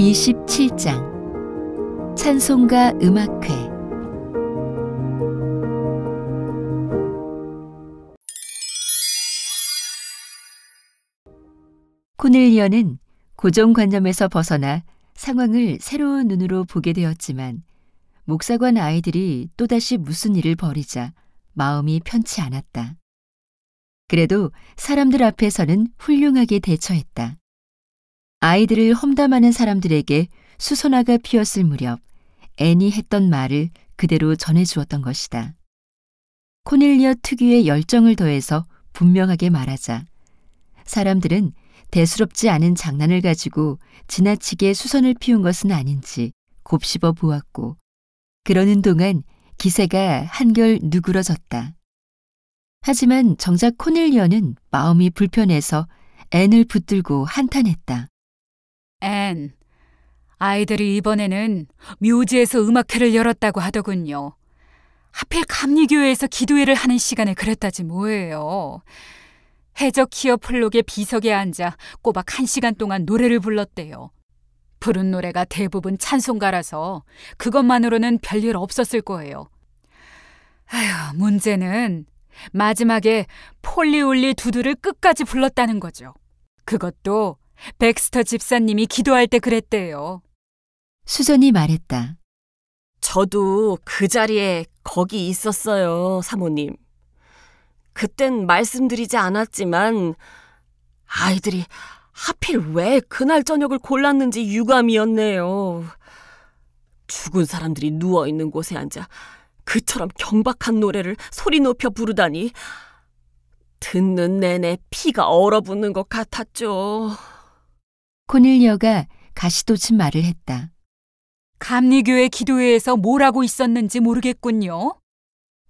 27장 찬송가 음악회 코넬리어는 고정관념에서 벗어나 상황을 새로운 눈으로 보게 되었지만 목사관 아이들이 또다시 무슨 일을 벌이자 마음이 편치 않았다. 그래도 사람들 앞에서는 훌륭하게 대처했다. 아이들을 험담하는 사람들에게 수선화가 피었을 무렵 애니 했던 말을 그대로 전해주었던 것이다. 코닐리어 특유의 열정을 더해서 분명하게 말하자. 사람들은 대수롭지 않은 장난을 가지고 지나치게 수선을 피운 것은 아닌지 곱씹어 보았고, 그러는 동안 기세가 한결 누그러졌다. 하지만 정작 코넬리어는 마음이 불편해서 앤을 붙들고 한탄했다. 앤, 아이들이 이번에는 묘지에서 음악회를 열었다고 하더군요. 하필 감리교회에서 기도회를 하는 시간에 그랬다지 뭐예요. 해적 키어 플록의 비석에 앉아 꼬박 한 시간 동안 노래를 불렀대요. 부른 노래가 대부분 찬송가라서 그것만으로는 별일 없었을 거예요. 아휴, 문제는 마지막에 폴리올리 두두를 끝까지 불렀다는 거죠. 그것도 백스터 집사님이 기도할 때 그랬대요. 수전이 말했다. 저도 그 자리에 거기 있었어요, 사모님. 그땐 말씀드리지 않았지만 아이들이 하필 왜 그날 저녁을 골랐는지 유감이었네요. 죽은 사람들이 누워 있는 곳에 앉아 그처럼 경박한 노래를 소리 높여 부르다니 듣는 내내 피가 얼어붙는 것 같았죠. 코넬리어가 가시돋친 말을 했다. 감리교회 기도회에서 뭘 하고 있었는지 모르겠군요.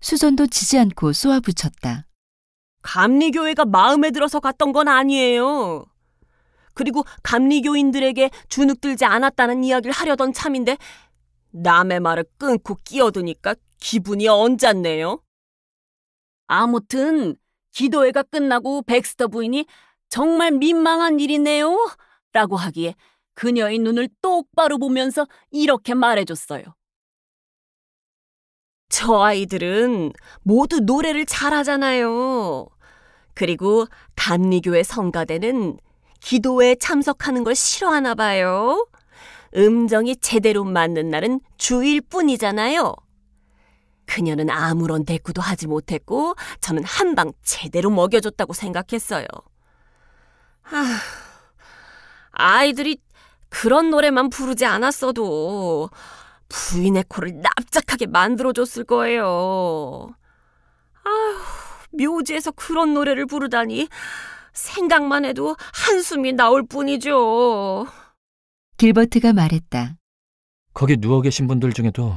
수전도 지지 않고 쏘아붙였다. 감리교회가 마음에 들어서 갔던 건 아니에요. 그리고 감리교인들에게 주눅들지 않았다는 이야기를 하려던 참인데 남의 말을 끊고 끼어드니까 기분이 언짢네요. 아무튼 기도회가 끝나고 백스터 부인이 정말 민망한 일이네요. 라고 하기에 그녀의 눈을 똑바로 보면서 이렇게 말해줬어요. 저 아이들은 모두 노래를 잘하잖아요. 그리고 감리교회 성가대는 기도에 참석하는 걸 싫어하나 봐요. 음정이 제대로 맞는 날은 주일 뿐이잖아요. 그녀는 아무런 대꾸도 하지 못했고 저는 한 방 제대로 먹여줬다고 생각했어요. 아... 아이들이 그런 노래만 부르지 않았어도 부인의 코를 납작하게 만들어줬을 거예요. 아휴, 묘지에서 그런 노래를 부르다니 생각만 해도 한숨이 나올 뿐이죠. 길버트가 말했다. 거기 누워 계신 분들 중에도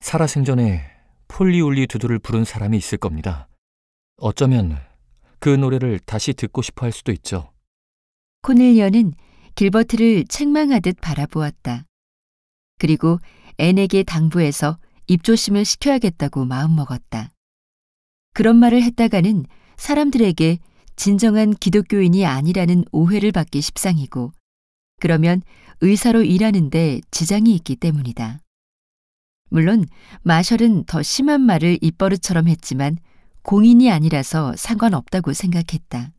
살아생전에 폴리올리 두두를 부른 사람이 있을 겁니다. 어쩌면 그 노래를 다시 듣고 싶어 할 수도 있죠. 코넬리어는 길버트를 책망하듯 바라보았다. 그리고 앤에게 당부해서 입조심을 시켜야겠다고 마음먹었다. 그런 말을 했다가는 사람들에게 진정한 기독교인이 아니라는 오해를 받기 십상이고, 그러면 의사로 일하는데 지장이 있기 때문이다. 물론 마셜은 더 심한 말을 입버릇처럼 했지만 공인이 아니라서 상관없다고 생각했다.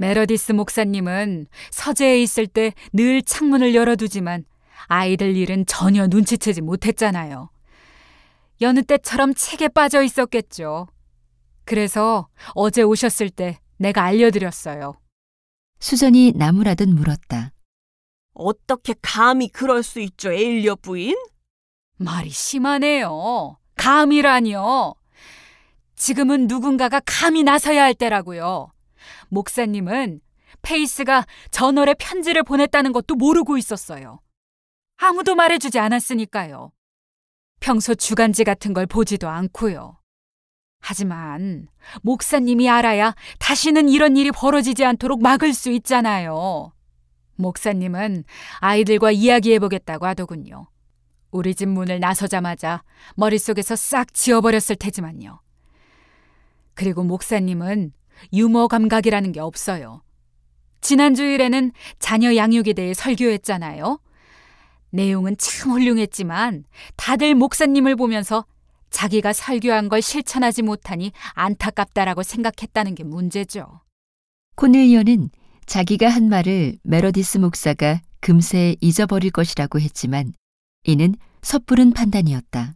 메러디스 목사님은 서재에 있을 때 늘 창문을 열어두지만 아이들 일은 전혀 눈치채지 못했잖아요. 여느 때처럼 책에 빠져 있었겠죠. 그래서 어제 오셨을 때 내가 알려드렸어요. 수전이 나무라듯 물었다. 어떻게 감히 그럴 수 있죠, 에일리어 부인? 말이 심하네요. 감이라니요. 지금은 누군가가 감히 나서야 할 때라고요. 목사님은 페이스가 전월에 편지를 보냈다는 것도 모르고 있었어요. 아무도 말해주지 않았으니까요. 평소 주간지 같은 걸 보지도 않고요. 하지만 목사님이 알아야 다시는 이런 일이 벌어지지 않도록 막을 수 있잖아요. 목사님은 아이들과 이야기해보겠다고 하더군요. 우리 집 문을 나서자마자 머릿속에서 싹 지워버렸을 테지만요. 그리고 목사님은 유머 감각이라는 게 없어요. 지난 주일에는 자녀 양육에 대해 설교했잖아요. 내용은 참 훌륭했지만 다들 목사님을 보면서 자기가 설교한 걸 실천하지 못하니 안타깝다라고 생각했다는 게 문제죠. 코넬리어는 자기가 한 말을 메로디스 목사가 금세 잊어버릴 것이라고 했지만 이는 섣부른 판단이었다.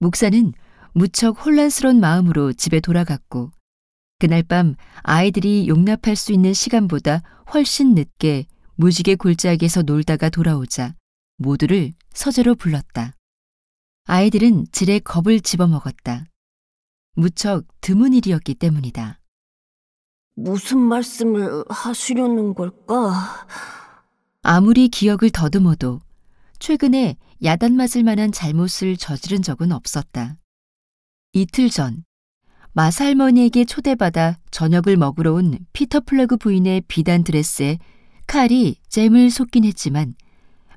목사는 무척 혼란스러운 마음으로 집에 돌아갔고 그날 밤 아이들이 용납할 수 있는 시간보다 훨씬 늦게 무지개 골짜기에서 놀다가 돌아오자 모두를 서재로 불렀다. 아이들은 질에 겁을 집어먹었다. 무척 드문 일이었기 때문이다. 무슨 말씀을 하시려는 걸까? 아무리 기억을 더듬어도 최근에 야단 맞을 만한 잘못을 저지른 적은 없었다. 이틀 전, 마살머니에게 초대받아 저녁을 먹으러 온 피터 플래그 부인의 비단 드레스에 칼이 잼을 솟긴 했지만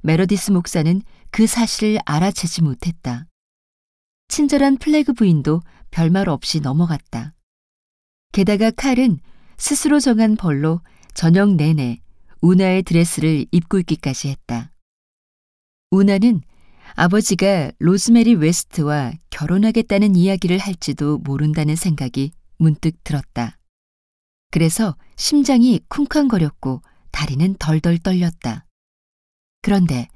메로디스 목사는 그 사실을 알아채지 못했다. 친절한 플래그 부인도 별말 없이 넘어갔다. 게다가 칼은 스스로 정한 벌로 저녁 내내 우나의 드레스를 입고 있기까지 했다. 우나는 아버지가 로즈메리 웨스트와 결혼하겠다는 이야기를 할지도 모른다는 생각이 문득 들었다. 그래서 심장이 쿵쾅거렸고 다리는 덜덜 떨렸다. 그런데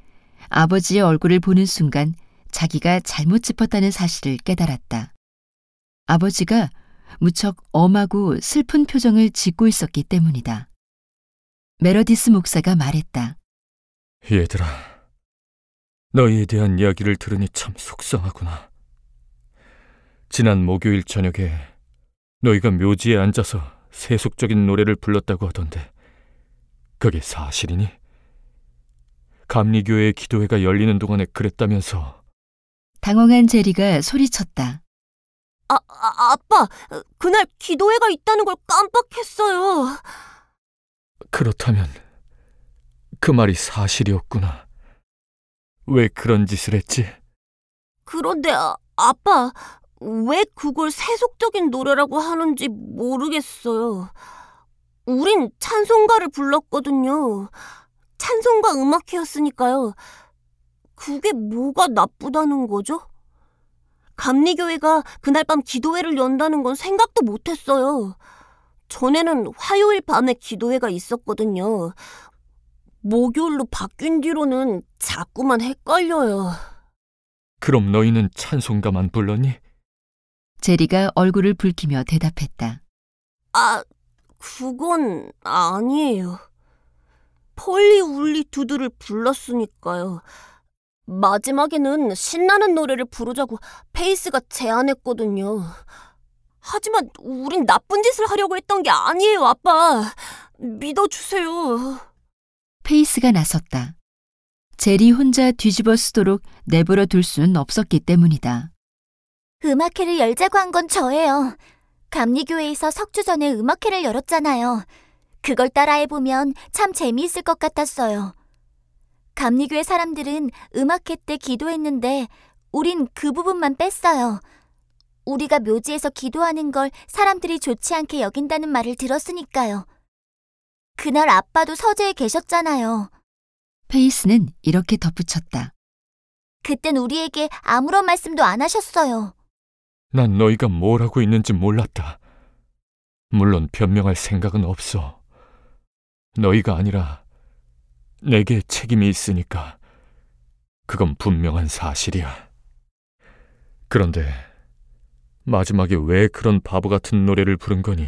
아버지의 얼굴을 보는 순간 자기가 잘못 짚었다는 사실을 깨달았다. 아버지가 무척 엄하고 슬픈 표정을 짓고 있었기 때문이다. 메러디스 목사가 말했다. 얘들아. 너희에 대한 이야기를 들으니 참 속상하구나. 지난 목요일 저녁에 너희가 묘지에 앉아서 세속적인 노래를 불렀다고 하던데 그게 사실이니? 감리교회의 기도회가 열리는 동안에 그랬다면서 당황한 제리가 소리쳤다. 아, 아, 아빠, 그날 기도회가 있다는 걸 깜빡했어요. 그렇다면 그 말이 사실이었구나. 왜 그런 짓을 했지? 그런데 아, 빠왜 그걸 세속적인 노래라고 하는지 모르겠어요. 우린 찬송가를 불렀거든요. 찬송가 음악회였으니까요. 그게 뭐가 나쁘다는 거죠? 감리교회가 그날 밤 기도회를 연다는 건 생각도 못했어요. 전에는 화요일 밤에 기도회가 있었거든요. 목요일로 바뀐 뒤로는 자꾸만 헷갈려요. 그럼 너희는 찬송가만 불렀니? 제리가 얼굴을 붉히며 대답했다. 아, 그건 아니에요. 폴리 울리 두두를 불렀으니까요. 마지막에는 신나는 노래를 부르자고 페이스가 제안했거든요. 하지만 우린 나쁜 짓을 하려고 했던 게 아니에요, 아빠. 믿어주세요. 페이스가 나섰다. 제리 혼자 뒤집어 쓰도록 내버려 둘 수는 없었기 때문이다. 음악회를 열자고 한 건 저예요. 감리교회에서 석주 전에 음악회를 열었잖아요. 그걸 따라해보면 참 재미있을 것 같았어요. 감리교회 사람들은 음악회 때 기도했는데 우린 그 부분만 뺐어요. 우리가 묘지에서 기도하는 걸 사람들이 좋지 않게 여긴다는 말을 들었으니까요. 그날 아빠도 서재에 계셨잖아요. 페이스는 이렇게 덧붙였다. 그땐 우리에게 아무런 말씀도 안 하셨어요. 난 너희가 뭘 하고 있는지 몰랐다. 물론 변명할 생각은 없어. 너희가 아니라 내게 책임이 있으니까 그건 분명한 사실이야. 그런데 마지막에 왜 그런 바보 같은 노래를 부른 거니?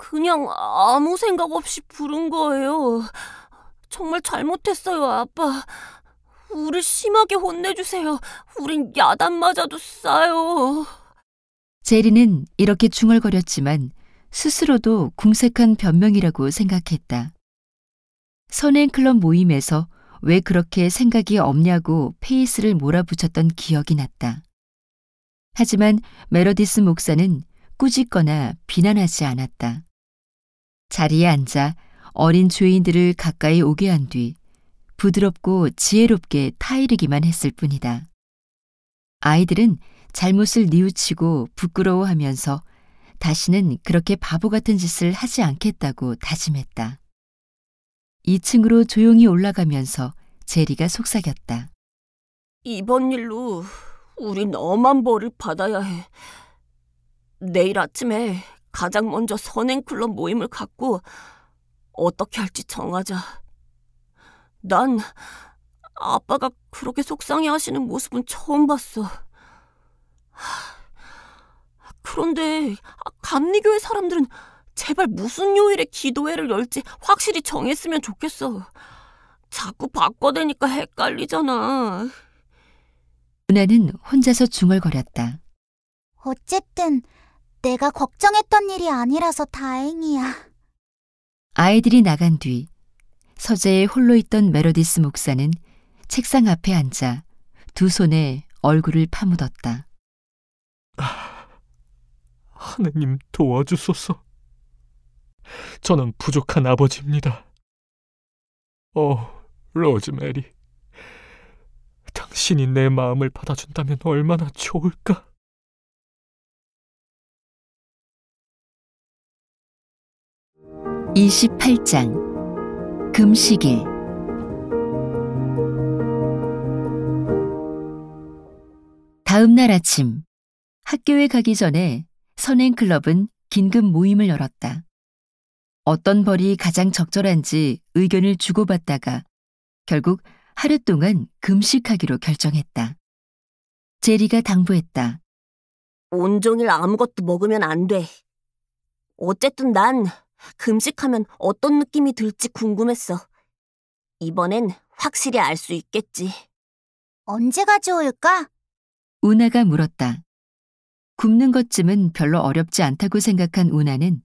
그냥 아무 생각 없이 부른 거예요. 정말 잘못했어요, 아빠. 우리 심하게 혼내주세요. 우린 야단 맞아도 싸요. 제리는 이렇게 중얼거렸지만 스스로도 궁색한 변명이라고 생각했다. 선행클럽 모임에서 왜 그렇게 생각이 없냐고 페이스를 몰아붙였던 기억이 났다. 하지만 메러디스 목사는 꾸짖거나 비난하지 않았다. 자리에 앉아 어린 죄인들을 가까이 오게 한 뒤 부드럽고 지혜롭게 타이르기만 했을 뿐이다. 아이들은 잘못을 뉘우치고 부끄러워하면서 다시는 그렇게 바보 같은 짓을 하지 않겠다고 다짐했다. 2층으로 조용히 올라가면서 제리가 속삭였다. 이번 일로 우린 엄한 벌을 받아야 해. 내일 아침에 가장 먼저 선행클럽 모임을 갖고 어떻게 할지 정하자. 난 아빠가 그렇게 속상해 하시는 모습은 처음 봤어. 그런데 감리교회 사람들은 제발 무슨 요일에 기도회를 열지 확실히 정했으면 좋겠어. 자꾸 바꿔대니까 헷갈리잖아. 누나는 혼자서 중얼거렸다. 어쨌든 내가 걱정했던 일이 아니라서 다행이야. 아이들이 나간 뒤 서재에 홀로 있던 메로디스 목사는 책상 앞에 앉아 두 손에 얼굴을 파묻었다. 아, 하느님 도와주소서. 저는 부족한 아버지입니다. 어, 로즈메리. 당신이 내 마음을 받아준다면 얼마나 좋을까? 28장 금식일 다음 날 아침 학교에 가기 전에 선행 클럽은 긴급 모임을 열었다. 어떤 벌이 가장 적절한지 의견을 주고받다가 결국 하루 동안 금식하기로 결정했다. 제리가 당부했다. 온종일 아무것도 먹으면 안 돼. 어쨌든 난 금식하면 어떤 느낌이 들지 궁금했어. 이번엔 확실히 알 수 있겠지. 언제 가져올까? 우나가 물었다. 굶는 것쯤은 별로 어렵지 않다고 생각한 우나는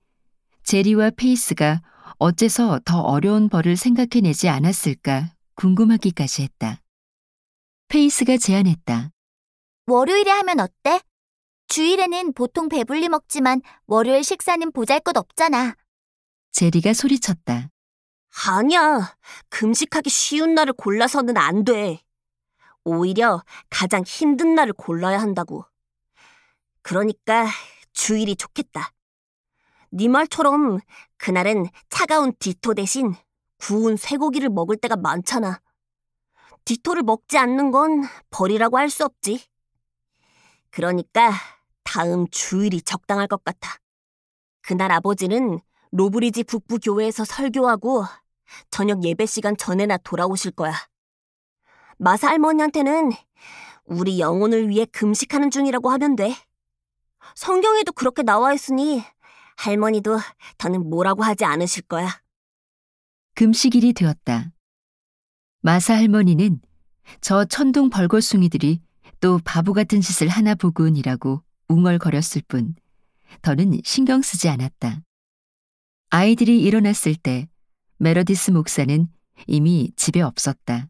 제리와 페이스가 어째서 더 어려운 벌을 생각해내지 않았을까 궁금하기까지 했다. 페이스가 제안했다. 월요일에 하면 어때? 주일에는 보통 배불리 먹지만 월요일 식사는 보잘것 없잖아. 제리가 소리쳤다. 아니야. 금식하기 쉬운 날을 골라서는 안 돼. 오히려 가장 힘든 날을 골라야 한다고. 그러니까 주일이 좋겠다. 네 말처럼 그날은 차가운 디토 대신 구운 쇠고기를 먹을 때가 많잖아. 디토를 먹지 않는 건 벌이라고 할 수 없지. 그러니까 다음 주일이 적당할 것 같아. 그날 아버지는 로브리지 북부 교회에서 설교하고 저녁 예배 시간 전에나 돌아오실 거야. 마사 할머니한테는 우리 영혼을 위해 금식하는 중이라고 하면 돼. 성경에도 그렇게 나와 있으니 할머니도 더는 뭐라고 하지 않으실 거야. 금식일이 되었다. 마사 할머니는 저 천둥 벌거숭이들이 또 바보 같은 짓을 하나 보군이라고 웅얼거렸을 뿐 더는 신경 쓰지 않았다. 아이들이 일어났을 때 메러디스 목사는 이미 집에 없었다.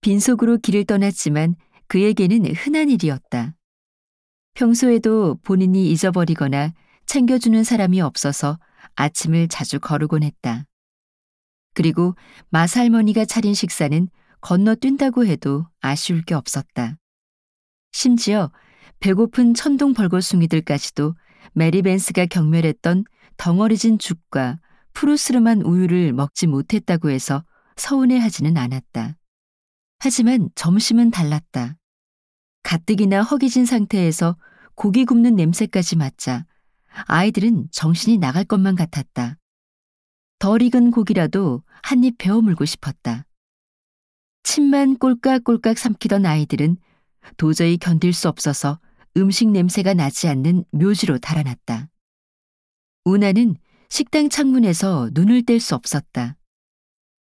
빈속으로 길을 떠났지만 그에게는 흔한 일이었다. 평소에도 본인이 잊어버리거나 챙겨주는 사람이 없어서 아침을 자주 거르곤 했다. 그리고 마사할머니가 차린 식사는 건너뛴다고 해도 아쉬울 게 없었다. 심지어 배고픈 천둥 벌거숭이들까지도 메리벤스가 경멸했던 덩어리진 죽과 푸르스름한 우유를 먹지 못했다고 해서 서운해하지는 않았다. 하지만 점심은 달랐다. 가뜩이나 허기진 상태에서 고기 굽는 냄새까지 맡자 아이들은 정신이 나갈 것만 같았다. 덜 익은 고기라도 한 입 베어 물고 싶었다. 침만 꼴깍꼴깍 삼키던 아이들은 도저히 견딜 수 없어서 음식 냄새가 나지 않는 묘지로 달아났다. 우나는 식당 창문에서 눈을 뗄 수 없었다.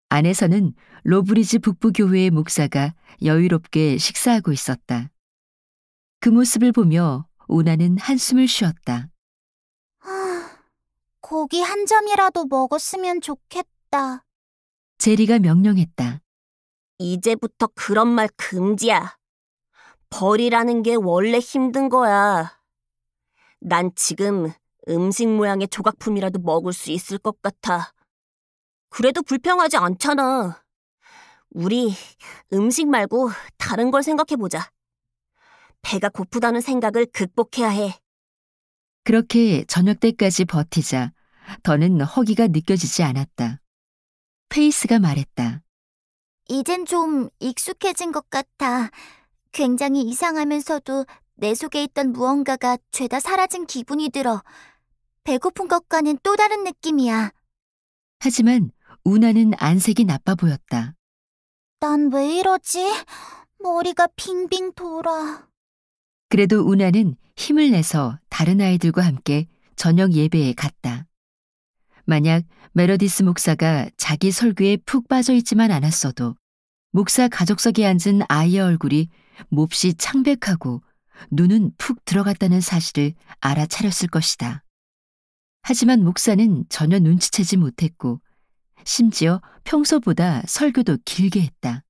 안에서는 로브리즈 북부교회의 목사가 여유롭게 식사하고 있었다. 그 모습을 보며 우나는 한숨을 쉬었다. 하, 고기 한 점이라도 먹었으면 좋겠다. 제리가 명령했다. 이제부터 그런 말 금지야. 벌이라는 게 원래 힘든 거야. 난 지금 음식 모양의 조각품이라도 먹을 수 있을 것 같아. 그래도 불평하지 않잖아. 우리 음식 말고 다른 걸 생각해보자. 배가 고프다는 생각을 극복해야 해. 그렇게 저녁 때까지 버티자 더는 허기가 느껴지지 않았다. 페이스가 말했다. 이젠 좀 익숙해진 것 같아. 굉장히 이상하면서도 내 속에 있던 무언가가 죄다 사라진 기분이 들어. 배고픈 것과는 또 다른 느낌이야. 하지만 우나는 안색이 나빠 보였다. 난 왜 이러지? 머리가 빙빙 돌아. 그래도 우나는 힘을 내서 다른 아이들과 함께 저녁 예배에 갔다. 만약 메로디스 목사가 자기 설교에 푹 빠져 있지만 않았어도 목사 가족석에 앉은 아이의 얼굴이 몹시 창백하고 눈은 푹 들어갔다는 사실을 알아차렸을 것이다. 하지만 목사는 전혀 눈치채지 못했고 심지어 평소보다 설교도 길게 했다.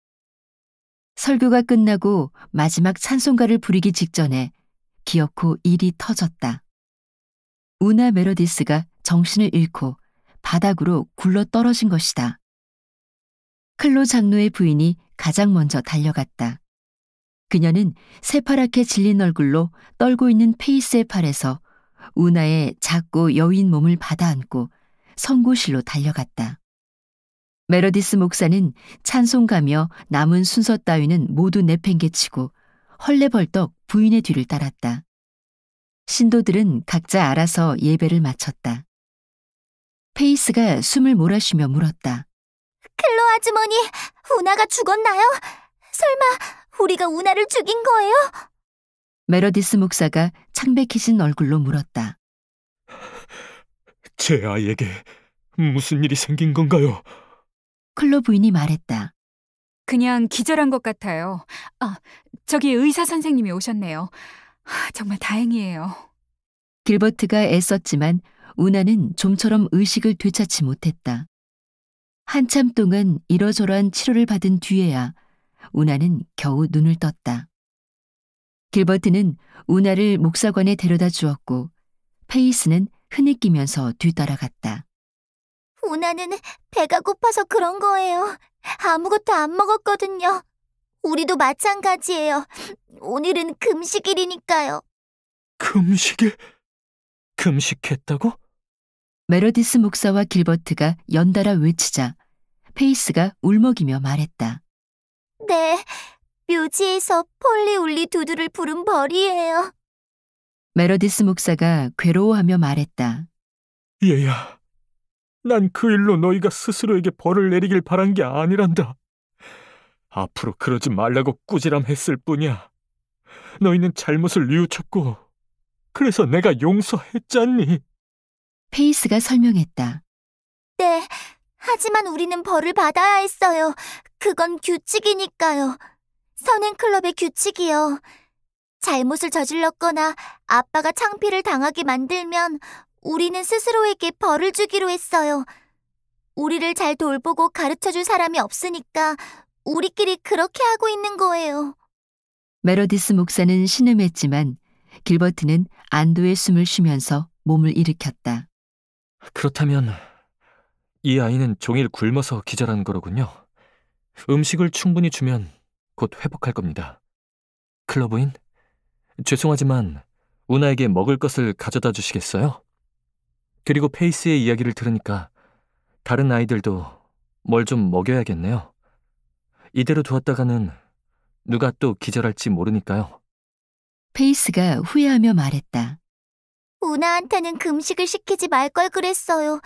설교가 끝나고 마지막 찬송가를 부리기 직전에 기어코 일이 터졌다. 우나 메로디스가 정신을 잃고 바닥으로 굴러 떨어진 것이다. 클로 장로의 부인이 가장 먼저 달려갔다. 그녀는 새파랗게 질린 얼굴로 떨고 있는 페이스의 팔에서 우나의 작고 여윈 몸을 받아안고 선고실로 달려갔다. 메로디스 목사는 찬송가며 남은 순서 따위는 모두 내팽개치고 헐레벌떡 부인의 뒤를 따랐다. 신도들은 각자 알아서 예배를 마쳤다. 페이스가 숨을 몰아쉬며 물었다. 클로 아주머니, 우나가 죽었나요? 설마 우리가 우나를 죽인 거예요? 메러디스 목사가 창백해진 얼굴로 물었다. 제 아이에게 무슨 일이 생긴 건가요? 클로 부인이 말했다. 그냥 기절한 것 같아요. 아, 저기 의사 선생님이 오셨네요. 정말 다행이에요. 길버트가 애썼지만 우나는 좀처럼 의식을 되찾지 못했다. 한참 동안 이러저러한 치료를 받은 뒤에야 우나는 겨우 눈을 떴다. 길버트는 우나를 목사관에 데려다 주었고 페이스는 흐느끼면서 뒤따라갔다. 우나는 배가 고파서 그런 거예요. 아무것도 안 먹었거든요. 우리도 마찬가지예요. 오늘은 금식일이니까요. 금식일? 금식했다고? 메로디스 목사와 길버트가 연달아 외치자 페이스가 울먹이며 말했다. 네, 묘지에서 폴리울리 두두를 부른 벌이에요. 메로디스 목사가 괴로워하며 말했다. 얘야, 난 그 일로 너희가 스스로에게 벌을 내리길 바란 게 아니란다. 앞으로 그러지 말라고 꾸지람했을 뿐이야. 너희는 잘못을 뉘우쳤고, 그래서 내가 용서했잖니. 페이스가 설명했다. 네, 하지만 우리는 벌을 받아야 했어요. 그건 규칙이니까요. 선행클럽의 규칙이요. 잘못을 저질렀거나 아빠가 창피를 당하게 만들면 우리는 스스로에게 벌을 주기로 했어요. 우리를 잘 돌보고 가르쳐 줄 사람이 없으니까 우리끼리 그렇게 하고 있는 거예요. 메로디스 목사는 신음했지만 길버트는 안도의 숨을 쉬면서 몸을 일으켰다. 그렇다면 이 아이는 종일 굶어서 기절한 거로군요. 음식을 충분히 주면 곧 회복할 겁니다. 클러브인? 죄송하지만 우나에게 먹을 것을 가져다 주시겠어요? 그리고 페이스의 이야기를 들으니까 다른 아이들도 뭘 좀 먹여야겠네요. 이대로 두었다가는 누가 또 기절할지 모르니까요. 페이스가 후회하며 말했다. 우나한테는 금식을 시키지 말 걸 그랬어요.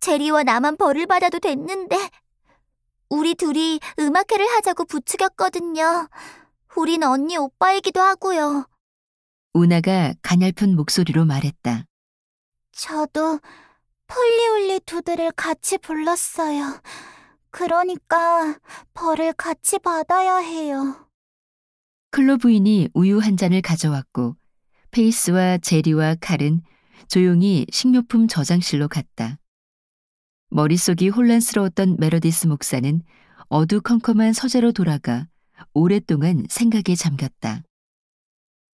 제리와 나만 벌을 받아도 됐는데. 우리 둘이 음악회를 하자고 부추겼거든요. 우린 언니 오빠이기도 하고요. 우나가 가냘픈 목소리로 말했다. 저도 폴리올리 두드를 같이 불렀어요. 그러니까 벌을 같이 받아야 해요. 클로 부인이 우유 한 잔을 가져왔고 페이스와 제리와 칼은 조용히 식료품 저장실로 갔다. 머릿속이 혼란스러웠던 메로디스 목사는 어두컴컴한 서재로 돌아가 오랫동안 생각에 잠겼다.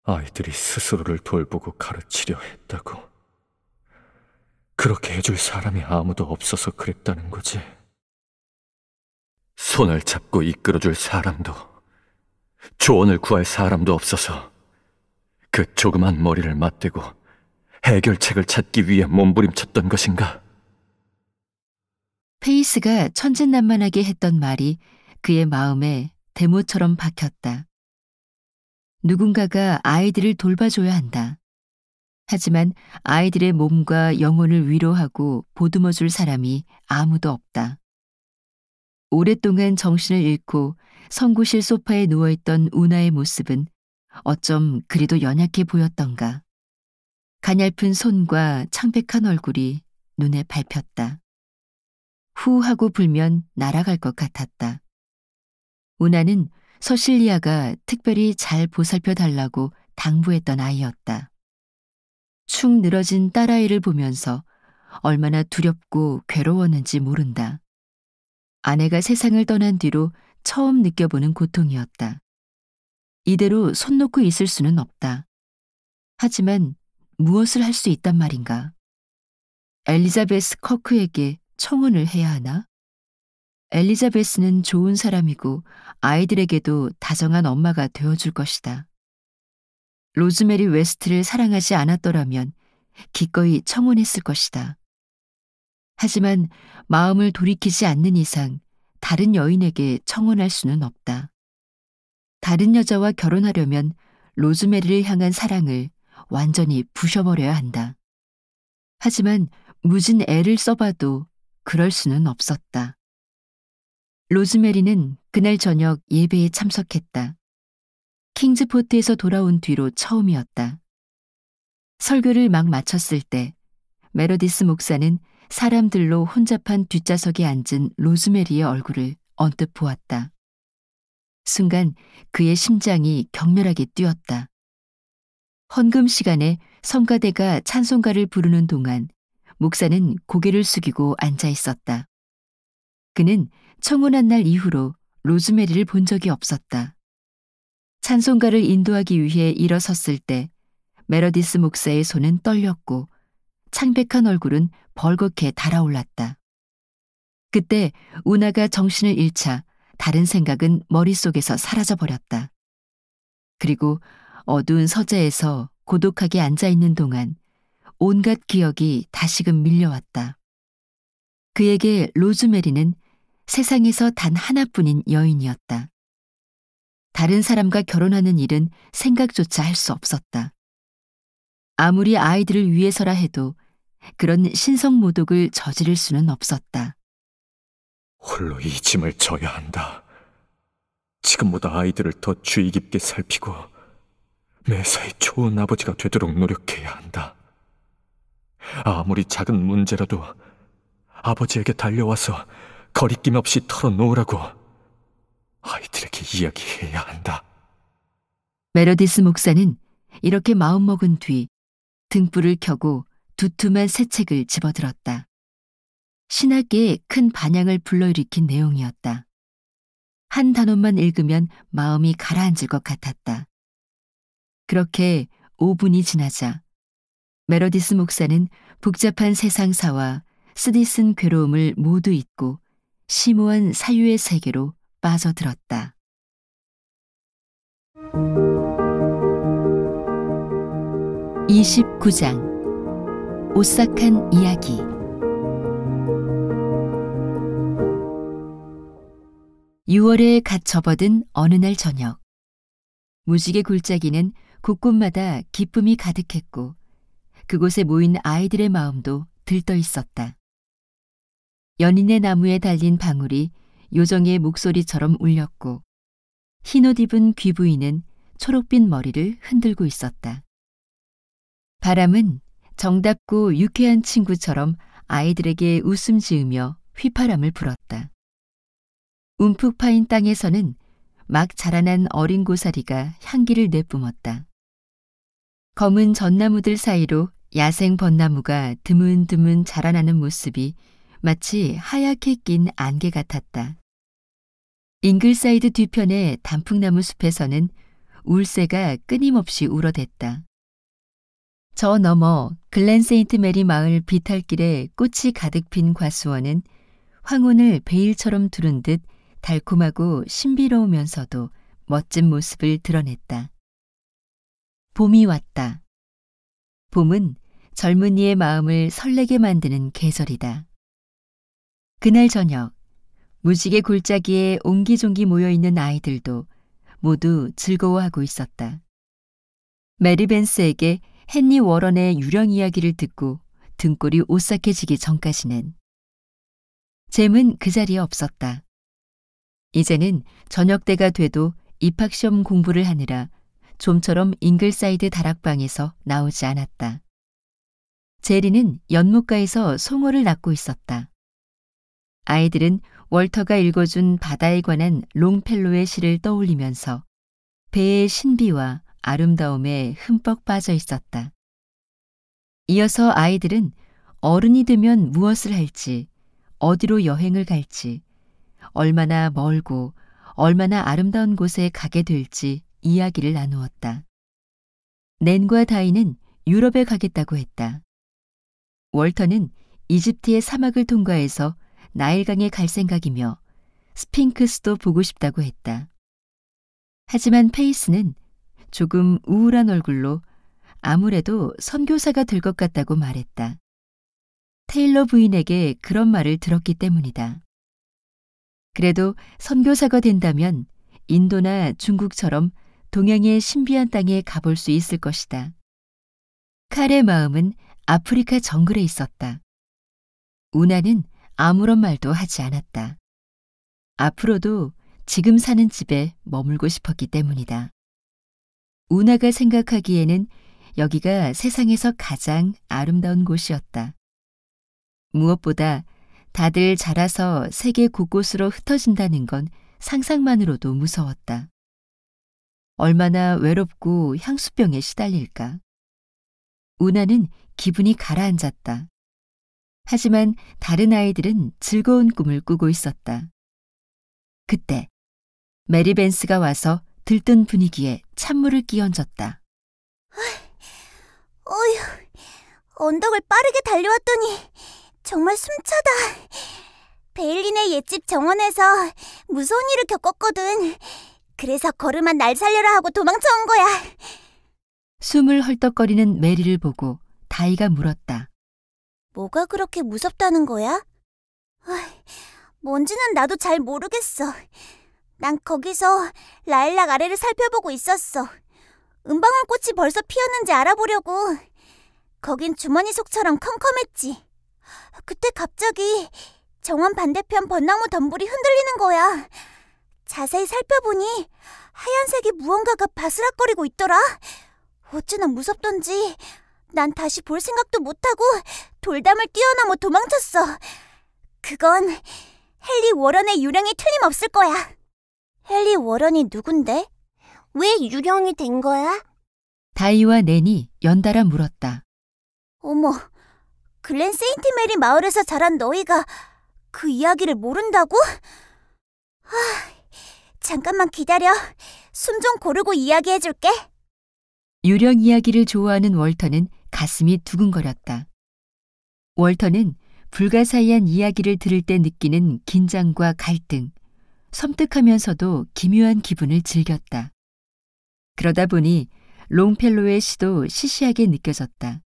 아이들이 스스로를 돌보고 가르치려 했다고. 그렇게 해줄 사람이 아무도 없어서 그랬다는 거지. 손을 잡고 이끌어줄 사람도, 조언을 구할 사람도 없어서 그 조그만 머리를 맞대고 해결책을 찾기 위해 몸부림쳤던 것인가? 페이스가 천진난만하게 했던 말이 그의 마음에 대모처럼 박혔다. 누군가가 아이들을 돌봐줘야 한다. 하지만 아이들의 몸과 영혼을 위로하고 보듬어줄 사람이 아무도 없다. 오랫동안 정신을 잃고 선구실 소파에 누워있던 우나의 모습은 어쩜 그리도 연약해 보였던가. 가냘픈 손과 창백한 얼굴이 눈에 밟혔다. 후 하고 불면 날아갈 것 같았다. 우나는 서실리아가 특별히 잘 보살펴 달라고 당부했던 아이였다. 축 늘어진 딸아이를 보면서 얼마나 두렵고 괴로웠는지 모른다. 아내가 세상을 떠난 뒤로 처음 느껴보는 고통이었다. 이대로 손 놓고 있을 수는 없다. 하지만 무엇을 할 수 있단 말인가. 엘리자베스 커크에게 청혼을 해야 하나? 엘리자베스는 좋은 사람이고 아이들에게도 다정한 엄마가 되어줄 것이다. 로즈메리 웨스트를 사랑하지 않았더라면 기꺼이 청혼했을 것이다. 하지만 마음을 돌이키지 않는 이상 다른 여인에게 청혼할 수는 없다. 다른 여자와 결혼하려면 로즈메리를 향한 사랑을 완전히 부셔버려야 한다. 하지만 무진 애를 써봐도 그럴 수는 없었다. 로즈메리는 그날 저녁 예배에 참석했다. 킹즈포트에서 돌아온 뒤로 처음이었다. 설교를 막 마쳤을 때 메로디스 목사는 사람들로 혼잡한 뒷좌석에 앉은 로즈메리의 얼굴을 언뜻 보았다. 순간 그의 심장이 격렬하게 뛰었다. 헌금 시간에 성가대가 찬송가를 부르는 동안 목사는 고개를 숙이고 앉아 있었다. 그는 청혼한 날 이후로 로즈메리를 본 적이 없었다. 찬송가를 인도하기 위해 일어섰을 때 메러디스 목사의 손은 떨렸고 창백한 얼굴은 벌겋게 달아올랐다. 그때 우나가 정신을 잃자 다른 생각은 머릿속에서 사라져버렸다. 그리고 어두운 서재에서 고독하게 앉아있는 동안 온갖 기억이 다시금 밀려왔다. 그에게 로즈메리는 세상에서 단 하나뿐인 여인이었다. 다른 사람과 결혼하는 일은 생각조차 할 수 없었다. 아무리 아이들을 위해서라 해도 그런 신성모독을 저지를 수는 없었다. 홀로 이 짐을 져야 한다. 지금보다 아이들을 더 주의 깊게 살피고 매사에 좋은 아버지가 되도록 노력해야 한다. 아무리 작은 문제라도 아버지에게 달려와서 거리낌 없이 털어놓으라고 아이들에게 이야기해야 한다. 메로디스 목사는 이렇게 마음먹은 뒤 등불을 켜고 두툼한 새 책을 집어들었다. 신학계에 큰 반향을 불러일으킨 내용이었다. 한 단원만 읽으면 마음이 가라앉을 것 같았다. 그렇게 5분이 지나자 메로디스 목사는 복잡한 세상사와 쓰디쓴 괴로움을 모두 잊고 심오한 사유의 세계로 빠져들었다. (29장) 오싹한 이야기 (6월에) 갓 접어든 어느 날 저녁 무지개 굴짜기는 곳곳마다 기쁨이 가득했고 그곳에 모인 아이들의 마음도 들떠 있었다. 연인의 나무에 달린 방울이 요정의 목소리처럼 울렸고 흰옷 입은 귀부인은 초록빛 머리를 흔들고 있었다. 바람은 정답고 유쾌한 친구처럼 아이들에게 웃음 지으며 휘파람을 불었다. 움푹 파인 땅에서는 막 자라난 어린 고사리가 향기를 내뿜었다. 검은 전나무들 사이로 야생 벚나무가 드문드문 자라나는 모습이 마치 하얗게 낀 안개 같았다. 잉글사이드 뒤편의 단풍나무 숲에서는 울새가 끊임없이 울어댔다. 저 너머 글렌 세인트 메리 마을 비탈길에 꽃이 가득 핀 과수원은 황혼을 베일처럼 두른 듯 달콤하고 신비로우면서도 멋진 모습을 드러냈다. 봄이 왔다. 봄은 젊은이의 마음을 설레게 만드는 계절이다. 그날 저녁, 무지개 골짜기에 옹기종기 모여 있는 아이들도 모두 즐거워하고 있었다. 메리벤스에게 헨리 워런의 유령 이야기를 듣고 등골이 오싹해지기 전까지는 잼은 그 자리에 없었다. 이제는 저녁 때가 돼도 입학시험 공부를 하느라 좀처럼 잉글사이드 다락방에서 나오지 않았다. 제리는 연못가에서 송어를 낳고 있었다. 아이들은 월터가 읽어준 바다에 관한 롱펠로의 시를 떠올리면서 배의 신비와 아름다움에 흠뻑 빠져 있었다. 이어서 아이들은 어른이 되면 무엇을 할지, 어디로 여행을 갈지, 얼마나 멀고 얼마나 아름다운 곳에 가게 될지 이야기를 나누었다. 낸과 다이는 유럽에 가겠다고 했다. 월터는 이집트의 사막을 통과해서 나일강에 갈 생각이며 스핑크스도 보고 싶다고 했다. 하지만 페이스는 조금 우울한 얼굴로 아무래도 선교사가 될 것 같다고 말했다. 테일러 부인에게 그런 말을 들었기 때문이다. 그래도 선교사가 된다면 인도나 중국처럼 동양의 신비한 땅에 가볼 수 있을 것이다. 칼의 마음은 아프리카 정글에 있었다. 우나는 아무런 말도 하지 않았다. 앞으로도 지금 사는 집에 머물고 싶었기 때문이다. 우나가 생각하기에는 여기가 세상에서 가장 아름다운 곳이었다. 무엇보다 다들 자라서 세계 곳곳으로 흩어진다는 건 상상만으로도 무서웠다. 얼마나 외롭고 향수병에 시달릴까. 우나는 기분이 가라앉았다. 하지만 다른 아이들은 즐거운 꿈을 꾸고 있었다. 그때 메리 벤스가 와서 들뜬 분위기에 찬물을 끼얹었다. 어, 어휴, 언덕을 빠르게 달려왔더니 정말 숨차다. 베일린의 옛집 정원에서 무서운 일을 겪었거든. 그래서 걸음한날 살려라 하고 도망쳐 온 거야. 숨을 헐떡거리는 메리를 보고 다이가 물었다. 뭐가 그렇게 무섭다는 거야? 어이, 뭔지는 나도 잘 모르겠어. 난 거기서 라일락 아래를 살펴보고 있었어. 은방울 꽃이 벌써 피었는지 알아보려고. 거긴 주머니 속처럼 컴컴했지. 그때 갑자기 정원 반대편 벚나무 덤불이 흔들리는 거야. 자세히 살펴보니 하얀색이 무언가가 바스락거리고 있더라. 어찌나 무섭던지 난 다시 볼 생각도 못하고 돌담을 뛰어넘어 도망쳤어. 그건 헨리 워런의 유령이 틀림없을 거야. 헨리 워런이 누군데? 왜 유령이 된 거야? 다이와 넨이 연달아 물었다. 어머, 글렌 세인트메리 마을에서 자란 너희가 그 이야기를 모른다고? 아, 잠깐만 기다려. 숨 좀 고르고 이야기해줄게. 유령 이야기를 좋아하는 월터는 가슴이 두근거렸다. 월터는 불가사의한 이야기를 들을 때 느끼는 긴장과 갈등, 섬뜩하면서도 기묘한 기분을 즐겼다. 그러다 보니 롱펠로의 시도 시시하게 느껴졌다.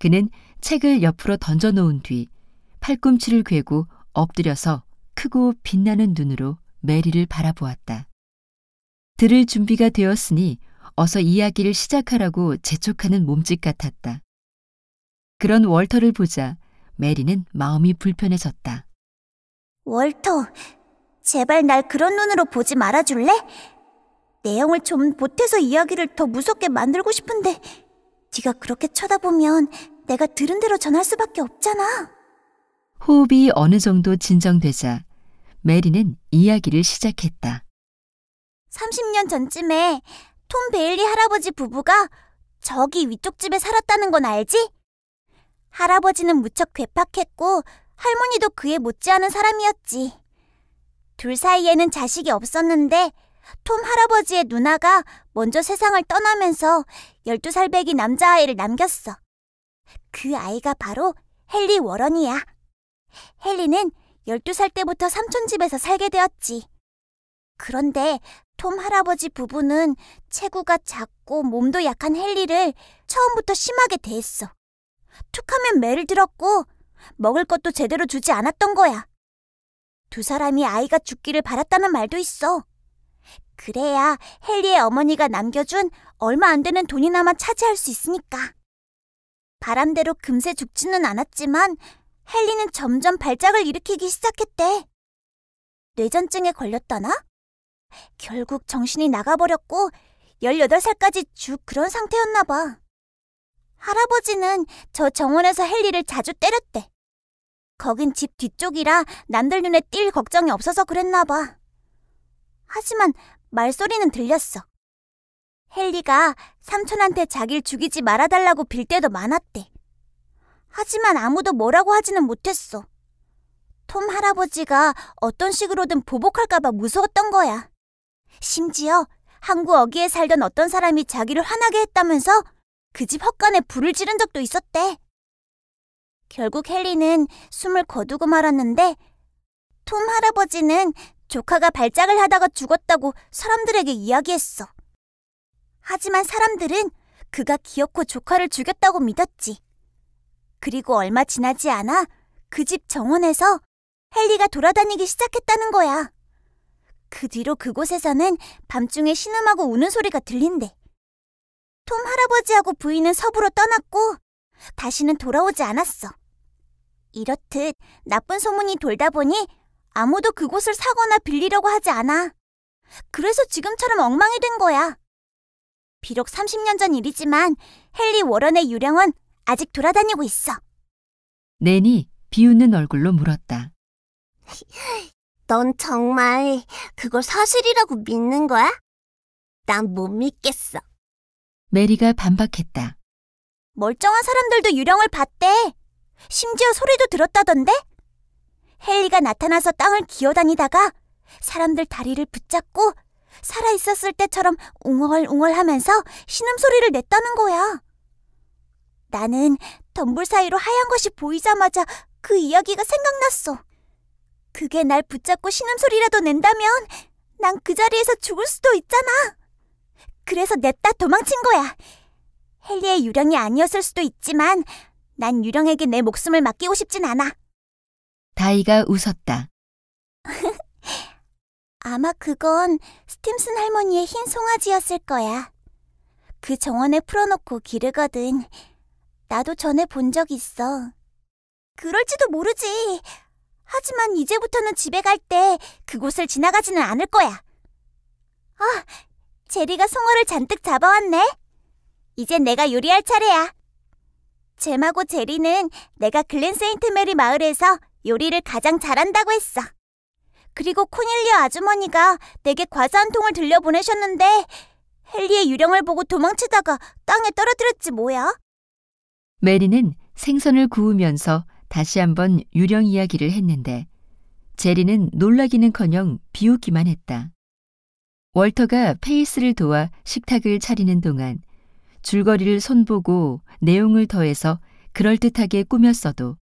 그는 책을 옆으로 던져놓은 뒤 팔꿈치를 괴고 엎드려서 크고 빛나는 눈으로 메리를 바라보았다. 들을 준비가 되었으니 어서 이야기를 시작하라고 재촉하는 몸짓 같았다. 그런 월터를 보자 메리는 마음이 불편해졌다. 월터, 제발 날 그런 눈으로 보지 말아줄래? 내용을 좀 보태서 이야기를 더 무섭게 만들고 싶은데 네가 그렇게 쳐다보면 내가 들은 대로 전할 수밖에 없잖아. 호흡이 어느 정도 진정되자 메리는 이야기를 시작했다. 30년 전쯤에 톰 베일리 할아버지 부부가 저기 위쪽 집에 살았다는 건 알지? 할아버지는 무척 괴팍했고 할머니도 그에 못지않은 사람이었지. 둘 사이에는 자식이 없었는데 톰 할아버지의 누나가 먼저 세상을 떠나면서 12살 배기 남자아이를 남겼어. 그 아이가 바로 헨리 워런이야. 헨리는 12살 때부터 삼촌 집에서 살게 되었지. 그런데 톰 할아버지 부부는 체구가 작고 몸도 약한 헨리를 처음부터 심하게 대했어. 툭하면 매를 들었고 먹을 것도 제대로 주지 않았던 거야. 두 사람이 아이가 죽기를 바랐다는 말도 있어. 그래야 헨리의 어머니가 남겨준 얼마 안 되는 돈이나마 차지할 수 있으니까. 바람대로 금세 죽지는 않았지만 헨리는 점점 발작을 일으키기 시작했대. 뇌전증에 걸렸다나? 결국 정신이 나가버렸고 18살까지 죽 그런 상태였나 봐. 할아버지는 저 정원에서 헨리를 자주 때렸대. 거긴 집 뒤쪽이라 남들 눈에 띌 걱정이 없어서 그랬나 봐. 하지만 말소리는 들렸어. 헨리가 삼촌한테 자기를 죽이지 말아달라고 빌 때도 많았대. 하지만 아무도 뭐라고 하지는 못했어. 톰 할아버지가 어떤 식으로든 보복할까봐 무서웠던 거야. 심지어 항구 어귀에 살던 어떤 사람이 자기를 화나게 했다면서 그 집 헛간에 불을 지른 적도 있었대. 결국 헨리는 숨을 거두고 말았는데 톰 할아버지는 조카가 발작을 하다가 죽었다고 사람들에게 이야기했어. 하지만 사람들은 그가 기어코 조카를 죽였다고 믿었지. 그리고 얼마 지나지 않아 그 집 정원에서 헨리가 돌아다니기 시작했다는 거야. 그 뒤로 그곳에서는 밤중에 신음하고 우는 소리가 들린대. 톰 할아버지하고 부인은 서부로 떠났고 다시는 돌아오지 않았어. 이렇듯 나쁜 소문이 돌다 보니 아무도 그곳을 사거나 빌리려고 하지 않아. 그래서 지금처럼 엉망이 된 거야. 비록 30년 전 일이지만 헨리 워런의 유령은 아직 돌아다니고 있어. 낸이 비웃는 얼굴로 물었다. 넌 정말 그걸 사실이라고 믿는 거야? 난 못 믿겠어. 메리가 반박했다. 멀쩡한 사람들도 유령을 봤대. 심지어 소리도 들었다던데? 헨리가 나타나서 땅을 기어다니다가 사람들 다리를 붙잡고 살아있었을 때처럼 웅얼웅얼 하면서 신음소리를 냈다는 거야. 나는 덤불 사이로 하얀 것이 보이자마자 그 이야기가 생각났어. 그게 날 붙잡고 신음소리라도 낸다면 난 그 자리에서 죽을 수도 있잖아. 그래서 냅다 도망친 거야. 헨리의 유령이 아니었을 수도 있지만 난 유령에게 내 목숨을 맡기고 싶진 않아. 다이가 웃었다. 아마 그건 스팀슨 할머니의 흰 송아지였을 거야. 그 정원에 풀어놓고 기르거든. 나도 전에 본 적 있어. 그럴지도 모르지. 하지만 이제부터는 집에 갈 때 그곳을 지나가지는 않을 거야. 아, 제리가 송어를 잔뜩 잡아왔네. 이제 내가 요리할 차례야. 잼하고 제리는 내가 글렌 세인트 메리 마을에서 요리를 가장 잘한다고 했어. 그리고 코닐리아 아주머니가 내게 과자 한 통을 들려보내셨는데 헨리의 유령을 보고 도망치다가 땅에 떨어뜨렸지 뭐야? 메리는 생선을 구우면서 다시 한번 유령 이야기를 했는데 제리는 놀라기는커녕 비웃기만 했다. 월터가 페이스를 도와 식탁을 차리는 동안 줄거리를 손보고 내용을 더해서 그럴듯하게 꾸몄어도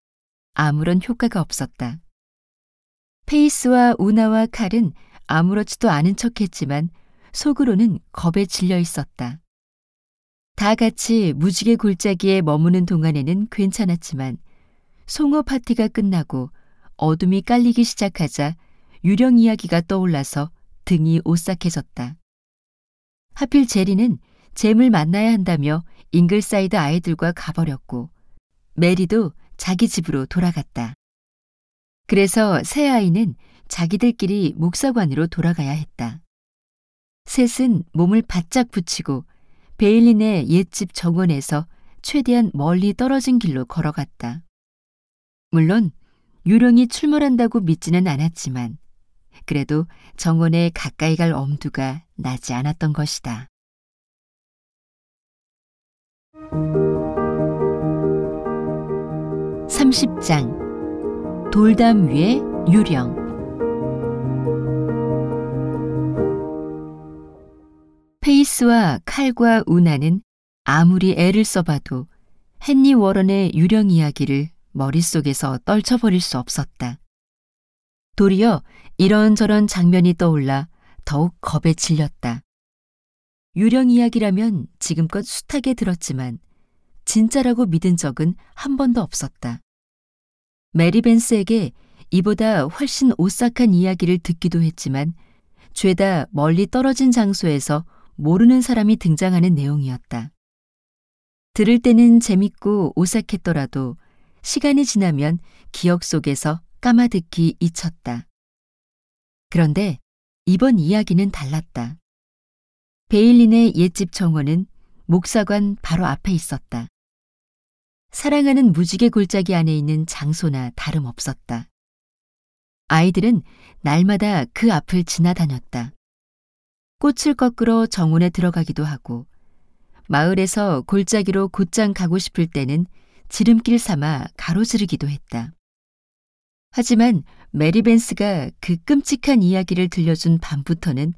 아무런 효과가 없었다. 페이스와 우나와 칼은 아무렇지도 않은 척했지만 속으로는 겁에 질려 있었다. 다 같이 무지개 골짜기에 머무는 동안에는 괜찮았지만 송어 파티가 끝나고 어둠이 깔리기 시작하자 유령 이야기가 떠올라서 등이 오싹해졌다. 하필 제리는 잼을 만나야 한다며 잉글사이드 아이들과 가버렸고 메리도 자기 집으로 돌아갔다. 그래서 새 아이는 자기들끼리 목사관으로 돌아가야 했다. 셋은 몸을 바짝 붙이고 베일린의 옛집 정원에서 최대한 멀리 떨어진 길로 걸어갔다. 물론 유령이 출몰한다고 믿지는 않았지만 그래도 정원에 가까이 갈 엄두가 나지 않았던 것이다. (30장) 돌담 위의 유령 피스와 칼과 운하는 아무리 애를 써봐도 헨리 워런의 유령 이야기를 머릿속에서 떨쳐버릴 수 없었다. 도리어 이런저런 장면이 떠올라 더욱 겁에 질렸다. 유령 이야기라면 지금껏 숱하게 들었지만 진짜라고 믿은 적은 한 번도 없었다. 메리 벤스에게 이보다 훨씬 오싹한 이야기를 듣기도 했지만 죄다 멀리 떨어진 장소에서 모르는 사람이 등장하는 내용이었다. 들을 때는 재밌고 오싹했더라도 시간이 지나면 기억 속에서 까마득히 잊혔다. 그런데 이번 이야기는 달랐다. 베일린의 옛집 정원은 목사관 바로 앞에 있었다. 사랑하는 무지개 골짜기 안에 있는 장소나 다름없었다. 아이들은 날마다 그 앞을 지나다녔다. 꽃을 꺾으러 정원에 들어가기도 하고 마을에서 골짜기로 곧장 가고 싶을 때는 지름길 삼아 가로지르기도 했다. 하지만 메리벤스가 그 끔찍한 이야기를 들려준 밤부터는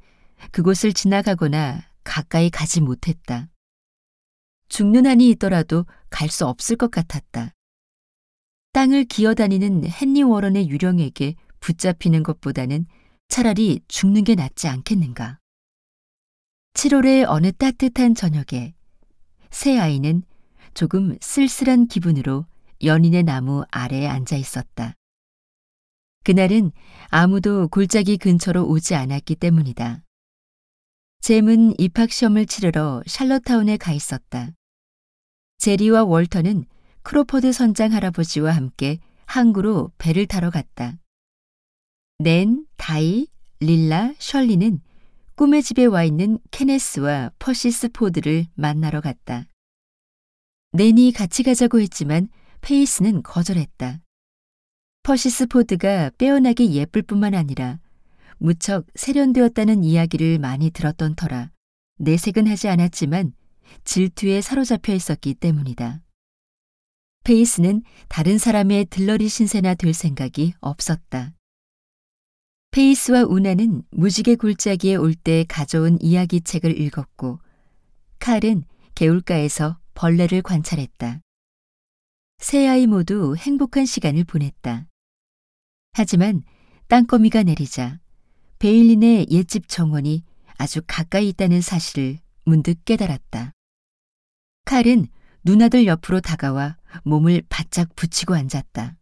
그곳을 지나가거나 가까이 가지 못했다. 죽는 한이 있더라도 갈 수 없을 것 같았다. 땅을 기어다니는 헨리 워런의 유령에게 붙잡히는 것보다는 차라리 죽는 게 낫지 않겠는가. 7월의 어느 따뜻한 저녁에 새 아이는 조금 쓸쓸한 기분으로 연인의 나무 아래에 앉아 있었다. 그날은 아무도 골짜기 근처로 오지 않았기 때문이다. 잼은 입학시험을 치르러 샬럿타운에 가 있었다. 제리와 월터는 크로포드 선장 할아버지와 함께 항구로 배를 타러 갔다. 낸, 다이, 릴라, 셜리는 꿈의 집에 와 있는 케네스와 퍼시스 포드를 만나러 갔다. 낸이 같이 가자고 했지만 페이스는 거절했다. 퍼시스 포드가 빼어나게 예쁠 뿐만 아니라 무척 세련되었다는 이야기를 많이 들었던 터라 내색은 하지 않았지만 질투에 사로잡혀 있었기 때문이다. 페이스는 다른 사람의 들러리 신세나 될 생각이 없었다. 페이스와 우나는 무지개 골짜기에올 때 가져온 이야기책을 읽었고 칼은 개울가에서 벌레를 관찰했다. 세 아이 모두 행복한 시간을 보냈다. 하지만 땅거미가 내리자 베일린의 옛집 정원이 아주 가까이 있다는 사실을 문득 깨달았다. 칼은 누나들 옆으로 다가와 몸을 바짝 붙이고 앉았다.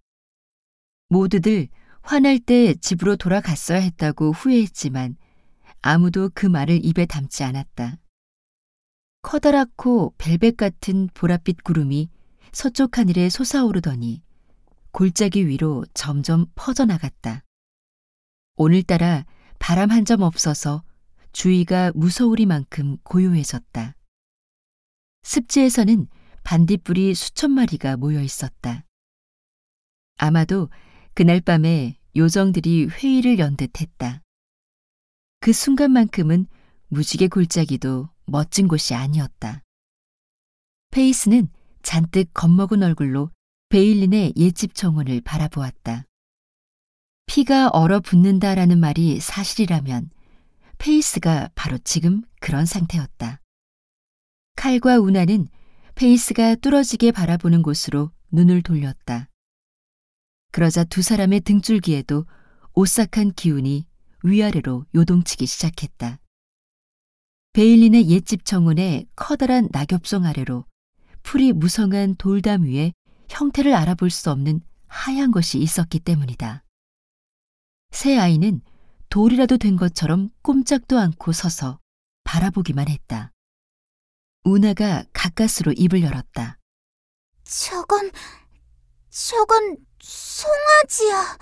모두들 화날 때 집으로 돌아갔어야 했다고 후회했지만 아무도 그 말을 입에 담지 않았다. 커다랗고 벨벳 같은 보랏빛 구름이 서쪽 하늘에 솟아오르더니 골짜기 위로 점점 퍼져나갔다. 오늘따라 바람 한 점 없어서 주위가 무서우리만큼 고요해졌다. 습지에서는 반딧불이 수천 마리가 모여 있었다. 아마도 그날 밤에 요정들이 회의를 연 듯했다. 그 순간만큼은 무지개 골짜기도 멋진 곳이 아니었다. 페이스는 잔뜩 겁먹은 얼굴로 베일린의 옛집 정원을 바라보았다. 피가 얼어붙는다라는 말이 사실이라면 페이스가 바로 지금 그런 상태였다. 칼과 우나는 페이스가 뚫어지게 바라보는 곳으로 눈을 돌렸다. 그러자 두 사람의 등줄기에도 오싹한 기운이 위아래로 요동치기 시작했다. 베일린의 옛집 정원의 커다란 낙엽송 아래로 풀이 무성한 돌담 위에 형태를 알아볼 수 없는 하얀 것이 있었기 때문이다. 새 아이는 돌이라도 된 것처럼 꼼짝도 않고 서서 바라보기만 했다. 우나가 가까스로 입을 열었다. 저건, 저건 송아지야.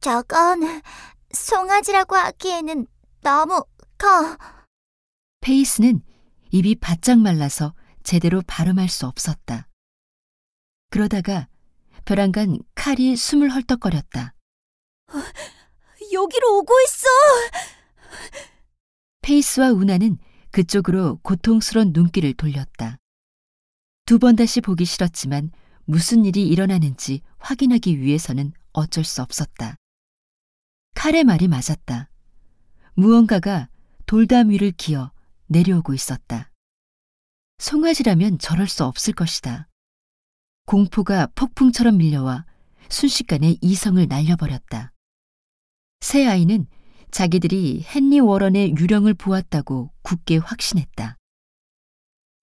저건 송아지라고 하기에는 너무 커. 페이스는 입이 바짝 말라서 제대로 발음할 수 없었다. 그러다가 벼랑간 칼이 숨을 헐떡거렸다. 여기로 오고 있어! 페이스와 우나는 그쪽으로 고통스런 눈길을 돌렸다. 두 번 다시 보기 싫었지만 무슨 일이 일어나는지 확인하기 위해서는 어쩔 수 없었다. 칼의 말이 맞았다. 무언가가 돌담 위를 기어 내려오고 있었다. 송아지라면 저럴 수 없을 것이다. 공포가 폭풍처럼 밀려와 순식간에 이성을 날려버렸다. 새 아이는 자기들이 헨리 워런의 유령을 보았다고 굳게 확신했다.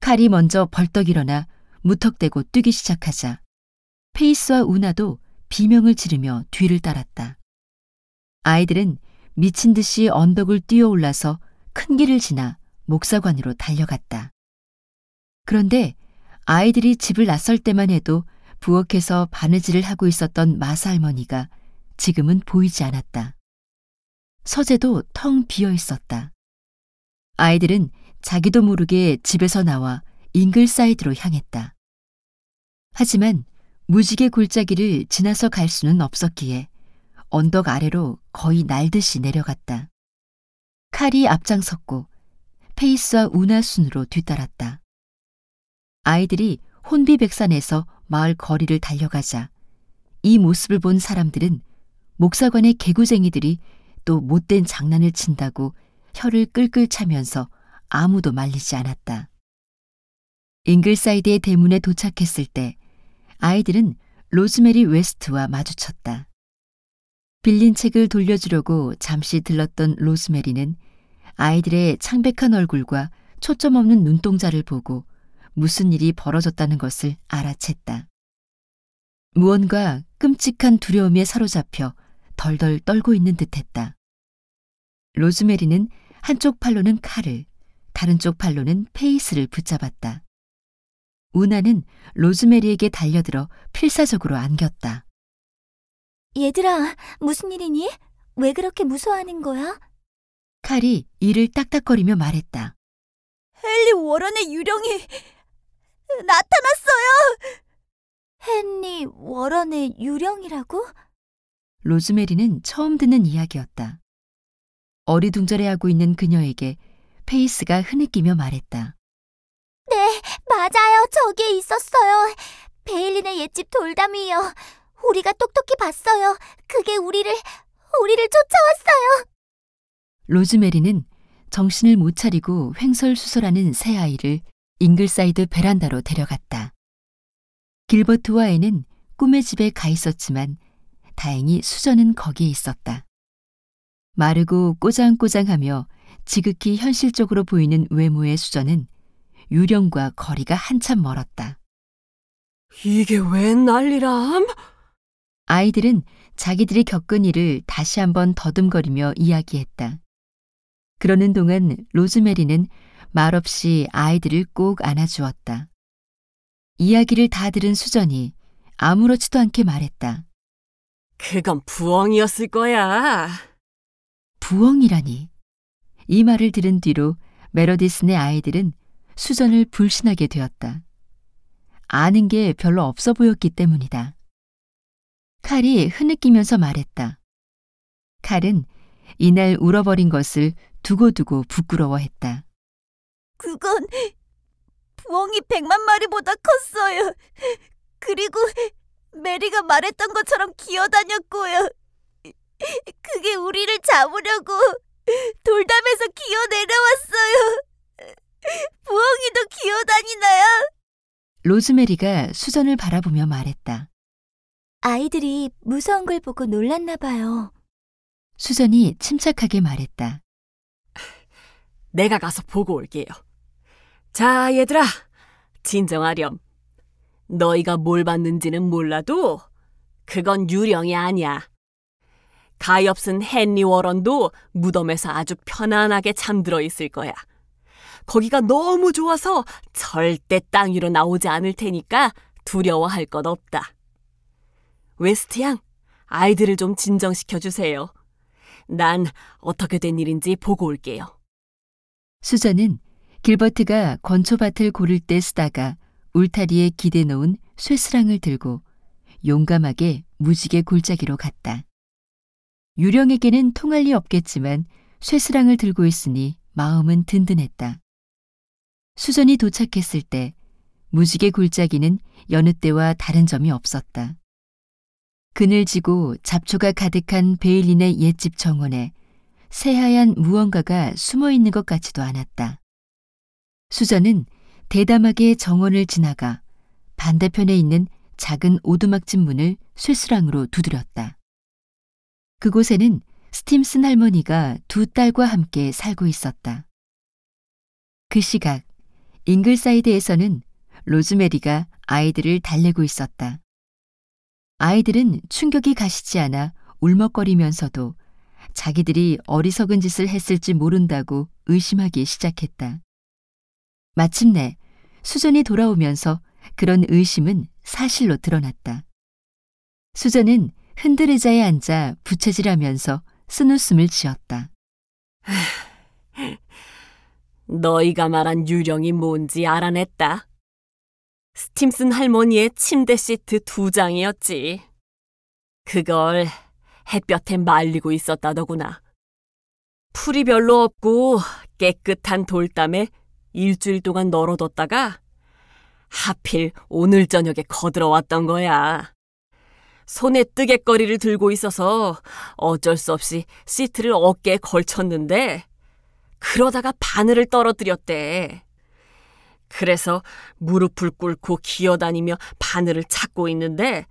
칼이 먼저 벌떡 일어나 무턱대고 뛰기 시작하자 페이스와 우나도 비명을 지르며 뒤를 따랐다. 아이들은 미친 듯이 언덕을 뛰어올라서 큰 길을 지나 목사관으로 달려갔다. 그런데 아이들이 집을 나설 때만 해도 부엌에서 바느질을 하고 있었던 마사 할머니가 지금은 보이지 않았다. 서재도 텅 비어 있었다. 아이들은 자기도 모르게 집에서 나와 잉글 사이드로 향했다. 하지만 무지개 골짜기를 지나서 갈 수는 없었기에 언덕 아래로 거의 날듯이 내려갔다. 칼이 앞장섰고 페이스와 우나 순으로 뒤따랐다. 아이들이 혼비백산에서 마을 거리를 달려가자 이 모습을 본 사람들은 목사관의 개구쟁이들이 또 못된 장난을 친다고 혀를 끌끌 차면서 아무도 말리지 않았다. 잉글사이드의 대문에 도착했을 때 아이들은 로즈메리 웨스트와 마주쳤다. 빌린 책을 돌려주려고 잠시 들렀던 로즈메리는 아이들의 창백한 얼굴과 초점 없는 눈동자를 보고 무슨 일이 벌어졌다는 것을 알아챘다. 무언가 끔찍한 두려움에 사로잡혀 덜덜 떨고 있는 듯했다. 로즈메리는 한쪽 팔로는 칼을, 다른 쪽 팔로는 페이스를 붙잡았다. 우나는 로즈메리에게 달려들어 필사적으로 안겼다. 얘들아, 무슨 일이니? 왜 그렇게 무서워하는 거야? 칼이 이를 딱딱거리며 말했다. 헨리 워런의 유령이 나타났어요! 헨리 워런의 유령이라고? 로즈메리는 처음 듣는 이야기였다. 어리둥절해하고 있는 그녀에게 페이스가 흐느끼며 말했다. 네, 맞아요. 저기에 있었어요. 베일린의 옛집 돌담이요. 우리가 똑똑히 봤어요. 그게 우리를, 우리를 쫓아왔어요. 로즈메리는 정신을 못 차리고 횡설수설하는 새 아이를 잉글사이드 베란다로 데려갔다. 길버트와 애는 꿈의 집에 가 있었지만 다행히 수저는 거기에 있었다. 마르고 꼬장꼬장하며 지극히 현실적으로 보이는 외모의 수저는 유령과 거리가 한참 멀었다. 이게 웬 난리람? 아이들은 자기들이 겪은 일을 다시 한번 더듬거리며 이야기했다. 그러는 동안 로즈메리는 말없이 아이들을 꼭 안아주었다. 이야기를 다 들은 수전이 아무렇지도 않게 말했다. 그건 부엉이었을 거야. 부엉이라니. 이 말을 들은 뒤로 메로디슨의 아이들은 수전을 불신하게 되었다. 아는 게 별로 없어 보였기 때문이다. 칼이 흐느끼면서 말했다. 칼은 이날 울어버린 것을 두고두고 부끄러워했다. 그건 부엉이 백만 마리보다 컸어요. 그리고 메리가 말했던 것처럼 기어다녔고요. 그게 우리를 잡으려고 돌담에서 기어 내려왔어요. 부엉이도 기어다니나요? 로즈메리가 수전을 바라보며 말했다. 아이들이 무서운 걸 보고 놀랐나 봐요. 수전이 침착하게 말했다. 내가 가서 보고 올게요. 자, 얘들아, 진정하렴. 너희가 뭘 봤는지는 몰라도 그건 유령이 아니야. 가엾은 헨리 워런도 무덤에서 아주 편안하게 잠들어 있을 거야. 거기가 너무 좋아서 절대 땅 위로 나오지 않을 테니까 두려워할 것 없다. 웨스트 양, 아이들을 좀 진정시켜 주세요. 난 어떻게 된 일인지 보고 올게요. 수저는 길버트가 권초밭을 고를 때 쓰다가 울타리에 기대 놓은 쇠스랑을 들고 용감하게 무지개 골짜기로 갔다. 유령에게는 통할 리 없겠지만 쇠스랑을 들고 있으니 마음은 든든했다. 수전이 도착했을 때 무지개 골짜기는 여느 때와 다른 점이 없었다. 그늘지고 잡초가 가득한 베일린의 옛집 정원에 새하얀 무언가가 숨어 있는 것 같지도 않았다. 수전은 대담하게 정원을 지나가 반대편에 있는 작은 오두막집 문을 쇠스랑으로 두드렸다. 그곳에는 스팀슨 할머니가 두 딸과 함께 살고 있었다. 그 시각 잉글사이드에서는 로즈메리가 아이들을 달래고 있었다. 아이들은 충격이 가시지 않아 울먹거리면서도 자기들이 어리석은 짓을 했을지 모른다고 의심하기 시작했다. 마침내 수전이 돌아오면서 그런 의심은 사실로 드러났다. 수전은 흔들 의자에 앉아 부채질하면서 쓴웃음을 지었다. 너희가 말한 유령이 뭔지 알아냈다. 스팀슨 할머니의 침대 시트 두 장이었지. 그걸 햇볕에 말리고 있었다더구나. 풀이 별로 없고 깨끗한 돌담에 일주일 동안 널어뒀다가 하필 오늘 저녁에 거들어왔던 거야. 손에 뜨개거리를 들고 있어서 어쩔 수 없이 시트를 어깨에 걸쳤는데 그러다가 바늘을 떨어뜨렸대. 그래서 무릎을 꿇고 기어다니며 바늘을 찾고 있는데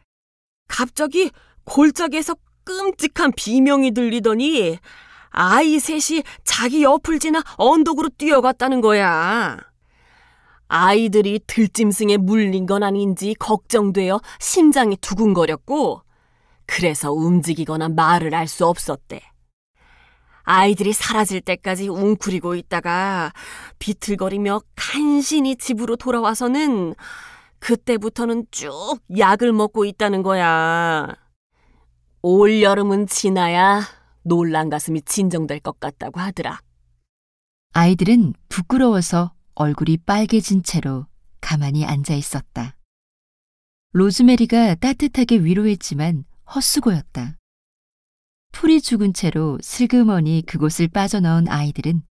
갑자기 골짜기에서 끔찍한 비명이 들리더니 아이 셋이 자기 옆을 지나 언덕으로 뛰어갔다는 거야. 아이들이 들짐승에 물린 건 아닌지 걱정되어 심장이 두근거렸고 그래서 움직이거나 말을 할 수 없었대. 아이들이 사라질 때까지 웅크리고 있다가 비틀거리며 간신히 집으로 돌아와서는 그때부터는 쭉 약을 먹고 있다는 거야. 올 여름은 지나야 놀란 가슴이 진정될 것 같다고 하더라. 아이들은 부끄러워서 얼굴이 빨개진 채로 가만히 앉아 있었다. 로즈메리가 따뜻하게 위로했지만 헛수고였다. 풀이 죽은 채로 슬그머니 그곳을 빠져나온 아이들은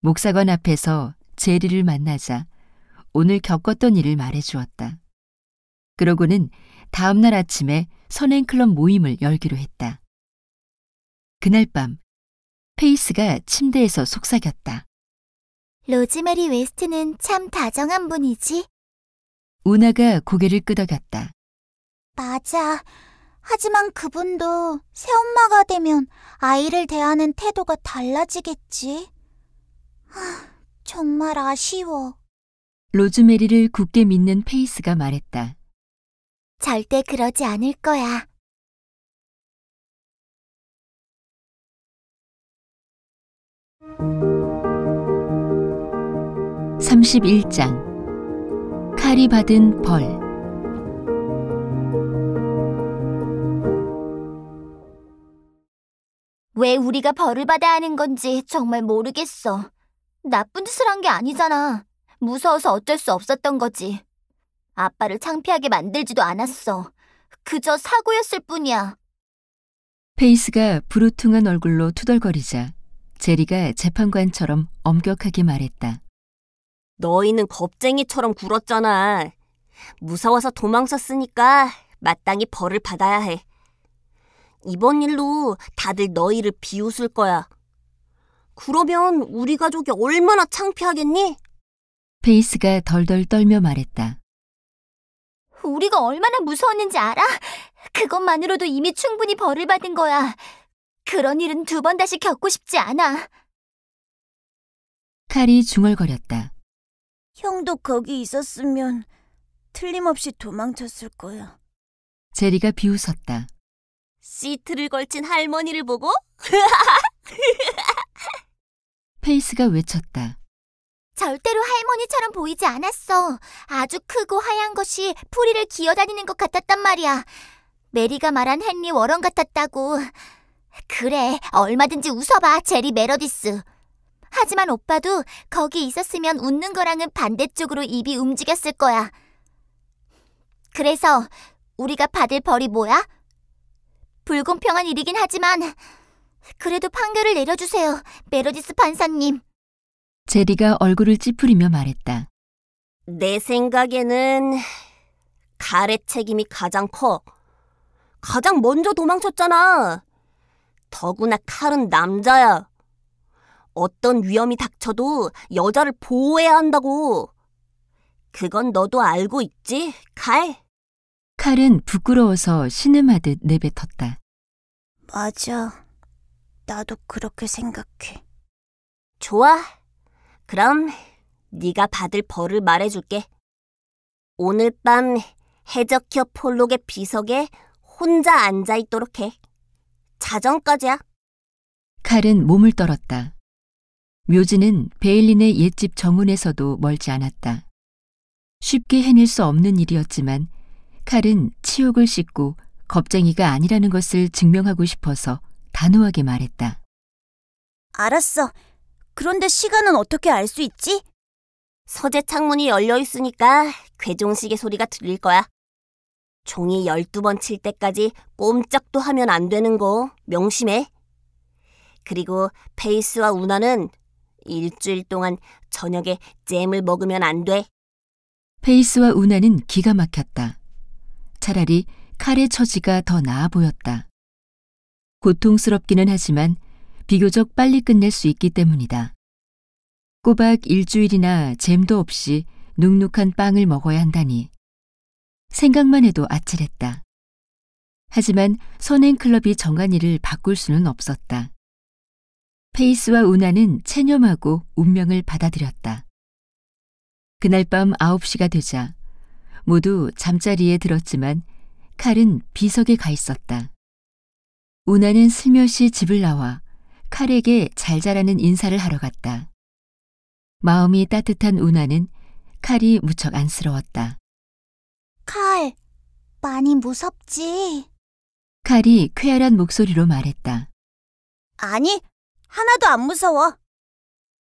목사관 앞에서 제리를 만나자 오늘 겪었던 일을 말해 주었다. 그러고는 다음날 아침에 선행클럽 모임을 열기로 했다. 그날 밤, 페이스가 침대에서 속삭였다. 로즈메리 웨스트는 참 다정한 분이지. 우나가 고개를 끄덕였다. 맞아. 하지만 그분도 새엄마가 되면 아이를 대하는 태도가 달라지겠지. 하, 정말 아쉬워. 로즈메리를 굳게 믿는 페이스가 말했다. 절대 그러지 않을 거야. (31장) 칼이 받은 벌왜 우리가 벌을 받아야 하는 건지 정말 모르겠어. 나쁜 짓을 한 게 아니잖아. 무서워서 어쩔 수 없었던 거지. 아빠를 창피하게 만들지도 않았어. 그저 사고였을 뿐이야. 페이스가 부르퉁한 얼굴로 투덜거리자 제리가 재판관처럼 엄격하게 말했다. 너희는 겁쟁이처럼 굴었잖아. 무서워서 도망쳤으니까 마땅히 벌을 받아야 해. 이번 일로 다들 너희를 비웃을 거야. 그러면 우리 가족이 얼마나 창피하겠니? 페이스가 덜덜 떨며 말했다. 우리가 얼마나 무서웠는지 알아? 그것만으로도 이미 충분히 벌을 받은 거야. 그런 일은 두 번 다시 겪고 싶지 않아. 칼이 중얼거렸다. 형도 거기 있었으면 틀림없이 도망쳤을 거야. 제리가 비웃었다. 시트를 걸친 할머니를 보고 페이스가 외쳤다. 절대로 할머니처럼 보이지 않았어. 아주 크고 하얀 것이 풀이를 기어다니는 것 같았단 말이야. 메리가 말한 헨리 워런 같았다고. 그래, 얼마든지 웃어봐, 제리 메러디스. 하지만 오빠도 거기 있었으면 웃는 거랑은 반대쪽으로 입이 움직였을 거야. 그래서 우리가 받을 벌이 뭐야? 불공평한 일이긴 하지만 그래도 판결을 내려주세요, 메로디스 판사님. 제리가 얼굴을 찌푸리며 말했다. 내 생각에는 가래 책임이 가장 커. 가장 먼저 도망쳤잖아. 더구나 칼은 남자야. 어떤 위험이 닥쳐도 여자를 보호해야 한다고. 그건 너도 알고 있지, 칼? 칼은 부끄러워서 신음하듯 내뱉었다. 맞아. 나도 그렇게 생각해. 좋아. 그럼 네가 받을 벌을 말해줄게. 오늘 밤 해적혀 폴록의 비석에 혼자 앉아있도록 해. 자정까지야. 칼은 몸을 떨었다. 묘지는 베일린의 옛집 정문에서도 멀지 않았다. 쉽게 해낼 수 없는 일이었지만 칼은 치욕을 씻고 겁쟁이가 아니라는 것을 증명하고 싶어서 단호하게 말했다. 알았어. 그런데 시간은 어떻게 알 수 있지? 서재 창문이 열려 있으니까 괴종식의 소리가 들릴 거야. 종이 열두 번 칠 때까지 꼼짝도 하면 안 되는 거 명심해. 그리고 페이스와 우나는 일주일 동안 저녁에 잼을 먹으면 안 돼. 페이스와 우나는 기가 막혔다. 차라리 칼의 처지가 더 나아 보였다. 고통스럽기는 하지만 비교적 빨리 끝낼 수 있기 때문이다. 꼬박 일주일이나 잼도 없이 눅눅한 빵을 먹어야 한다니. 생각만 해도 아찔했다. 하지만 선행클럽이 정한 일을 바꿀 수는 없었다. 페이스와 운하는 체념하고 운명을 받아들였다. 그날 밤 9시가 되자 모두 잠자리에 들었지만 칼은 비석에 가 있었다. 우나는 슬며시 집을 나와 칼에게 잘 자라는 인사를 하러 갔다. 마음이 따뜻한 우나는 칼이 무척 안쓰러웠다. 칼, 많이 무섭지? 칼이 쾌활한 목소리로 말했다. 아니, 하나도 안 무서워.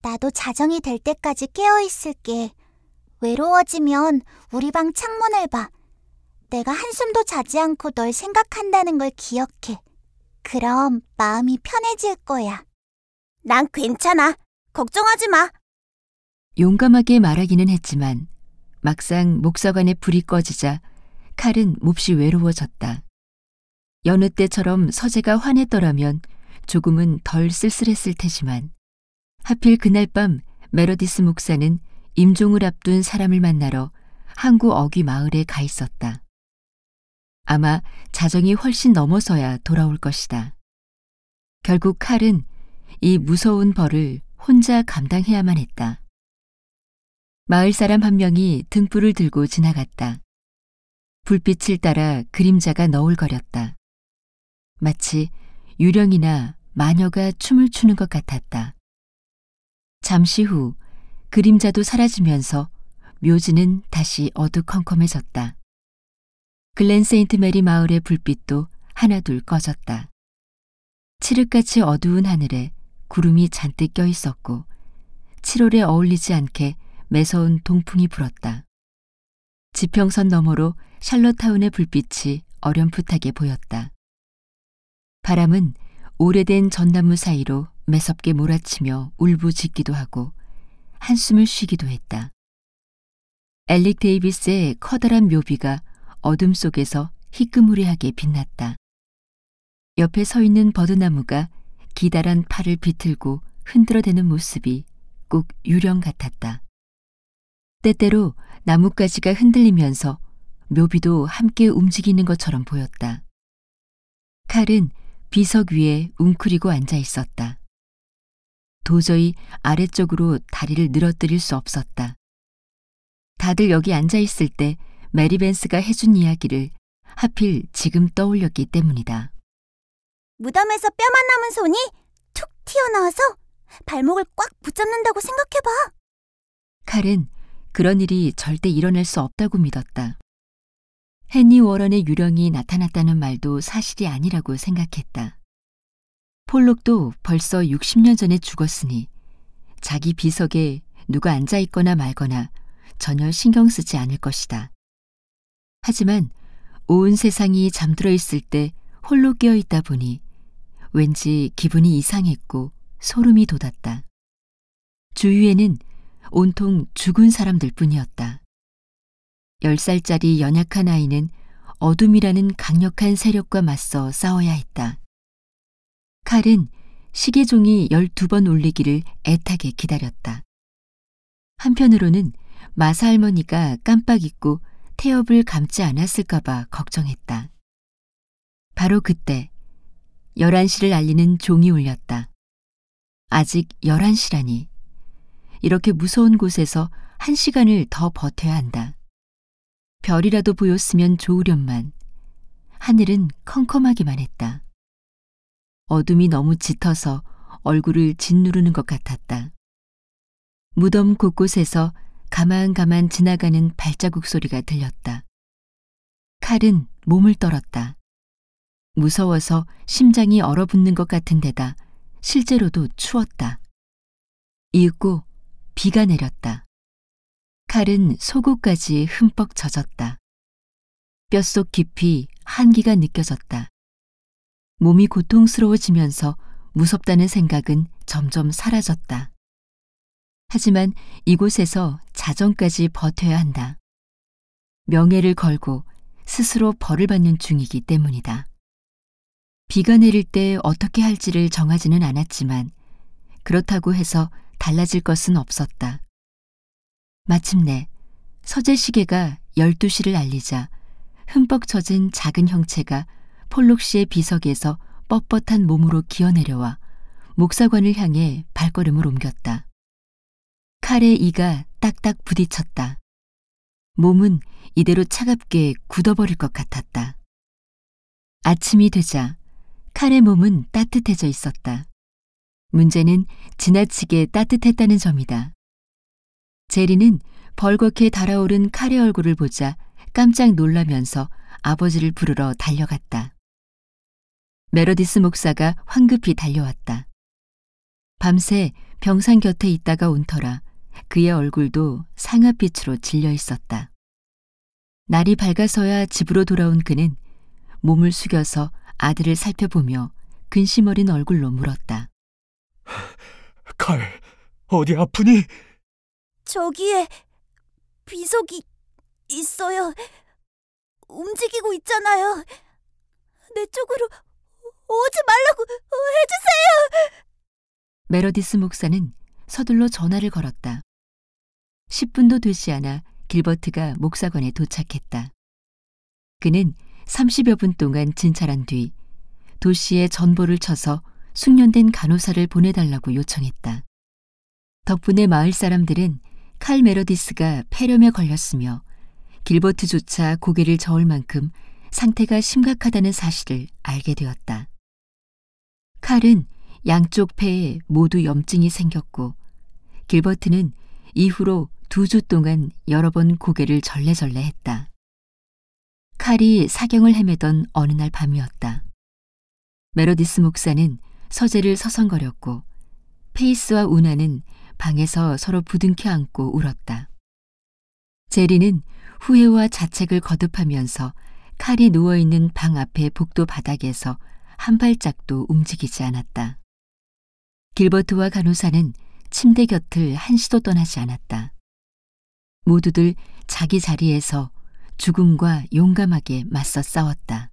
나도 자정이 될 때까지 깨어 있을게. 외로워지면 우리 방 창문을 봐. 내가 한숨도 자지 않고 널 생각한다는 걸 기억해. 그럼 마음이 편해질 거야. 난 괜찮아. 걱정하지 마. 용감하게 말하기는 했지만 막상 목사관에 불이 꺼지자 칼은 몹시 외로워졌다. 여느 때처럼 서재가 화냈더라면 조금은 덜 쓸쓸했을 테지만 하필 그날 밤 메로디스 목사는 임종을 앞둔 사람을 만나러 항구 어귀 마을에 가 있었다. 아마 자정이 훨씬 넘어서야 돌아올 것이다. 결국 칼은 이 무서운 벌을 혼자 감당해야만 했다. 마을 사람 한 명이 등불을 들고 지나갔다. 불빛을 따라 그림자가 너울거렸다. 마치 유령이나 마녀가 춤을 추는 것 같았다. 잠시 후 그림자도 사라지면서 묘지는 다시 어두컴컴해졌다. 글렌 세인트 메리 마을의 불빛도 하나둘 꺼졌다. 칠흑같이 어두운 하늘에 구름이 잔뜩 껴 있었고 7월에 어울리지 않게 매서운 동풍이 불었다. 지평선 너머로 샬럿타운의 불빛이 어렴풋하게 보였다. 바람은 오래된 전나무 사이로 매섭게 몰아치며 울부짖기도 하고 한숨을 쉬기도 했다. 엘릭 데이비스의 커다란 묘비가 어둠 속에서 희끄무리하게 빛났다. 옆에 서 있는 버드나무가 기다란 팔을 비틀고 흔들어대는 모습이 꼭 유령 같았다. 때때로 나뭇가지가 흔들리면서 묘비도 함께 움직이는 것처럼 보였다. 칼은 비석 위에 웅크리고 앉아 있었다. 도저히 아래쪽으로 다리를 늘어뜨릴 수 없었다. 다들 여기 앉아있을 때 메리벤스가 해준 이야기를 하필 지금 떠올렸기 때문이다. 무덤에서 뼈만 남은 손이 툭 튀어나와서 발목을 꽉 붙잡는다고 생각해봐. 칼은 그런 일이 절대 일어날 수 없다고 믿었다. 헨리 워런의 유령이 나타났다는 말도 사실이 아니라고 생각했다. 폴록도 벌써 60년 전에 죽었으니 자기 비석에 누가 앉아 있거나 말거나 전혀 신경 쓰지 않을 것이다. 하지만 온 세상이 잠들어 있을 때 홀로 깨어 있다 보니 왠지 기분이 이상했고 소름이 돋았다. 주위에는 온통 죽은 사람들 뿐이었다. 10살짜리 연약한 아이는 어둠이라는 강력한 세력과 맞서 싸워야 했다. 칼은 시계종이 1 2번 울리기를 애타게 기다렸다. 한편으로는 마사 할머니가 깜빡 잊고 태엽을 감지 않았을까봐 걱정했다. 바로 그때 11시를 알리는 종이 울렸다. 아직 11시라니. 이렇게 무서운 곳에서 한 시간을 더 버텨야 한다. 별이라도 보였으면 좋으련만. 하늘은 컴컴하기만 했다. 어둠이 너무 짙어서 얼굴을 짓누르는 것 같았다. 무덤 곳곳에서 가만가만 지나가는 발자국 소리가 들렸다. 칼은 몸을 떨었다. 무서워서 심장이 얼어붙는 것 같은 데다 실제로도 추웠다. 이윽고 비가 내렸다. 칼은 속옷까지 흠뻑 젖었다. 뼛속 깊이 한기가 느껴졌다. 몸이 고통스러워지면서 무섭다는 생각은 점점 사라졌다. 하지만 이곳에서 자정까지 버텨야 한다. 명예를 걸고 스스로 벌을 받는 중이기 때문이다. 비가 내릴 때 어떻게 할지를 정하지는 않았지만 그렇다고 해서 달라질 것은 없었다. 마침내 서재 시계가 12시를 알리자 흠뻑 젖은 작은 형체가 폴록시의 비석에서 뻣뻣한 몸으로 기어내려와 목사관을 향해 발걸음을 옮겼다. 칼의 이가 딱딱 부딪혔다. 몸은 이대로 차갑게 굳어버릴 것 같았다. 아침이 되자 칼의 몸은 따뜻해져 있었다. 문제는 지나치게 따뜻했다는 점이다. 제리는 벌겋게 달아오른 칼의 얼굴을 보자 깜짝 놀라면서 아버지를 부르러 달려갔다. 메로디스 목사가 황급히 달려왔다. 밤새 병상 곁에 있다가 온 터라 그의 얼굴도 상아빛으로 질려 있었다. 날이 밝아서야 집으로 돌아온 그는 몸을 숙여서 아들을 살펴보며 근심 어린 얼굴로 물었다. 칼, 어디 아프니? 저기에 비석이 있어요. 움직이고 있잖아요. 내 쪽으로 오지 말라고 어, 해주세요. 메로디스 목사는 서둘러 전화를 걸었다. 10분도 되지 않아 길버트가 목사관에 도착했다. 그는 30여 분 동안 진찰한 뒤 도시에 전보를 쳐서 숙련된 간호사를 보내달라고 요청했다. 덕분에 마을 사람들은 칼 메로디스가 폐렴에 걸렸으며 길버트조차 고개를 저을 만큼 상태가 심각하다는 사실을 알게 되었다. 칼은 양쪽 폐에 모두 염증이 생겼고 길버트는 이후로 두 주 동안 여러 번 고개를 절레절레 했다. 칼이 사경을 헤매던 어느 날 밤이었다. 메로디스 목사는 서재를 서성거렸고 페이스와 우나는 방에서 서로 부둥켜 안고 울었다. 제리는 후회와 자책을 거듭하면서 칼이 누워있는 방 앞의 복도 바닥에서 한 발짝도 움직이지 않았다. 길버트와 간호사는 침대 곁을 한시도 떠나지 않았다. 모두들 자기 자리에서 죽음과 용감하게 맞서 싸웠다.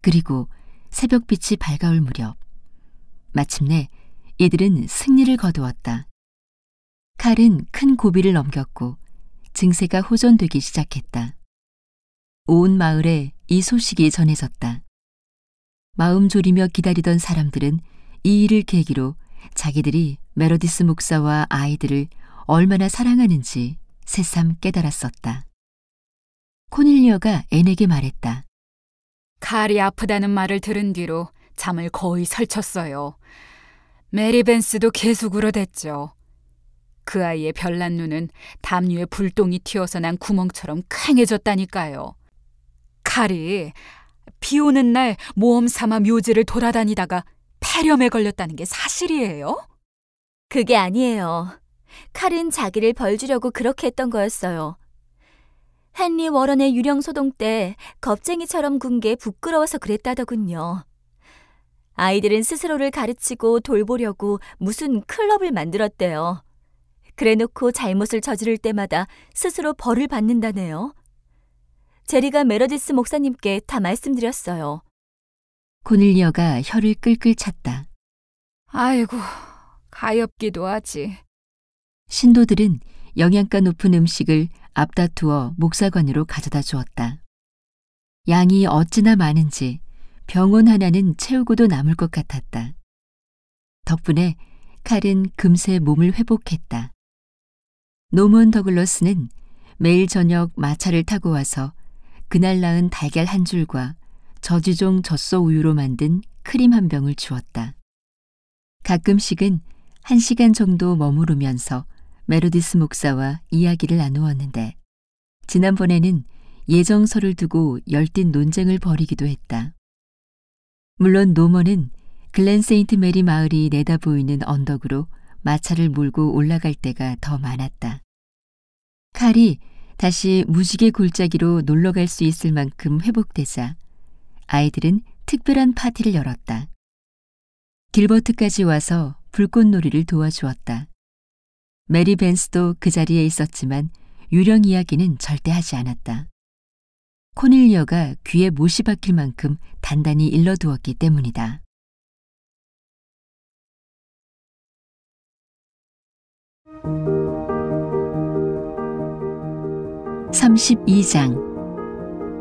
그리고 새벽빛이 밝아올 무렵 마침내 이들은 승리를 거두었다. 칼은 큰 고비를 넘겼고 증세가 호전되기 시작했다. 온 마을에 이 소식이 전해졌다. 마음 졸이며 기다리던 사람들은 이 일을 계기로 자기들이 메로디스 목사와 아이들을 얼마나 사랑하는지 새삼 깨달았었다. 코닐리어가 앤에게 말했다. 칼이 아프다는 말을 들은 뒤로 잠을 거의 설쳤어요. 메리 벤스도 계속 울어댔죠. 그 아이의 별난 눈은 담요에 불똥이 튀어서 난 구멍처럼 캉해졌다니까요. 칼이 비 오는 날 모험 삼아 묘지를 돌아다니다가 폐렴에 걸렸다는 게 사실이에요? 그게 아니에요. 칼은 자기를 벌주려고 그렇게 했던 거였어요. 헨리 워런의 유령 소동 때 겁쟁이처럼 군 게 부끄러워서 그랬다더군요. 아이들은 스스로를 가르치고 돌보려고 무슨 클럽을 만들었대요. 그래놓고 잘못을 저지를 때마다 스스로 벌을 받는다네요. 제리가 메러디스 목사님께 다 말씀드렸어요. 코닐리어가 혀를 끌끌 찼다. 아이고, 가엾기도 하지. 신도들은 영양가 높은 음식을 앞다투어 목사관으로 가져다 주었다. 양이 어찌나 많은지 병원 하나는 채우고도 남을 것 같았다. 덕분에 칼은 금세 몸을 회복했다. 노먼 더글러스는 매일 저녁 마차를 타고 와서 그날 낳은 달걀 한 줄과 저지종 젖소 우유로 만든 크림 한 병을 주었다. 가끔씩은 한 시간 정도 머무르면서 메르디스 목사와 이야기를 나누었는데 지난번에는 예정서를 두고 열띤 논쟁을 벌이기도 했다. 물론 노먼은 글렌 세인트 메리 마을이 내다 보이는 언덕으로 마차를 몰고 올라갈 때가 더 많았다. 칼이 다시 무지개 골짜기로 놀러 갈 수 있을 만큼 회복되자 아이들은 특별한 파티를 열었다. 길버트까지 와서 불꽃놀이를 도와주었다. 메리 벤스도 그 자리에 있었지만 유령 이야기는 절대 하지 않았다. 코닐리어가 귀에 못이 박힐 만큼 단단히 일러두었기 때문이다. 32장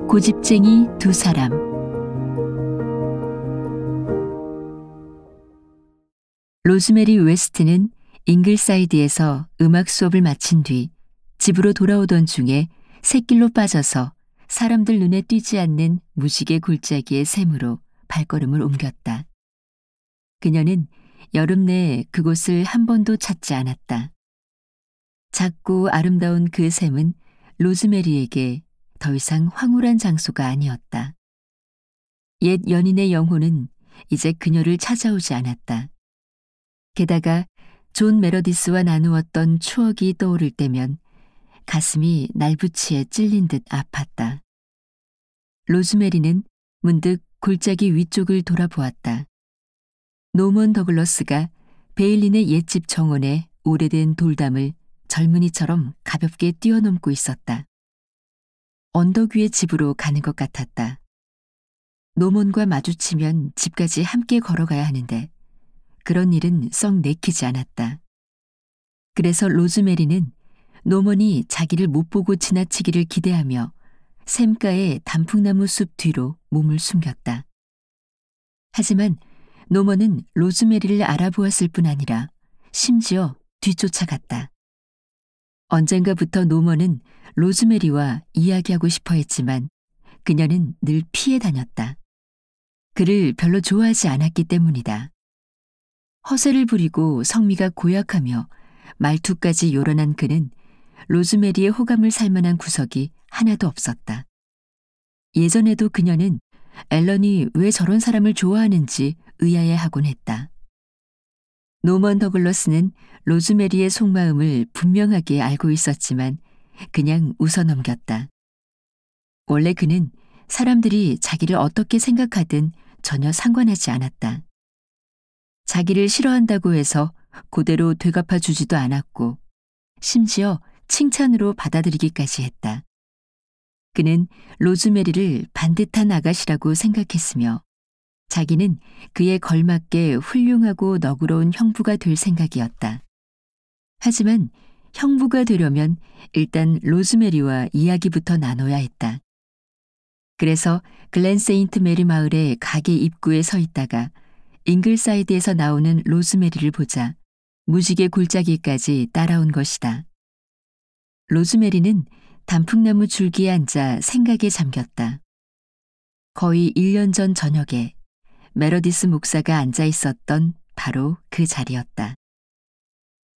고집쟁이 두 사람 로즈메리 웨스트는 잉글사이드에서 음악 수업을 마친 뒤 집으로 돌아오던 중에 샛길로 빠져서 사람들 눈에 띄지 않는 무지개 굴짜기의 샘으로 발걸음을 옮겼다. 그녀는 여름 내에 그곳을 한 번도 찾지 않았다. 작고 아름다운 그 샘은 로즈메리에게 더 이상 황홀한 장소가 아니었다. 옛 연인의 영혼은 이제 그녀를 찾아오지 않았다. 게다가 존 메러디스와 나누었던 추억이 떠오를 때면 가슴이 날부치에 찔린 듯 아팠다. 로즈메리는 문득 골짜기 위쪽을 돌아보았다. 노먼 더글러스가 베일린의 옛집 정원에 오래된 돌담을 젊은이처럼 가볍게 뛰어넘고 있었다. 언덕 위의 집으로 가는 것 같았다. 노몬과 마주치면 집까지 함께 걸어가야 하는데 그런 일은 썩 내키지 않았다. 그래서 로즈메리는 노먼이 자기를 못 보고 지나치기를 기대하며 샘가의 단풍나무 숲 뒤로 몸을 숨겼다. 하지만 노먼은 로즈메리를 알아보았을 뿐 아니라 심지어 뒤쫓아갔다. 언젠가부터 노먼은 로즈메리와 이야기하고 싶어 했지만 그녀는 늘 피해 다녔다. 그를 별로 좋아하지 않았기 때문이다. 허세를 부리고 성미가 고약하며 말투까지 요란한 그는 로즈메리의 호감을 살만한 구석이 하나도 없었다. 예전에도 그녀는 앨런이 왜 저런 사람을 좋아하는지 의아해하곤 했다. 노먼 더글러스는 로즈메리의 속마음을 분명하게 알고 있었지만 그냥 웃어 넘겼다. 원래 그는 사람들이 자기를 어떻게 생각하든 전혀 상관하지 않았다. 자기를 싫어한다고 해서 그대로 되갚아 주지도 않았고 심지어 칭찬으로 받아들이기까지 했다. 그는 로즈메리를 반듯한 아가씨라고 생각했으며 자기는 그에 걸맞게 훌륭하고 너그러운 형부가 될 생각이었다. 하지만 형부가 되려면 일단 로즈메리와 이야기부터 나눠야 했다. 그래서 글랜세인트 메리 마을의 가게 입구에 서 있다가 잉글사이드에서 나오는 로즈메리를 보자 무지개 골짜기까지 따라온 것이다. 로즈메리는 단풍나무 줄기에 앉아 생각에 잠겼다. 거의 1년 전 저녁에 메로디스 목사가 앉아 있었던 바로 그 자리였다.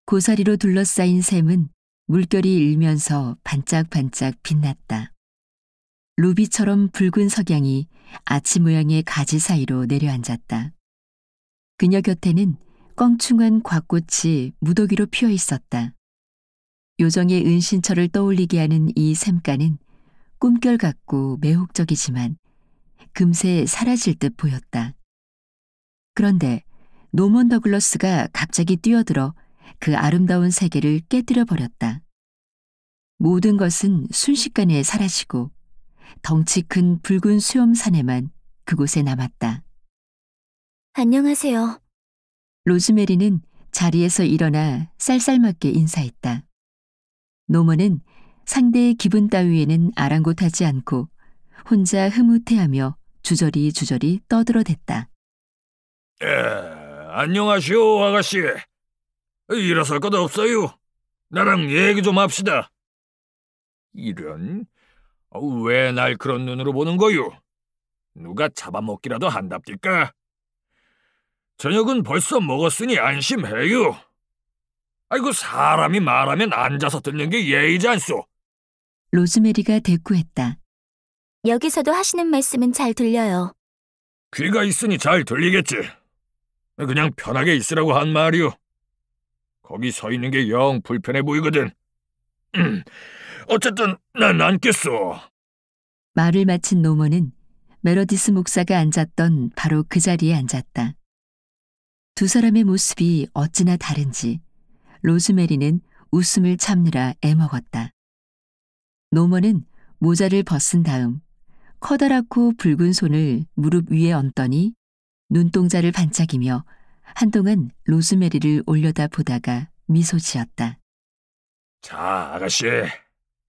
고사리로 둘러싸인 샘은 물결이 일면서 반짝반짝 빛났다. 루비처럼 붉은 석양이 아치 모양의 가지 사이로 내려앉았다. 그녀 곁에는 껑충한 곽꽃이 무더기로 피어 있었다. 요정의 은신처를 떠올리게 하는 이 샘가는 꿈결 같고 매혹적이지만 금세 사라질 듯 보였다. 그런데 노먼 더글러스가 갑자기 뛰어들어 그 아름다운 세계를 깨뜨려 버렸다. 모든 것은 순식간에 사라지고 덩치 큰 붉은 수염산에만 그곳에 남았다. 안녕하세요. 로즈메리는 자리에서 일어나 쌀쌀맞게 인사했다. 노먼은 상대의 기분 따위에는 아랑곳하지 않고 혼자 흐뭇해하며 주저리 주저리 떠들어댔다. 예, 안녕하시오, 아가씨. 일어설 것 없어요. 나랑 얘기 좀 합시다. 이런, 왜 날 그런 눈으로 보는 거요? 누가 잡아먹기라도 한답니까? 저녁은 벌써 먹었으니 안심해요. 아이고 사람이 말하면 앉아서 듣는 게 예의지 않소. 로즈메리가 대꾸했다. 여기서도 하시는 말씀은 잘 들려요. 귀가 있으니 잘 들리겠지. 그냥 편하게 있으라고 한 말이오. 거기 서 있는 게 영 불편해 보이거든. 음, 어쨌든 난 앉겠소. 말을 마친 노먼은 메로디스 목사가 앉았던 바로 그 자리에 앉았다. 두 사람의 모습이 어찌나 다른지 로즈메리는 웃음을 참느라 애먹었다. 노먼은 모자를 벗은 다음 커다랗고 붉은 손을 무릎 위에 얹더니 눈동자를 반짝이며 한동안 로즈메리를 올려다 보다가 미소 지었다. 자, 아가씨.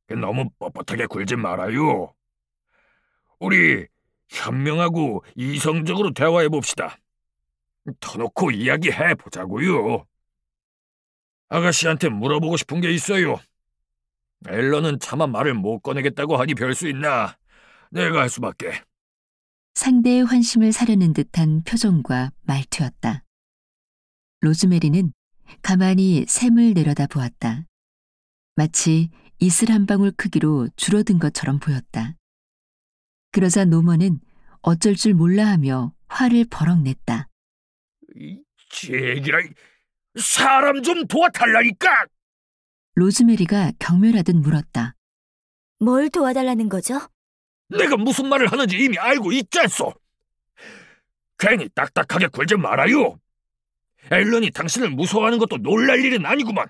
그 너무 뻣뻣하게 굴지 말아요. 우리 현명하고 이성적으로 대화해 봅시다. 더놓고 이야기해 보자고요. 아가씨한테 물어보고 싶은 게 있어요. 엘런은 차마 말을 못 꺼내겠다고 하니 별 수 있나? 내가 할 수밖에. 상대의 환심을 사려는 듯한 표정과 말투였다. 로즈메리는 가만히 샘을 내려다 보았다. 마치 이슬 한 방울 크기로 줄어든 것처럼 보였다. 그러자 노먼은 어쩔 줄 몰라 하며 화를 버럭 냈다. 제기라 사람 좀 도와달라니까! 로즈메리가 경멸하듯 물었다. 뭘 도와달라는 거죠? 내가 무슨 말을 하는지 이미 알고 있잖소. 괜히 딱딱하게 굴지 말아요. 앨런이 당신을 무서워하는 것도 놀랄 일은 아니구만.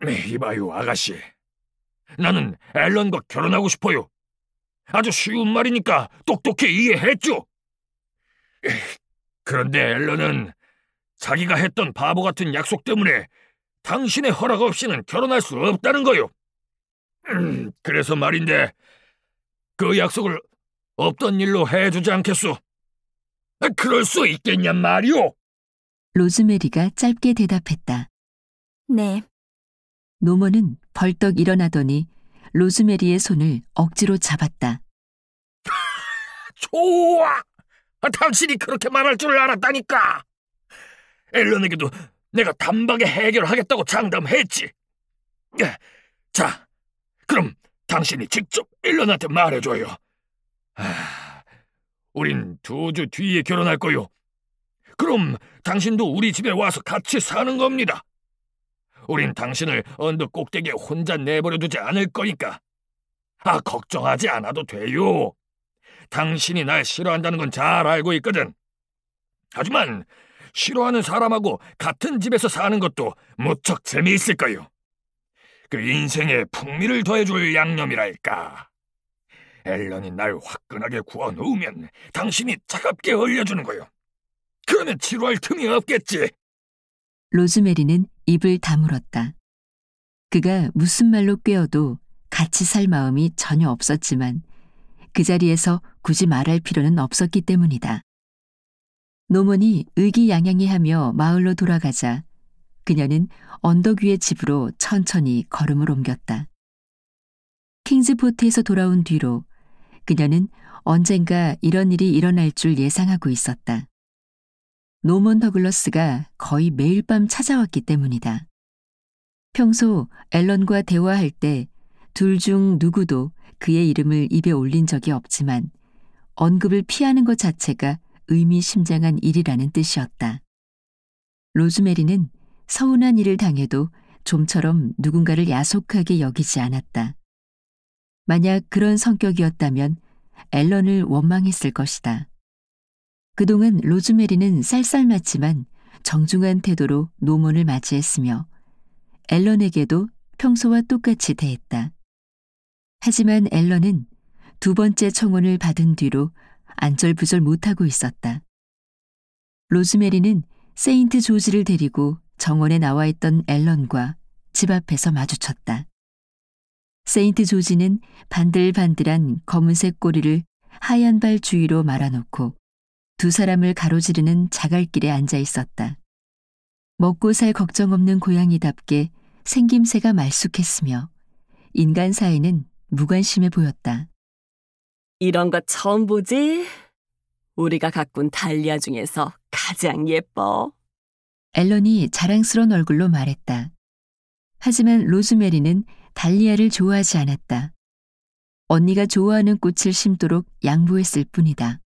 네, 이봐요, 아가씨. 나는 앨런과 결혼하고 싶어요. 아주 쉬운 말이니까 똑똑히 이해했죠. 그런데 앨런은 자기가 했던 바보 같은 약속 때문에 당신의 허락 없이는 결혼할 수 없다는 거요. 음, 그래서 말인데 그 약속을 없던 일로 해주지 않겠소? 아, 그럴 수 있겠냔 말이오. 로즈메리가 짧게 대답했다. 네. 노먼은 벌떡 일어나더니 로즈메리의 손을 억지로 잡았다. 좋아! 아, 당신이 그렇게 말할 줄 알았다니까! 앨런에게도 내가 단박에 해결하겠다고 장담했지. 자, 그럼 당신이 직접 일런한테 말해줘요. 하... 우린 두 주 뒤에 결혼할 거요. 그럼 당신도 우리 집에 와서 같이 사는 겁니다. 우린 당신을 언덕 꼭대기에 혼자 내버려 두지 않을 거니까. 아, 걱정하지 않아도 돼요. 당신이 날 싫어한다는 건 잘 알고 있거든. 하지만 싫어하는 사람하고 같은 집에서 사는 것도 무척 재미있을 거요. 그 인생에 풍미를 더해줄 양념이랄까. 앨런이 날 화끈하게 구워놓으면 당신이 차갑게 얼려주는 거요. 그러면 지루할 틈이 없겠지. 로즈메리는 입을 다물었다. 그가 무슨 말로 꿰어도 같이 살 마음이 전혀 없었지만 그 자리에서 굳이 말할 필요는 없었기 때문이다. 노먼이 의기양양해하며 마을로 돌아가자 그녀는 언덕 위의 집으로 천천히 걸음을 옮겼다. 킹즈포트에서 돌아온 뒤로 그녀는 언젠가 이런 일이 일어날 줄 예상하고 있었다. 노먼 더글러스가 거의 매일 밤 찾아왔기 때문이다. 평소 앨런과 대화할 때 둘 중 누구도 그의 이름을 입에 올린 적이 없지만 언급을 피하는 것 자체가 의미심장한 일이라는 뜻이었다. 로즈메리는 서운한 일을 당해도 좀처럼 누군가를 야속하게 여기지 않았다. 만약 그런 성격이었다면 앨런을 원망했을 것이다. 그동안 로즈메리는 쌀쌀맞지만 정중한 태도로 노문을 맞이했으며 앨런에게도 평소와 똑같이 대했다. 하지만 앨런은 두 번째 청혼을 받은 뒤로 안절부절 못하고 있었다. 로즈메리는 세인트 조지를 데리고 정원에 나와 있던 앨런과 집 앞에서 마주쳤다. 세인트 조지는 반들반들한 검은색 꼬리를 하얀 발 주위로 말아놓고 두 사람을 가로지르는 자갈길에 앉아 있었다. 먹고 살 걱정 없는 고양이답게 생김새가 말쑥했으며 인간 사이는 무관심해 보였다. 이런 거 처음 보지? 우리가 가꾼 달리아 중에서 가장 예뻐. 앨런이 자랑스러운 얼굴로 말했다. 하지만 로즈메리는 달리아를 좋아하지 않았다. 언니가 좋아하는 꽃을 심도록 양보했을 뿐이다.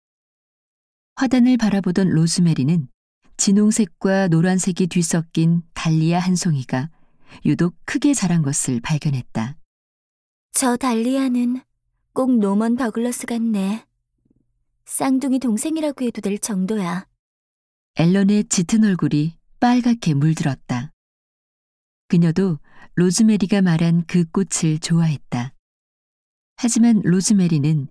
화단을 바라보던 로즈메리는 진홍색과 노란색이 뒤섞인 달리아 한 송이가 유독 크게 자란 것을 발견했다. 저 달리아는 꼭 노먼 더글러스 같네. 쌍둥이 동생이라고 해도 될 정도야. 앨런의 짙은 얼굴이 빨갛게 물들었다. 그녀도 로즈메리가 말한 그 꽃을 좋아했다. 하지만 로즈메리는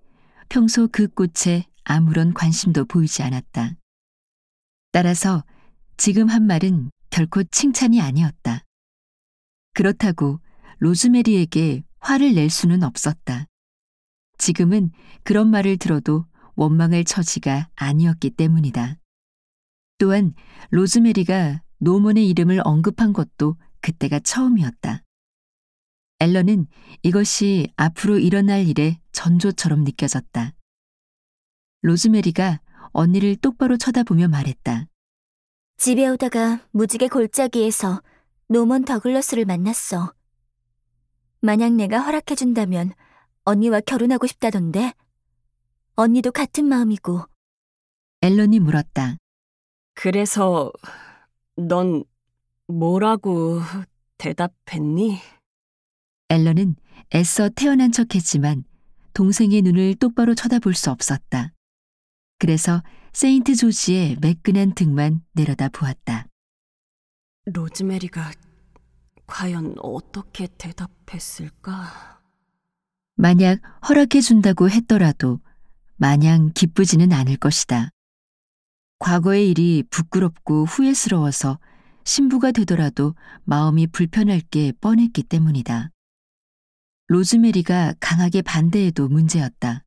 평소 그 꽃에 아무런 관심도 보이지 않았다. 따라서 지금 한 말은 결코 칭찬이 아니었다. 그렇다고 로즈메리에게 화를 낼 수는 없었다. 지금은 그런 말을 들어도 원망할 처지가 아니었기 때문이다. 또한 로즈메리가 노먼의 이름을 언급한 것도 그때가 처음이었다. 앨런은 이것이 앞으로 일어날 일의 전조처럼 느껴졌다. 로즈메리가 언니를 똑바로 쳐다보며 말했다. 집에 오다가 무지개 골짜기에서 노먼 더글러스를 만났어. 만약 내가 허락해준다면 언니와 결혼하고 싶다던데. 언니도 같은 마음이고. 앨런이 물었다. 그래서 넌 뭐라고 대답했니? 앨런은 애써 태어난 척했지만 동생의 눈을 똑바로 쳐다볼 수 없었다. 그래서 세인트 조지의 매끈한 등만 내려다 보았다. 로즈메리가 과연 어떻게 대답했을까? 만약 허락해준다고 했더라도 마냥 기쁘지는 않을 것이다. 과거의 일이 부끄럽고 후회스러워서 신부가 되더라도 마음이 불편할 게 뻔했기 때문이다. 로즈메리가 강하게 반대해도 문제였다.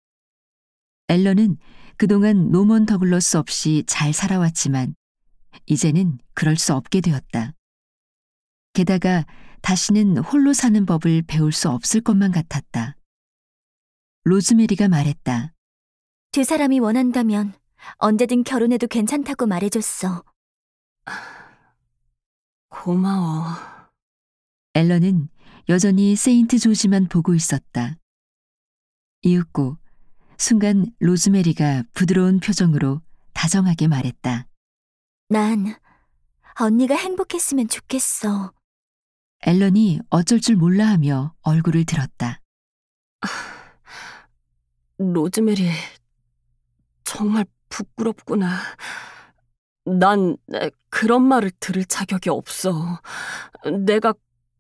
앨런은 그동안 노먼 더글러스 없이 잘 살아왔지만 이제는 그럴 수 없게 되었다. 게다가 다시는 홀로 사는 법을 배울 수 없을 것만 같았다. 로즈메리가 말했다. 두 사람이 원한다면 언제든 결혼해도 괜찮다고 말해줬어. 고마워. 앨런은 여전히 세인트 조지만 보고 있었다. 이윽고 순간 로즈메리가 부드러운 표정으로 다정하게 말했다. 난 언니가 행복했으면 좋겠어. 앨런이 어쩔 줄 몰라 하며 얼굴을 들었다. 로즈메리, 정말 부끄럽구나. 난 그런 말을 들을 자격이 없어. 내가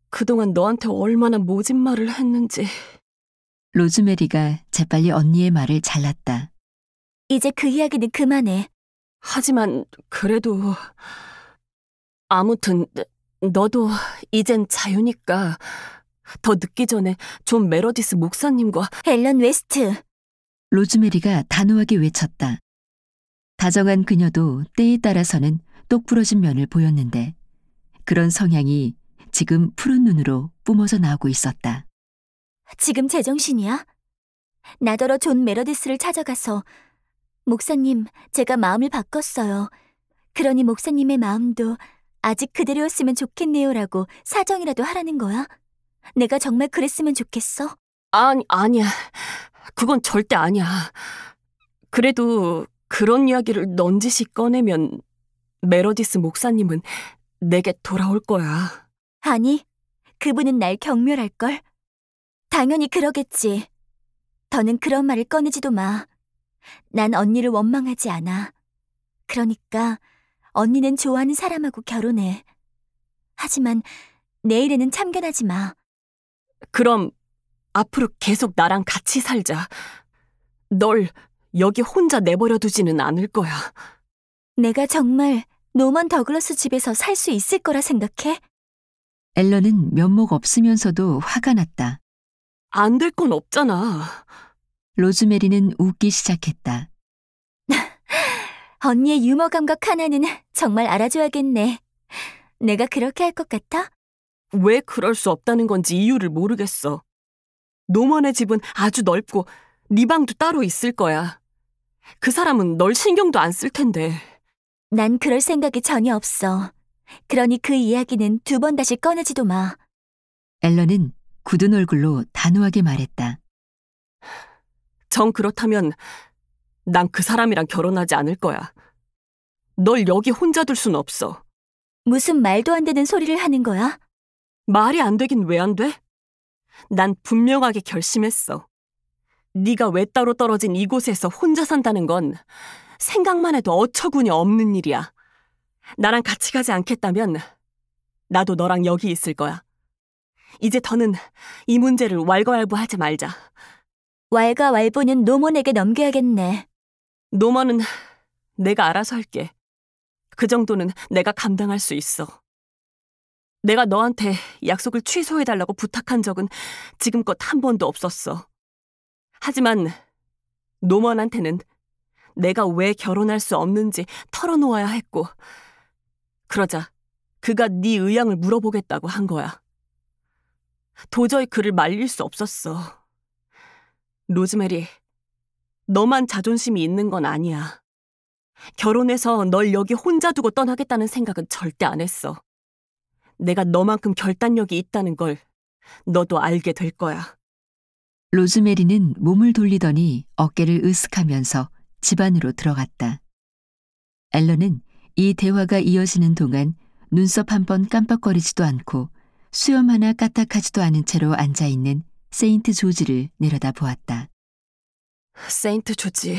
그동안 너한테 얼마나 모진 말을 했는지. 로즈메리가 재빨리 언니의 말을 잘랐다. 이제 그 이야기는 그만해. 하지만 그래도 아무튼 너도 이젠 자유니까 더 늦기 전에 존 메러디스 목사님과 앨런 웨스트 로즈메리가 단호하게 외쳤다. 다정한 그녀도 때에 따라서는 똑부러진 면을 보였는데 그런 성향이 지금 푸른 눈으로 뿜어져 나오고 있었다. 지금 제정신이야? 나더러 존 메러디스를 찾아가서 목사님, 제가 마음을 바꿨어요. 그러니 목사님의 마음도 아직 그대로였으면 좋겠네요라고 사정이라도 하라는 거야? 내가 정말 그랬으면 좋겠어? 아니, 아니야. 그건 절대 아니야. 그래도 그런 이야기를 넌지시 꺼내면 메로디스 목사님은 내게 돌아올 거야. 아니, 그분은 날 경멸할걸. 당연히 그러겠지. 더는 그런 말을 꺼내지도 마. 난 언니를 원망하지 않아. 그러니까 언니는 좋아하는 사람하고 결혼해. 하지만 내일에는 참견하지 마. 그럼 앞으로 계속 나랑 같이 살자. 널 여기 혼자 내버려 두지는 않을 거야. 내가 정말 노먼 더글러스 집에서 살 수 있을 거라 생각해? 앨런은 면목 없으면서도 화가 났다. 안 될 건 없잖아. 로즈메리는 웃기 시작했다. 언니의 유머 감각 하나는 정말 알아줘야겠네. 내가 그렇게 할 것 같아? 왜 그럴 수 없다는 건지 이유를 모르겠어. 노먼의 집은 아주 넓고 네 방도 따로 있을 거야. 그 사람은 널 신경도 안 쓸 텐데. 난 그럴 생각이 전혀 없어. 그러니 그 이야기는 두 번 다시 꺼내지도 마. 앨런은 굳은 얼굴로 단호하게 말했다. 정 그렇다면 난 그 사람이랑 결혼하지 않을 거야. 널 여기 혼자 둘 순 없어. 무슨 말도 안 되는 소리를 하는 거야? 말이 안 되긴 왜 안 돼? 난 분명하게 결심했어. 네가 왜 따로 떨어진 이곳에서 혼자 산다는 건 생각만 해도 어처구니 없는 일이야. 나랑 같이 가지 않겠다면 나도 너랑 여기 있을 거야. 이제 더는 이 문제를 왈가왈부하지 말자. 왈가왈부는 노먼에게 넘겨야겠네. 노먼은 내가 알아서 할게. 그 정도는 내가 감당할 수 있어. 내가 너한테 약속을 취소해달라고 부탁한 적은 지금껏 한 번도 없었어. 하지만 노먼한테는 내가 왜 결혼할 수 없는지 털어놓아야 했고 그러자 그가 네 의향을 물어보겠다고 한 거야. 도저히 그를 말릴 수 없었어. 로즈메리, 너만 자존심이 있는 건 아니야. 결혼해서 널 여기 혼자 두고 떠나겠다는 생각은 절대 안 했어. 내가 너만큼 결단력이 있다는 걸 너도 알게 될 거야. 로즈메리는 몸을 돌리더니 어깨를 으쓱하면서 집 안으로 들어갔다. 앨런은 이 대화가 이어지는 동안 눈썹 한 번 깜빡거리지도 않고 수염 하나 까딱하지도 않은 채로 앉아있는 세인트 조지를 내려다보았다. 세인트 조지,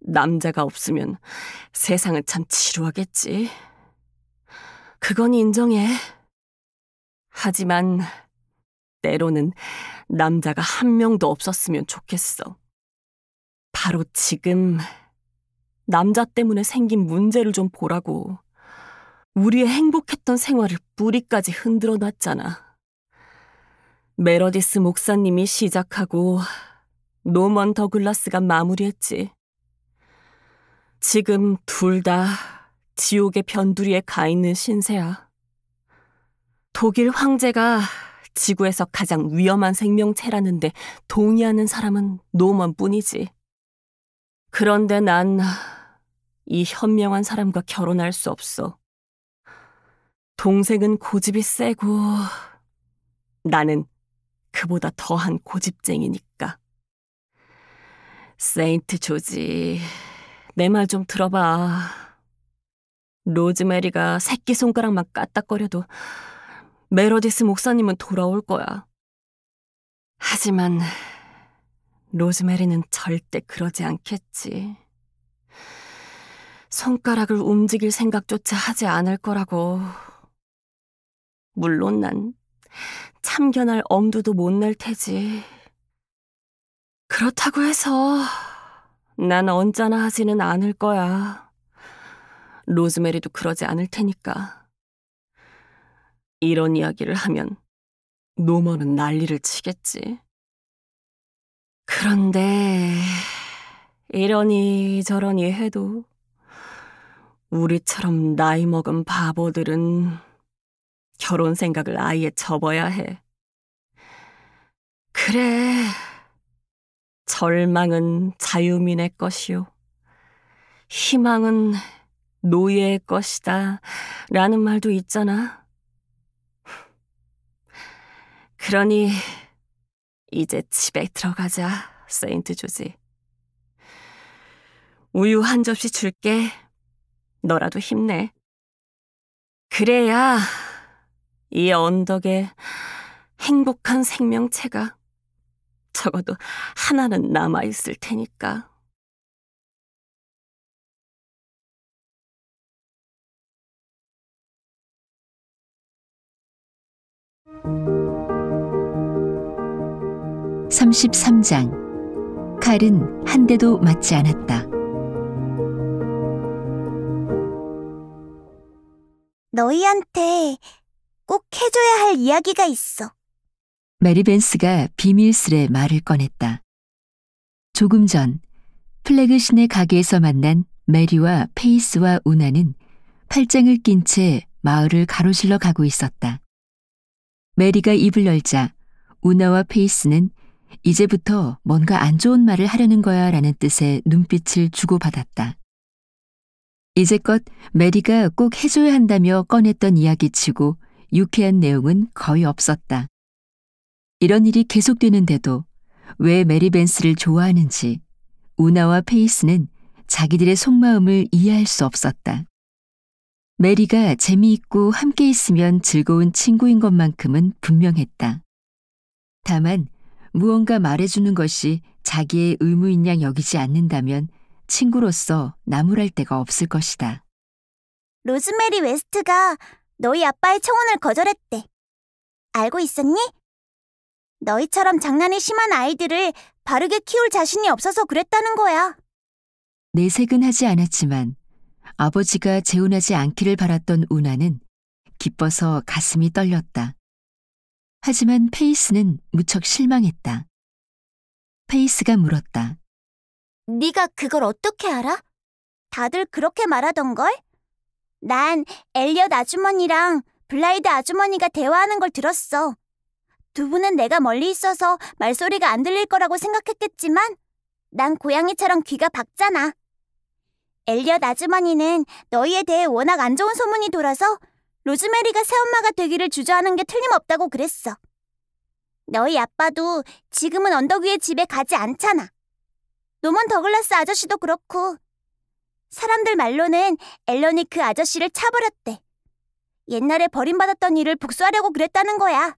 남자가 없으면 세상은 참 지루하겠지. 그건 인정해. 하지만 때로는 남자가 한 명도 없었으면 좋겠어. 바로 지금 남자 때문에 생긴 문제를 좀 보라고 우리의 행복했던 생활을 뿌리까지 흔들어 놨잖아. 메러디스 목사님이 시작하고 노먼 더글라스가 마무리했지. 지금 둘 다 지옥의 변두리에 가 있는 신세야. 독일 황제가 지구에서 가장 위험한 생명체라는데 동의하는 사람은 노먼 뿐이지. 그런데 난 이 현명한 사람과 결혼할 수 없어. 동생은 고집이 세고 나는 그보다 더한 고집쟁이니까. 세인트 조지, 내 말 좀 들어봐. 로즈메리가 새끼손가락만 까딱거려도 메러디스 목사님은 돌아올 거야. 하지만 로즈메리는 절대 그러지 않겠지. 손가락을 움직일 생각조차 하지 않을 거라고. 물론 난 참견할 엄두도 못 낼 테지. 그렇다고 해서 난 언짢아 하지는 않을 거야. 로즈메리도 그러지 않을 테니까. 이런 이야기를 하면 노머은 난리를 치겠지. 그런데 이러니 저러니 해도 우리처럼 나이 먹은 바보들은 결혼 생각을 아예 접어야 해. 그래. 절망은 자유민의 것이요. 희망은 노예의 것이다. 라는 말도 있잖아. 그러니 이제 집에 들어가자, 세인트 조지. 우유 한 접시 줄게. 너라도 힘내. 그래야 이 언덕에 행복한 생명체가 적어도 하나는 남아있을 테니까. 33장 칼은 한 대도 맞지 않았다. 너희한테 꼭 해줘야 할 이야기가 있어. 메리 벤스가 비밀스레 말을 꺼냈다. 조금 전 플래그 신의 가게에서 만난 메리와 페이스와 우나는 팔짱을 낀 채 마을을 가로질러 가고 있었다. 메리가 입을 열자 우나와 페이스는 이제부터 뭔가 안 좋은 말을 하려는 거야 라는 뜻의 눈빛을 주고받았다. 이제껏 메리가 꼭 해줘야 한다며 꺼냈던 이야기치고 유쾌한 내용은 거의 없었다. 이런 일이 계속되는데도 왜 메리 벤스를 좋아하는지 우나와 페이스는 자기들의 속마음을 이해할 수 없었다. 메리가 재미있고 함께 있으면 즐거운 친구인 것만큼은 분명했다. 다만 무언가 말해주는 것이 자기의 의무인 양 여기지 않는다면 친구로서 나무랄 데가 없을 것이다. 로즈메리 웨스트가 너희 아빠의 청혼을 거절했대. 알고 있었니? 너희처럼 장난이 심한 아이들을 바르게 키울 자신이 없어서 그랬다는 거야. 내색은 하지 않았지만 아버지가 재혼하지 않기를 바랐던 우나는 기뻐서 가슴이 떨렸다. 하지만 페이스는 무척 실망했다. 페이스가 물었다. 네가 그걸 어떻게 알아? 다들 그렇게 말하던걸? 난 엘리엇 아주머니랑 블라이드 아주머니가 대화하는 걸 들었어. 두 분은 내가 멀리 있어서 말소리가 안 들릴 거라고 생각했겠지만 난 고양이처럼 귀가 박잖아. 엘리엇 아주머니는 너희에 대해 워낙 안 좋은 소문이 돌아서 로즈메리가 새엄마가 되기를 주저하는 게 틀림없다고 그랬어. 너희 아빠도 지금은 언덕 위에 집에 가지 않잖아. 노먼 더글라스 아저씨도 그렇고. 사람들 말로는 앨런이 그 아저씨를 차버렸대. 옛날에 버림받았던 일을 복수하려고 그랬다는 거야.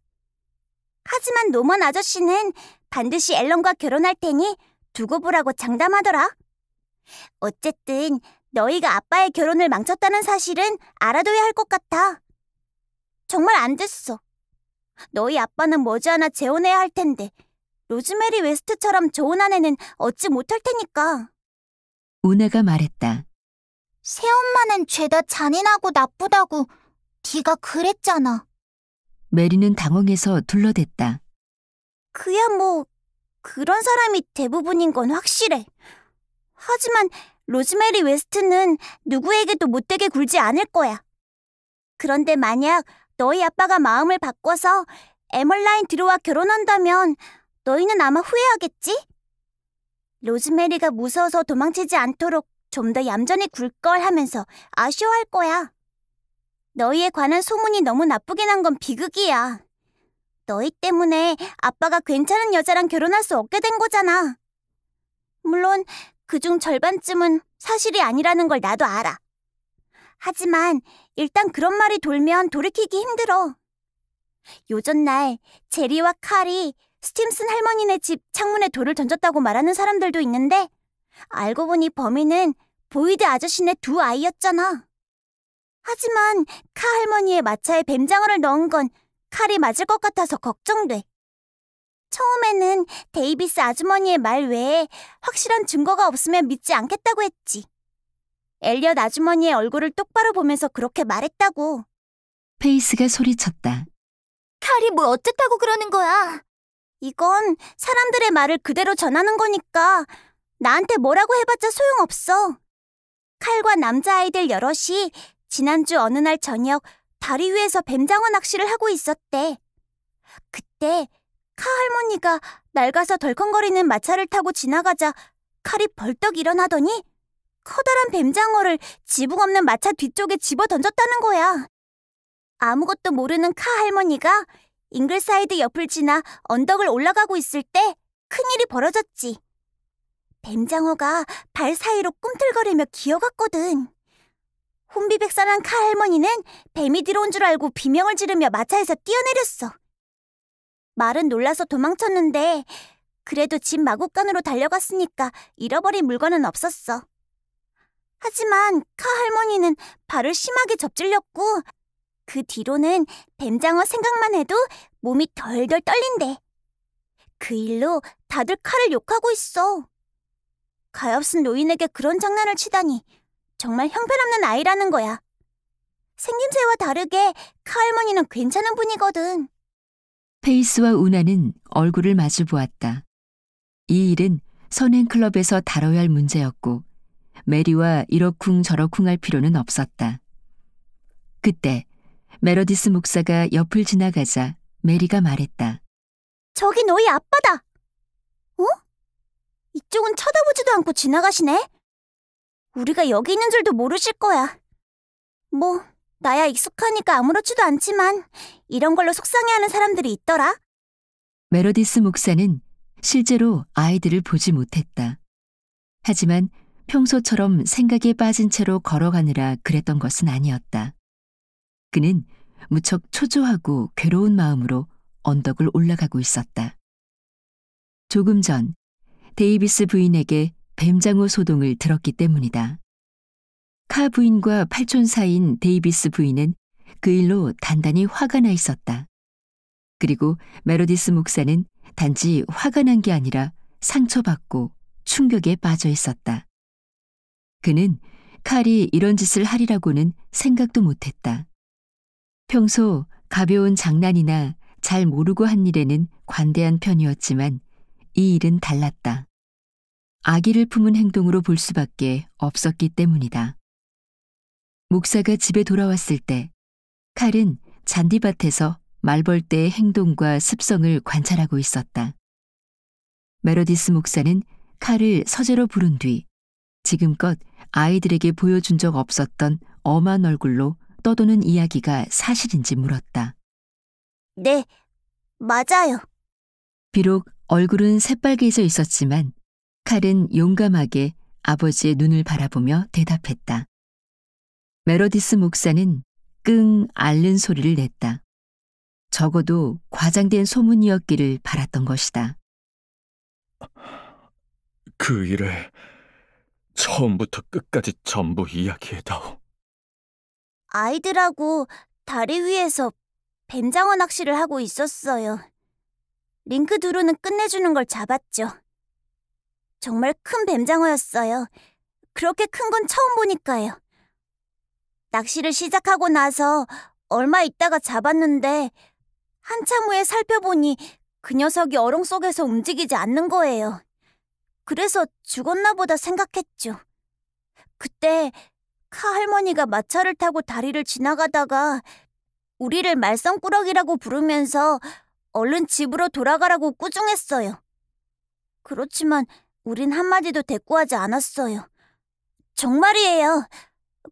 하지만 노먼 아저씨는 반드시 앨런과 결혼할 테니 두고 보라고 장담하더라. 어쨌든 너희가 아빠의 결혼을 망쳤다는 사실은 알아둬야 할 것 같아. 정말 안 됐어. 너희 아빠는 머지않아 재혼해야 할 텐데 로즈메리 웨스트처럼 좋은 아내는 얻지 못할 테니까. 우네가 말했다. 새엄마는 죄다 잔인하고 나쁘다고 네가 그랬잖아. 메리는 당황해서 둘러댔다. 그야 뭐 그런 사람이 대부분인 건 확실해. 하지만 로즈메리 웨스트는 누구에게도 못되게 굴지 않을 거야. 그런데 만약 너희 아빠가 마음을 바꿔서 에멀라인 드로와 결혼한다면 너희는 아마 후회하겠지? 로즈메리가 무서워서 도망치지 않도록 좀 더 얌전히 굴걸 하면서 아쉬워할 거야. 너희에 관한 소문이 너무 나쁘게 난 건 비극이야. 너희 때문에 아빠가 괜찮은 여자랑 결혼할 수 없게 된 거잖아. 물론 그중 절반쯤은 사실이 아니라는 걸 나도 알아. 하지만 일단 그런 말이 돌면 돌이키기 힘들어. 요전 날 제리와 칼이 스팀슨 할머니네 집 창문에 돌을 던졌다고 말하는 사람들도 있는데 알고 보니 범인은 보이드 아저씨네 두 아이였잖아. 하지만 카 할머니의 마차에 뱀장어를 넣은 건 칼이 맞을 것 같아서 걱정돼. 처음에는 데이비스 아주머니의 말 외에 확실한 증거가 없으면 믿지 않겠다고 했지. 엘리엇 아주머니의 얼굴을 똑바로 보면서 그렇게 말했다고. 페이스가 소리쳤다. 칼이 뭘 어쨌다고 그러는 거야? 이건 사람들의 말을 그대로 전하는 거니까 나한테 뭐라고 해봤자 소용없어. 칼과 남자아이들 여럿이 지난주 어느 날 저녁 다리 위에서 뱀장어 낚시를 하고 있었대. 그때 카 할머니가 낡아서 덜컹거리는 마차를 타고 지나가자 칼이 벌떡 일어나더니 커다란 뱀장어를 지붕 없는 마차 뒤쪽에 집어 던졌다는 거야. 아무것도 모르는 카 할머니가 잉글사이드 옆을 지나 언덕을 올라가고 있을 때 큰일이 벌어졌지. 뱀장어가 발 사이로 꿈틀거리며 기어갔거든. 혼비백산한 카 할머니는 뱀이 들어온 줄 알고 비명을 지르며 마차에서 뛰어내렸어. 말은 놀라서 도망쳤는데 그래도 집 마구간으로 달려갔으니까 잃어버린 물건은 없었어. 하지만 카 할머니는 발을 심하게 접질렸고 그 뒤로는 뱀장어 생각만 해도 몸이 덜덜 떨린대. 그 일로 다들 칼을 욕하고 있어. 가엾은 노인에게 그런 장난을 치다니 정말 형편없는 아이라는 거야. 생김새와 다르게 카 할머니는 괜찮은 분이거든. 페이스와 우나는 얼굴을 마주 보았다. 이 일은 선행클럽에서 다뤄야 할 문제였고 메리와 이러쿵 저러쿵 할 필요는 없었다. 그때 메러디스 목사가 옆을 지나가자 메리가 말했다. 저기 너희 아빠다. 어? 이쪽은 쳐다보지도 않고 지나가시네. 우리가 여기 있는 줄도 모르실 거야. 뭐 나야 익숙하니까 아무렇지도 않지만 이런 걸로 속상해하는 사람들이 있더라. 메로디스 목사는 실제로 아이들을 보지 못했다. 하지만 평소처럼 생각에 빠진 채로 걸어가느라 그랬던 것은 아니었다. 그는 무척 초조하고 괴로운 마음으로 언덕을 올라가고 있었다. 조금 전 데이비스 부인에게 뱀장어 소동을 들었기 때문이다. 카 부인과 팔촌 사인 데이비스 부인은 그 일로 단단히 화가 나 있었다. 그리고 메로디스 목사는 단지 화가 난 게 아니라 상처받고 충격에 빠져 있었다. 그는 칼이 이런 짓을 하리라고는 생각도 못했다. 평소 가벼운 장난이나 잘 모르고 한 일에는 관대한 편이었지만 이 일은 달랐다. 아기를 품은 행동으로 볼 수밖에 없었기 때문이다. 목사가 집에 돌아왔을 때 칼은 잔디밭에서 말벌떼의 행동과 습성을 관찰하고 있었다. 메로디스 목사는 칼을 서재로 부른 뒤 지금껏 아이들에게 보여준 적 없었던 엄한 얼굴로 떠도는 이야기가 사실인지 물었다. 네, 맞아요. 비록 얼굴은 새빨개져 있었지만 칼은 용감하게 아버지의 눈을 바라보며 대답했다. 메로디스 목사는 끙 앓는 소리를 냈다. 적어도 과장된 소문이었기를 바랐던 것이다. 그 일을 처음부터 끝까지 전부 이야기해다오. 아이들하고 다리 위에서 뱀장어 낚시를 하고 있었어요. 링크 두루는 끝내주는 걸 잡았죠. 정말 큰 뱀장어였어요. 그렇게 큰 건 처음 보니까요. 낚시를 시작하고 나서 얼마 있다가 잡았는데 한참 후에 살펴보니 그 녀석이 얼음 속에서 움직이지 않는 거예요. 그래서 죽었나 보다 생각했죠. 그때 카 할머니가 마차를 타고 다리를 지나가다가 우리를 말썽꾸러기라고 부르면서 얼른 집으로 돌아가라고 꾸중했어요. 그렇지만 우린 한마디도 대꾸하지 않았어요. 정말이에요.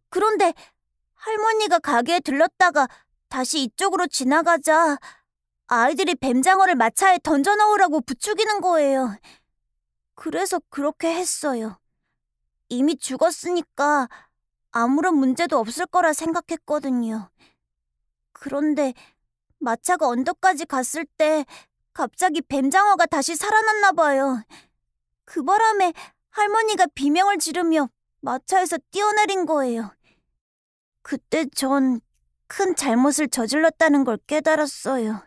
그런데 할머니가 가게에 들렀다가 다시 이쪽으로 지나가자 아이들이 뱀장어를 마차에 던져넣으라고 부추기는 거예요. 그래서 그렇게 했어요. 이미 죽었으니까 아무런 문제도 없을 거라 생각했거든요. 그런데 마차가 언덕까지 갔을 때 갑자기 뱀장어가 다시 살아났나 봐요. 그 바람에 할머니가 비명을 지르며 마차에서 뛰어내린 거예요. 그때 전 큰 잘못을 저질렀다는 걸 깨달았어요.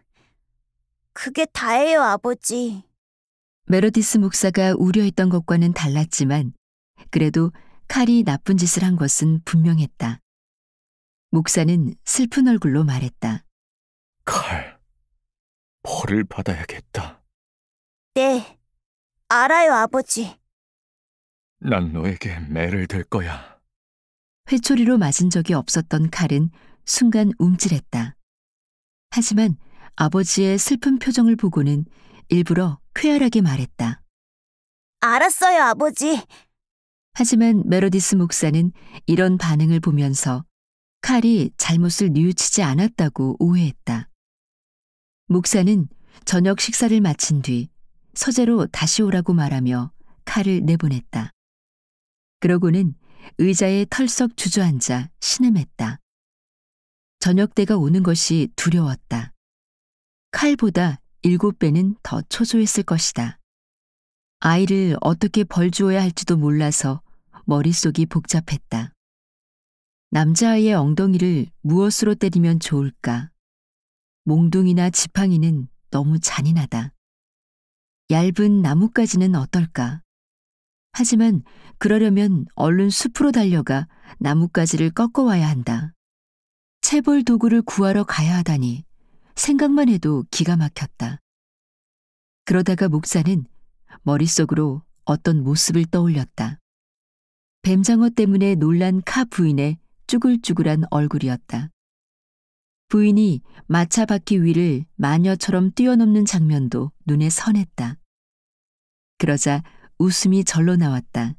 그게 다예요, 아버지. 메로디스 목사가 우려했던 것과는 달랐지만 그래도 칼이 나쁜 짓을 한 것은 분명했다. 목사는 슬픈 얼굴로 말했다. 칼, 벌을 받아야겠다. 네, 알아요, 아버지. 난 너에게 매를 들 거야. 회초리로 맞은 적이 없었던 칼은 순간 움찔했다. 하지만 아버지의 슬픈 표정을 보고는 일부러 쾌활하게 말했다. 알았어요, 아버지. 하지만 메로디스 목사는 이런 반응을 보면서 칼이 잘못을 뉘우치지 않았다고 오해했다. 목사는 저녁 식사를 마친 뒤 서재로 다시 오라고 말하며 칼을 내보냈다. 그러고는 의자에 털썩 주저앉아 신음했다. 저녁 때가 오는 것이 두려웠다. 칼보다 일곱 배는 더 초조했을 것이다. 아이를 어떻게 벌 주어야 할지도 몰라서 머릿속이 복잡했다. 남자아이의 엉덩이를 무엇으로 때리면 좋을까? 몽둥이나 지팡이는 너무 잔인하다. 얇은 나뭇가지는 어떨까? 하지만 그러려면 얼른 숲으로 달려가 나뭇가지를 꺾어와야 한다. 체벌 도구를 구하러 가야 하다니 생각만 해도 기가 막혔다. 그러다가 목사는 머릿속으로 어떤 모습을 떠올렸다. 뱀장어 때문에 놀란 카 부인의 쭈글쭈글한 얼굴이었다. 부인이 마차 바퀴 위를 마녀처럼 뛰어넘는 장면도 눈에 선했다. 그러자 웃음이 절로 나왔다.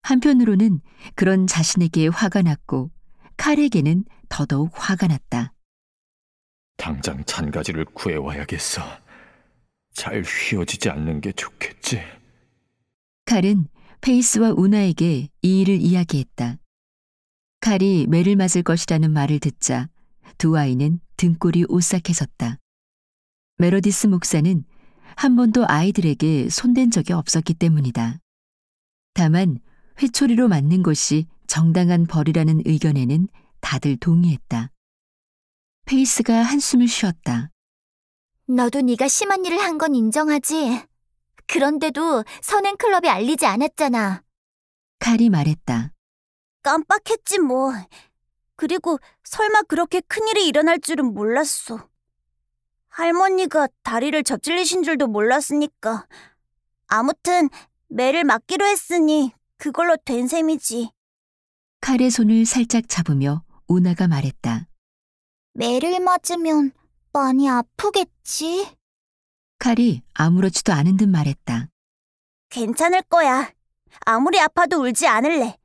한편으로는 그런 자신에게 화가 났고 칼에게는 더더욱 화가 났다. 당장 잔가지를 구해와야겠어. 잘 휘어지지 않는 게 좋겠지. 칼은 페이스와 우나에게 이 일을 이야기했다. 칼이 매를 맞을 것이라는 말을 듣자 두 아이는 등골이 오싹해졌다. 메로디스 목사는 한 번도 아이들에게 손댄 적이 없었기 때문이다. 다만 회초리로 맞는 것이 정당한 벌이라는 의견에는 다들 동의했다. 페이스가 한숨을 쉬었다. 너도 네가 심한 일을 한 건 인정하지. 그런데도 선행 클럽에 알리지 않았잖아. 칼이 말했다. 깜빡했지 뭐. 그리고 설마 그렇게 큰일이 일어날 줄은 몰랐어. 할머니가 다리를 저질리신 줄도 몰랐으니까. 아무튼 매를 맞기로 했으니 그걸로 된 셈이지. 칼의 손을 살짝 잡으며 우나가 말했다. 매를 맞으면 많이 아프겠지? 칼이 아무렇지도 않은 듯 말했다. 괜찮을 거야. 아무리 아파도 울지 않을래.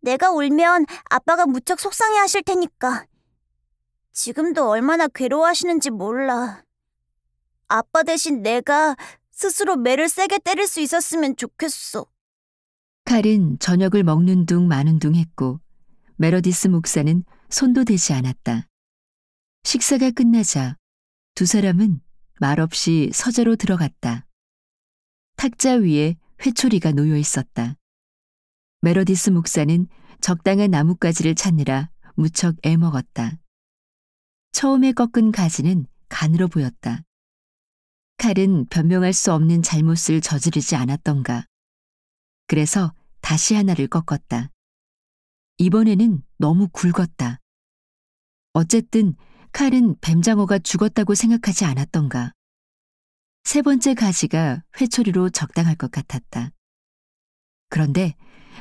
내가 울면 아빠가 무척 속상해 하실 테니까. 지금도 얼마나 괴로워하시는지 몰라. 아빠 대신 내가 스스로 매를 세게 때릴 수 있었으면 좋겠어. 칼은 저녁을 먹는 둥 마는 둥 했고 메러디스 목사는 손도 대지 않았다. 식사가 끝나자 두 사람은 말없이 서재로 들어갔다. 탁자 위에 회초리가 놓여 있었다. 메러디스 목사는 적당한 나뭇가지를 찾느라 무척 애먹었다. 처음에 꺾은 가지는 간으로 보였다. 칼은 변명할 수 없는 잘못을 저지르지 않았던가. 그래서 다시 하나를 꺾었다. 이번에는 너무 굵었다. 어쨌든 칼은 뱀장어가 죽었다고 생각하지 않았던가. 세 번째 가지가 회초리로 적당할 것 같았다. 그런데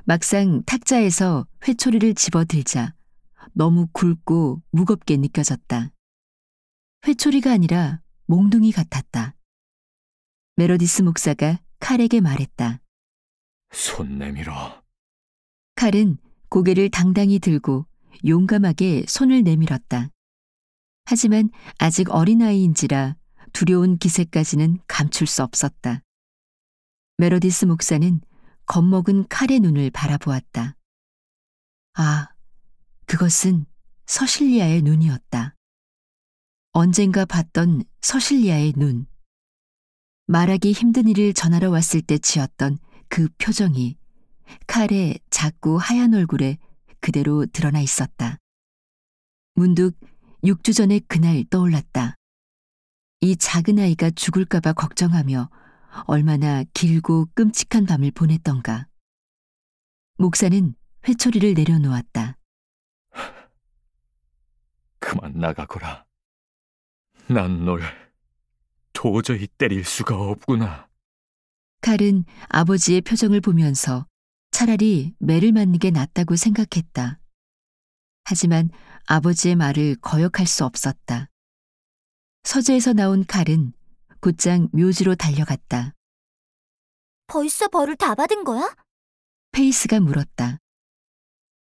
막상 탁자에서 회초리를 집어들자 너무 굵고 무겁게 느껴졌다. 회초리가 아니라 몽둥이 같았다. 메로디스 목사가 칼에게 말했다. 손 내밀어. 칼은 고개를 당당히 들고 용감하게 손을 내밀었다. 하지만 아직 어린아이인지라 두려운 기색까지는 감출 수 없었다. 메로디스 목사는 겁먹은 칼의 눈을 바라보았다. 아, 그것은 서실리아의 눈이었다. 언젠가 봤던 서실리아의 눈. 말하기 힘든 일을 전하러 왔을 때 지었던 그 표정이 칼의 작고 하얀 얼굴에 그대로 드러나 있었다. 문득 6주 전의 그날 떠올랐다. 이 작은 아이가 죽을까봐 걱정하며 얼마나 길고 끔찍한 밤을 보냈던가. 목사는 회초리를 내려놓았다. 그만 나가거라. 난 널 도저히 때릴 수가 없구나. 칼은 아버지의 표정을 보면서 차라리 매를 맞는 게 낫다고 생각했다. 하지만 아버지의 말을 거역할 수 없었다. 서재에서 나온 칼은 곧장 묘지로 달려갔다. 벌써 벌을 다 받은 거야? 페이스가 물었다.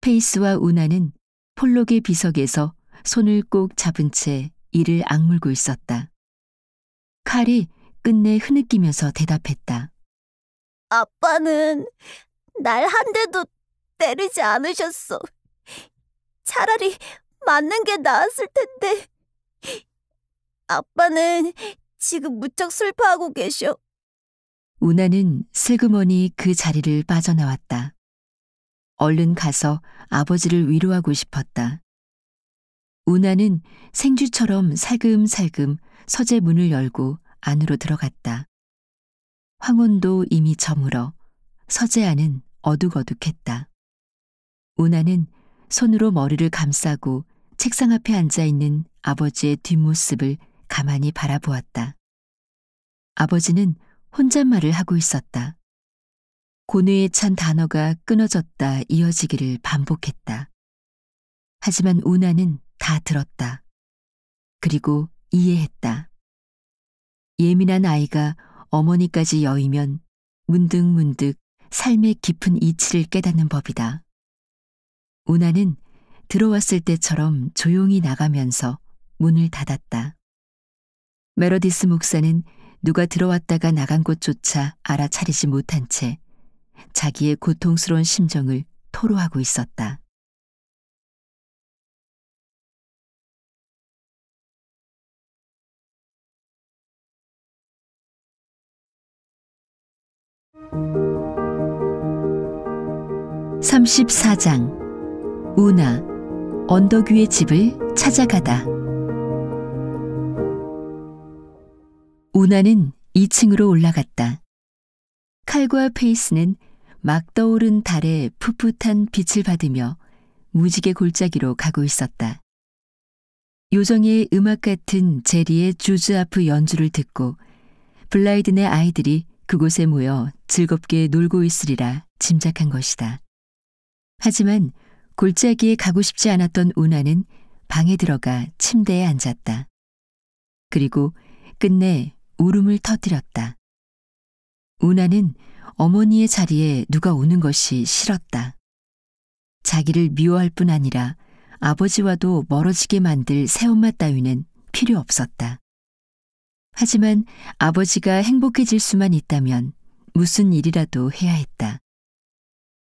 페이스와 우나는 폴록의 비석에서 손을 꼭 잡은 채 이를 악물고 있었다. 칼이 끝내 흐느끼면서 대답했다. 아빠는 날 한 대도 때리지 않으셨어. 차라리 맞는 게 나았을 텐데. 아빠는 지금 무척 슬퍼하고 계셔. 우나는 슬그머니 그 자리를 빠져나왔다. 얼른 가서 아버지를 위로하고 싶었다. 우나는 생쥐처럼 살금살금 서재 문을 열고 안으로 들어갔다. 황혼도 이미 저물어 서재 안은 어둑어둑했다. 우나는 손으로 머리를 감싸고 책상 앞에 앉아 있는 아버지의 뒷모습을 가만히 바라보았다. 아버지는 혼잣말을 하고 있었다. 고뇌에 찬 단어가 끊어졌다 이어지기를 반복했다. 하지만 우나는 다 들었다. 그리고 이해했다. 예민한 아이가 어머니까지 여의면 문득문득 삶의 깊은 이치를 깨닫는 법이다. 우나는 들어왔을 때처럼 조용히 나가면서 문을 닫았다. 메러디스 목사는 누가 들어왔다가 나간 곳조차 알아차리지 못한 채 자기의 고통스러운 심정을 토로하고 있었다. (34장) 우나 언덕 위의 집을 찾아가다 우나는 2층으로 올라갔다. 칼과 페이스는 막 떠오른 달의 풋풋한 빛을 받으며 무지개 골짜기로 가고 있었다. 요정의 음악 같은 제리의 주즈아프 연주를 듣고 블라이든의 아이들이 그곳에 모여 즐겁게 놀고 있으리라 짐작한 것이다. 하지만 골짜기에 가고 싶지 않았던 운하는 방에 들어가 침대에 앉았다. 그리고 끝내 울음을 터뜨렸다. 운하는 어머니의 자리에 누가 오는 것이 싫었다. 자기를 미워할 뿐 아니라 아버지와도 멀어지게 만들 새엄마 따위는 필요 없었다. 하지만 아버지가 행복해질 수만 있다면 무슨 일이라도 해야 했다.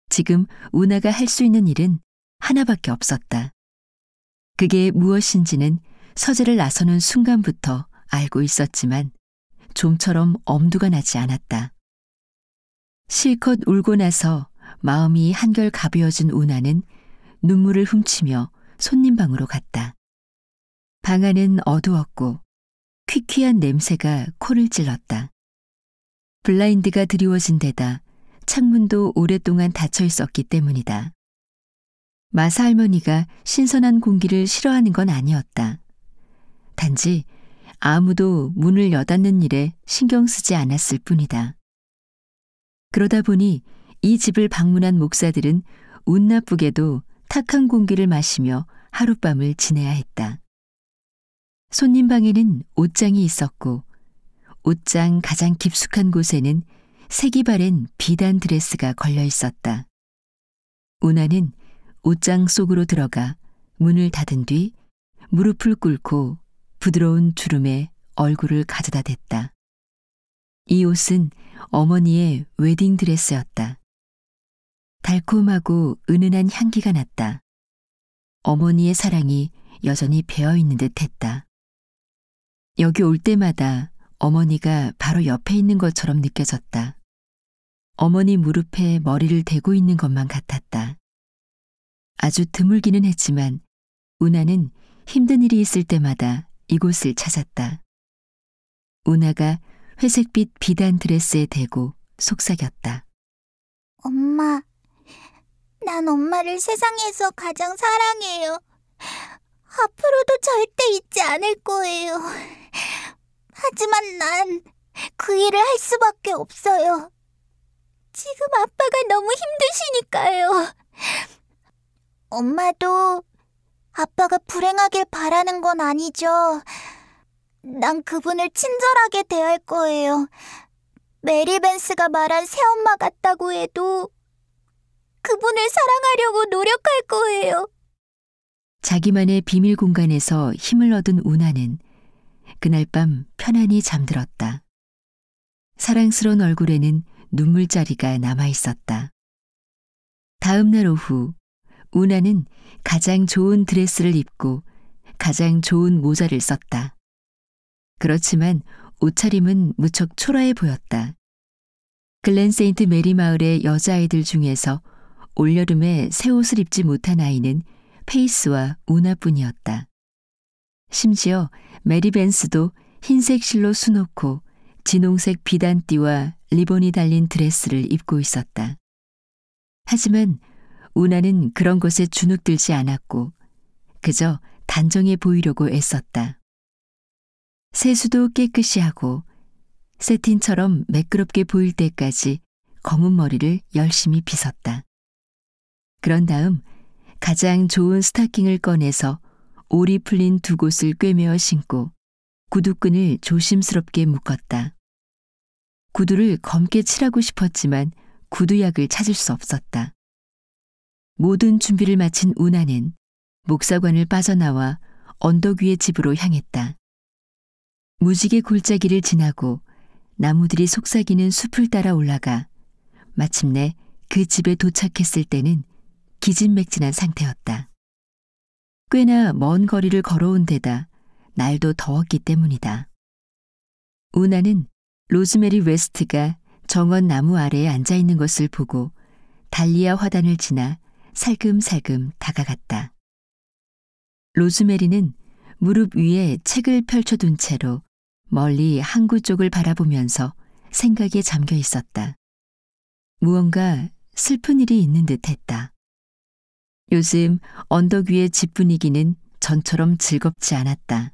지금 우나가 할 수 있는 일은 하나밖에 없었다. 그게 무엇인지는 서재를 나서는 순간부터 알고 있었지만 좀처럼 엄두가 나지 않았다. 실컷 울고 나서 마음이 한결 가벼워진 우나는 눈물을 훔치며 손님 방으로 갔다. 방 안은 어두웠고 퀴퀴한 냄새가 코를 찔렀다. 블라인드가 드리워진 데다 창문도 오랫동안 닫혀 있었기 때문이다. 마사 할머니가 신선한 공기를 싫어하는 건 아니었다. 단지 아무도 문을 여닫는 일에 신경 쓰지 않았을 뿐이다. 그러다 보니 이 집을 방문한 목사들은 운 나쁘게도 탁한 공기를 마시며 하룻밤을 지내야 했다. 손님 방에는 옷장이 있었고 옷장 가장 깊숙한 곳에는 색이 바랜 비단 드레스가 걸려 있었다. 오나는 옷장 속으로 들어가 문을 닫은 뒤 무릎을 꿇고 부드러운 주름에 얼굴을 가져다 댔다. 이 옷은 어머니의 웨딩 드레스였다. 달콤하고 은은한 향기가 났다. 어머니의 사랑이 여전히 배어 있는 듯 했다. 여기 올 때마다 어머니가 바로 옆에 있는 것처럼 느껴졌다. 어머니 무릎에 머리를 대고 있는 것만 같았다. 아주 드물기는 했지만 우나는 힘든 일이 있을 때마다 이곳을 찾았다. 우나가 회색빛 비단 드레스에 대고 속삭였다. 엄마, 난 엄마를 세상에서 가장 사랑해요. 앞으로도 절대 잊지 않을 거예요. 하지만 난 그 일을 할 수밖에 없어요. 지금 아빠가 너무 힘드시니까요. 엄마도 아빠가 불행하길 바라는 건 아니죠. 난 그분을 친절하게 대할 거예요. 메리 벤스가 말한 새엄마 같다고 해도 그분을 사랑하려고 노력할 거예요. 자기만의 비밀 공간에서 힘을 얻은 우나는 그날 밤 편안히 잠들었다. 사랑스러운 얼굴에는 눈물자리가 남아 있었다. 다음 날 오후 우나는 가장 좋은 드레스를 입고 가장 좋은 모자를 썼다. 그렇지만 옷차림은 무척 초라해 보였다. 글렌 세인트 메리 마을의 여자아이들 중에서 올여름에 새 옷을 입지 못한 아이는 페이스와 우나뿐이었다. 심지어 메리 벤스도 흰색 실로 수놓고 진홍색 비단띠와 리본이 달린 드레스를 입고 있었다. 하지만 우나는 그런 것에 주눅들지 않았고 그저 단정해 보이려고 애썼다. 세수도 깨끗이 하고 세틴처럼 매끄럽게 보일 때까지 검은 머리를 열심히 빗었다. 그런 다음 가장 좋은 스타킹을 꺼내서 오리 풀린 두 곳을 꿰매어 신고 구두끈을 조심스럽게 묶었다. 구두를 검게 칠하고 싶었지만 구두약을 찾을 수 없었다. 모든 준비를 마친 우나는 목사관을 빠져나와 언덕 위의 집으로 향했다. 무지개 골짜기를 지나고 나무들이 속삭이는 숲을 따라 올라가 마침내 그 집에 도착했을 때는 기진맥진한 상태였다. 꽤나 먼 거리를 걸어온 데다 날도 더웠기 때문이다. 우나는 로즈메리 웨스트가 정원 나무 아래에 앉아 있는 것을 보고 달리아 화단을 지나 살금살금 다가갔다. 로즈메리는 무릎 위에 책을 펼쳐둔 채로 멀리 항구 쪽을 바라보면서 생각에 잠겨 있었다. 무언가 슬픈 일이 있는 듯 했다. 요즘 언덕 위의 집 분위기는 전처럼 즐겁지 않았다.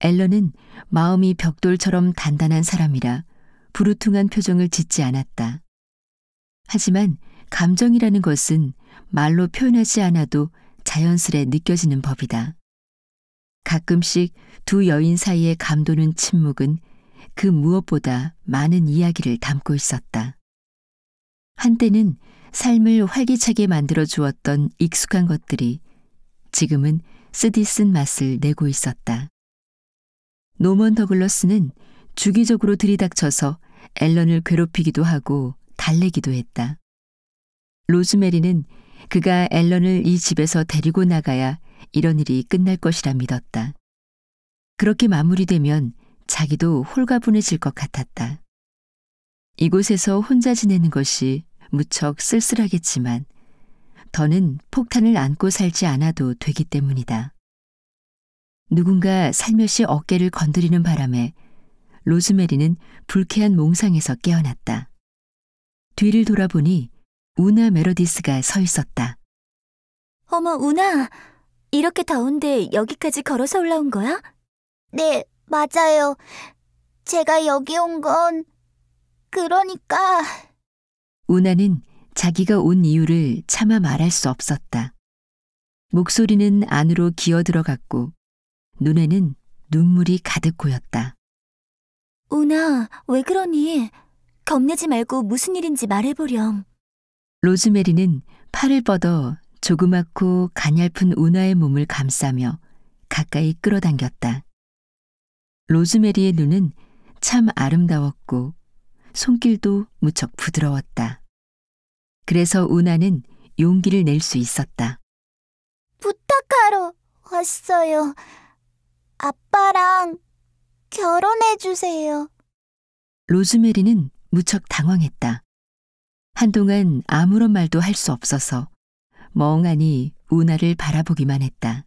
앨런은 마음이 벽돌처럼 단단한 사람이라 부르퉁한 표정을 짓지 않았다. 하지만 감정이라는 것은 말로 표현하지 않아도 자연스레 느껴지는 법이다. 가끔씩 두 여인 사이에 감도는 침묵은 그 무엇보다 많은 이야기를 담고 있었다. 한때는 삶을 활기차게 만들어 주었던 익숙한 것들이 지금은 쓰디쓴 맛을 내고 있었다. 노먼 더글러스는 주기적으로 들이닥쳐서 앨런을 괴롭히기도 하고 달래기도 했다. 로즈메리는 그가 앨런을 이 집에서 데리고 나가야 이런 일이 끝날 것이라 믿었다. 그렇게 마무리되면 자기도 홀가분해질 것 같았다. 이곳에서 혼자 지내는 것이 무척 쓸쓸하겠지만 더는 폭탄을 안고 살지 않아도 되기 때문이다. 누군가 살며시 어깨를 건드리는 바람에 로즈메리는 불쾌한 몽상에서 깨어났다. 뒤를 돌아보니 우나 메로디스가 서 있었다. 어머, 우나! 이렇게 더운데 여기까지 걸어서 올라온 거야? 네, 맞아요. 제가 여기 온 건, 그러니까. 우나는 자기가 온 이유를 차마 말할 수 없었다. 목소리는 안으로 기어 들어갔고, 눈에는 눈물이 가득 고였다. 우나, 왜 그러니? 겁내지 말고 무슨 일인지 말해보렴. 로즈메리는 팔을 뻗어 조그맣고 가냘픈 우나의 몸을 감싸며 가까이 끌어당겼다. 로즈메리의 눈은 참 아름다웠고 손길도 무척 부드러웠다. 그래서 우나는 용기를 낼 수 있었다. 부탁하러 왔어요. 아빠랑 결혼해 주세요. 로즈메리는 무척 당황했다. 한동안 아무런 말도 할 수 없어서 멍하니 우나를 바라보기만 했다.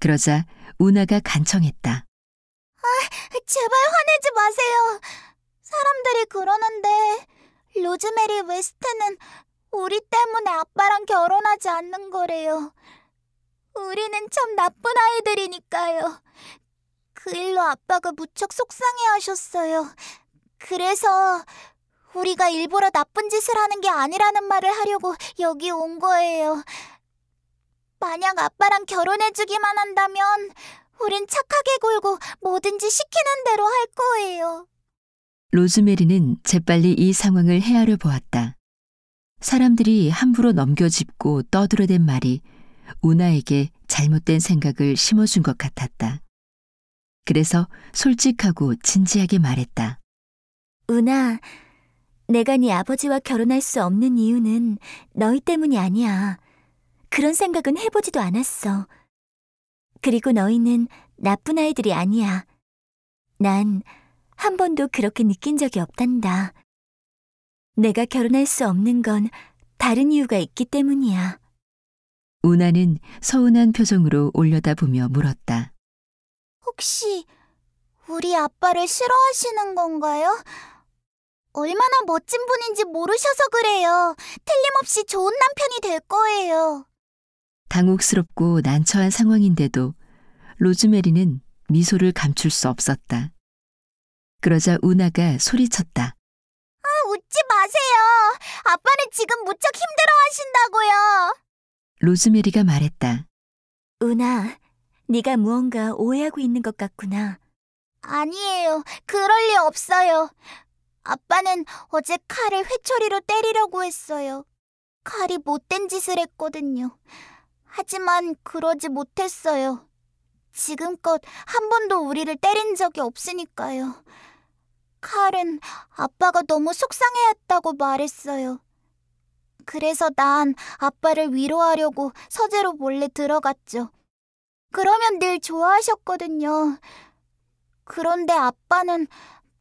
그러자 우나가 간청했다. 아, 제발 화내지 마세요. 사람들이 그러는데 로즈메리 웨스트는 우리 때문에 아빠랑 결혼하지 않는 거래요. 우리는 참 나쁜 아이들이니까요. 그 일로 아빠가 무척 속상해하셨어요. 그래서 우리가 일부러 나쁜 짓을 하는 게 아니라는 말을 하려고 여기 온 거예요. 만약 아빠랑 결혼해주기만 한다면 우린 착하게 굴고 뭐든지 시키는 대로 할 거예요. 로즈메리는 재빨리 이 상황을 헤아려 보았다. 사람들이 함부로 넘겨짚고 떠들어댄 말이 우나에게 잘못된 생각을 심어준 것 같았다. 그래서 솔직하고 진지하게 말했다. 우나, 내가 네 아버지와 결혼할 수 없는 이유는 너희 때문이 아니야. 그런 생각은 해보지도 않았어. 그리고 너희는 나쁜 아이들이 아니야. 난 한 번도 그렇게 느낀 적이 없단다. 내가 결혼할 수 없는 건 다른 이유가 있기 때문이야. 우나는 서운한 표정으로 올려다보며 물었다. 혹시 우리 아빠를 싫어하시는 건가요? 얼마나 멋진 분인지 모르셔서 그래요. 틀림없이 좋은 남편이 될 거예요. 당혹스럽고 난처한 상황인데도 로즈메리는 미소를 감출 수 없었다. 그러자 우나가 소리쳤다. 아, 웃지 마세요. 아빠는 지금 무척 힘들어 하신다고요. 로즈메리가 말했다. 우나, 네가 무언가 오해하고 있는 것 같구나. 아니에요. 그럴 리 없어요. 아빠는 어제 칼을 회초리로 때리려고 했어요. 칼이 못된 짓을 했거든요. 하지만 그러지 못했어요. 지금껏 한 번도 우리를 때린 적이 없으니까요. 칼은 아빠가 너무 속상해했다고 말했어요. 그래서 난 아빠를 위로하려고 서재로 몰래 들어갔죠. 그러면 늘 좋아하셨거든요. 그런데 아빠는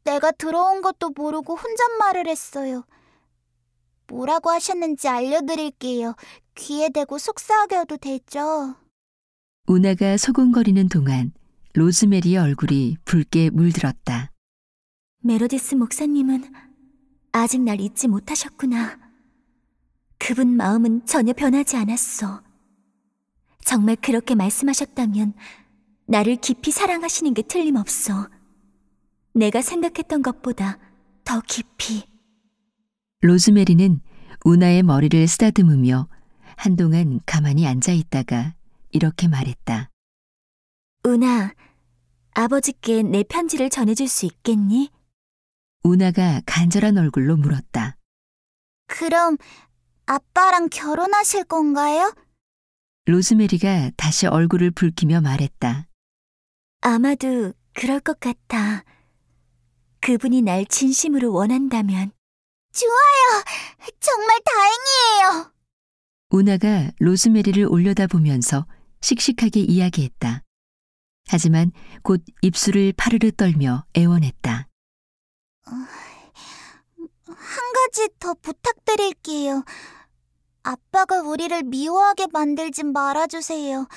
내가 들어온 것도 모르고 혼잣말을 했어요. 뭐라고 하셨는지 알려드릴게요. 귀에 대고 속삭여게 해도 되죠? 우나가 소근거리는 동안 로즈메리의 얼굴이 붉게 물들었다. 메로디스 목사님은 아직 날 잊지 못하셨구나. 그분 마음은 전혀 변하지 않았어. 정말 그렇게 말씀하셨다면 나를 깊이 사랑하시는 게 틀림없어. 내가 생각했던 것보다 더 깊이. 로즈메리는 우나의 머리를 쓰다듬으며 한동안 가만히 앉아 있다가 이렇게 말했다. 우나, 아버지께 내 편지를 전해줄 수 있겠니? 우나가 간절한 얼굴로 물었다. 그럼 아빠랑 결혼하실 건가요? 로즈메리가 다시 얼굴을 붉히며 말했다. 아마도 그럴 것 같아. 그분이 날 진심으로 원한다면 좋아요. 정말 다행이에요. 우나가 로즈메리를 올려다보면서 씩씩하게 이야기했다. 하지만 곧 입술을 파르르 떨며 애원했다. 한 가지 더 부탁드릴게요. 아빠가 우리를 미워하게 만들진 말아주세요.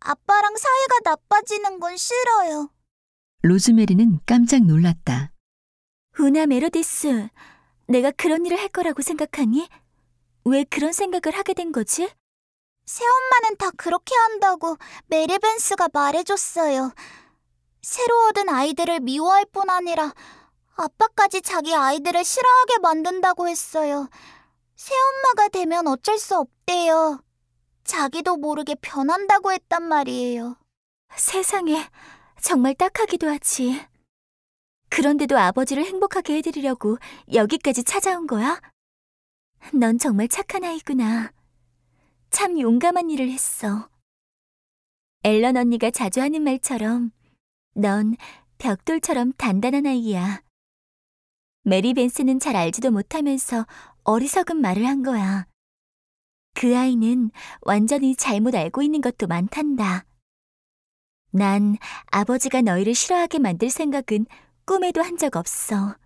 아빠랑 사이가 나빠지는 건 싫어요. 로즈메리는 깜짝 놀랐다. 우나 메로디스, 내가 그런 일을 할 거라고 생각하니? 왜 그런 생각을 하게 된 거지? 새엄마는 다 그렇게 한다고 메리 벤스가 말해줬어요. 새로 얻은 아이들을 미워할 뿐 아니라 아빠까지 자기 아이들을 싫어하게 만든다고 했어요. 새엄마가 되면 어쩔 수 없대요. 자기도 모르게 변한다고 했단 말이에요. 세상에, 정말 딱하기도 하지. 그런데도 아버지를 행복하게 해드리려고 여기까지 찾아온 거야? 넌 정말 착한 아이구나. 참 용감한 일을 했어. 앨런 언니가 자주 하는 말처럼 넌 벽돌처럼 단단한 아이야. 메리 벤스는 잘 알지도 못하면서 어리석은 말을 한 거야. 그 아이는 완전히 잘못 알고 있는 것도 많단다. 난 아버지가 너희를 싫어하게 만들 생각은 꿈에도 한 적 없어.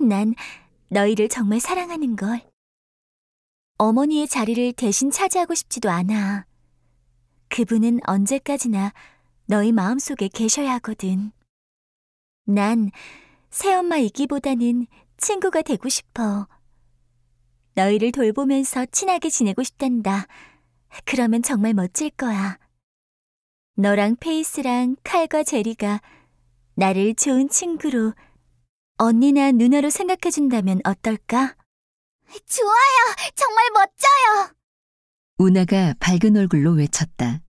난 너희를 정말 사랑하는 걸. 어머니의 자리를 대신 차지하고 싶지도 않아. 그분은 언제까지나 너희 마음속에 계셔야 하거든. 난 새엄마이기보다는 친구가 되고 싶어. 너희를 돌보면서 친하게 지내고 싶단다. 그러면 정말 멋질 거야. 너랑 페이스랑 칼과 제리가 나를 좋은 친구로 언니나 누나로 생각해준다면 어떨까? 좋아요! 정말 멋져요! 우나가 밝은 얼굴로 외쳤다.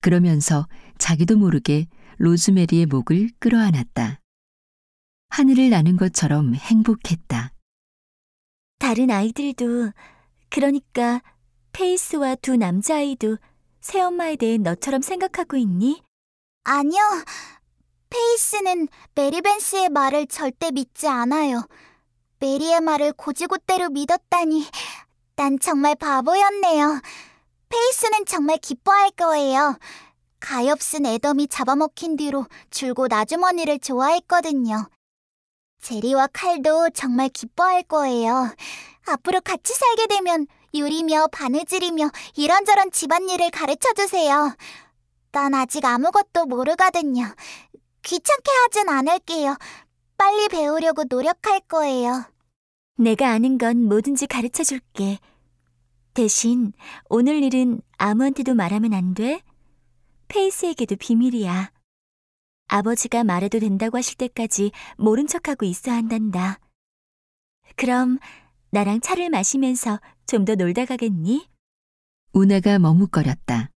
그러면서 자기도 모르게 로즈메리의 목을 끌어안았다. 하늘을 나는 것처럼 행복했다. 다른 아이들도, 그러니까 페이스와 두 남자아이도 새엄마에 대해 너처럼 생각하고 있니? 아니요. 페이스는 메리벤스의 말을 절대 믿지 않아요. 메리의 말을 고지고대로 믿었다니. 난 정말 바보였네요. 페이스는 정말 기뻐할 거예요. 가엾은 애덤이 잡아먹힌 뒤로 줄곧 아주머니를 좋아했거든요. 제리와 칼도 정말 기뻐할 거예요. 앞으로 같이 살게 되면 요리며 바느질이며 이런저런 집안일을 가르쳐주세요. 난 아직 아무것도 모르거든요. 귀찮게 하진 않을게요. 빨리 배우려고 노력할 거예요. 내가 아는 건 뭐든지 가르쳐 줄게. 대신 오늘 일은 아무한테도 말하면 안 돼. 페이스에게도 비밀이야. 아버지가 말해도 된다고 하실 때까지 모른 척하고 있어야 한단다. 그럼 나랑 차를 마시면서 좀 더 놀다 가겠니? 우나가 머뭇거렸다.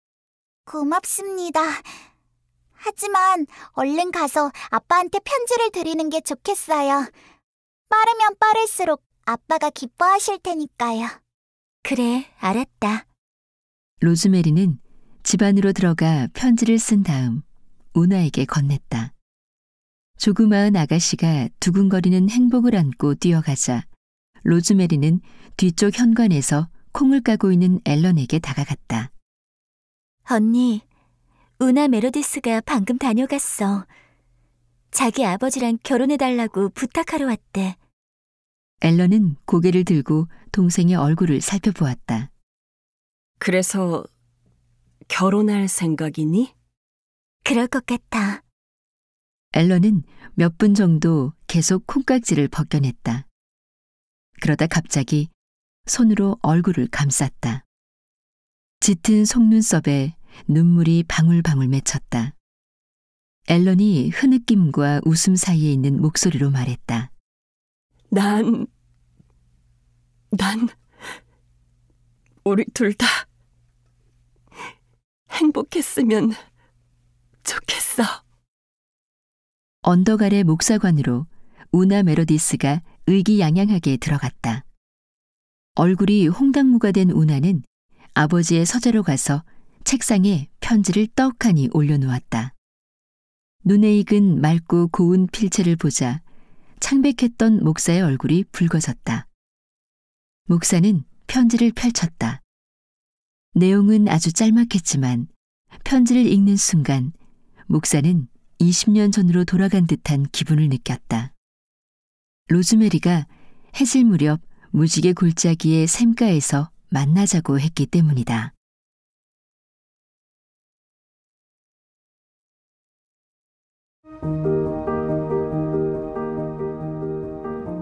고맙습니다. 하지만 얼른 가서 아빠한테 편지를 드리는 게 좋겠어요. 빠르면 빠를수록 아빠가 기뻐하실 테니까요. 그래, 알았다. 로즈메리는 집 안으로 들어가 편지를 쓴 다음 우나에게 건넸다. 조그마한 아가씨가 두근거리는 행복을 안고 뛰어가자 로즈메리는 뒤쪽 현관에서 콩을 까고 있는 앨런에게 다가갔다. 언니, 우나 메로디스가 방금 다녀갔어. 자기 아버지랑 결혼해달라고 부탁하러 왔대. 앨런은 고개를 들고 동생의 얼굴을 살펴보았다. 그래서 결혼할 생각이니? 그럴 것 같아. 앨런은 몇 분 정도 계속 콩깍지를 벗겨냈다. 그러다 갑자기 손으로 얼굴을 감쌌다. 짙은 속눈썹에 눈물이 방울방울 맺혔다. 앨런이 흐느낌과 웃음 사이에 있는 목소리로 말했다. 난, 난, 우리 둘 다 행복했으면 좋겠어. 언덕 아래 목사관으로 우나 메로디스가 의기양양하게 들어갔다. 얼굴이 홍당무가 된 우나는 아버지의 서재로 가서 책상에 편지를 떡하니 올려놓았다. 눈에 익은 맑고 고운 필체를 보자 창백했던 목사의 얼굴이 붉어졌다. 목사는 편지를 펼쳤다. 내용은 아주 짤막했지만 편지를 읽는 순간 목사는 20년 전으로 돌아간 듯한 기분을 느꼈다. 로즈메리가 해질 무렵 무지개 골짜기의 샘가에서 만나자고 했기 때문이다.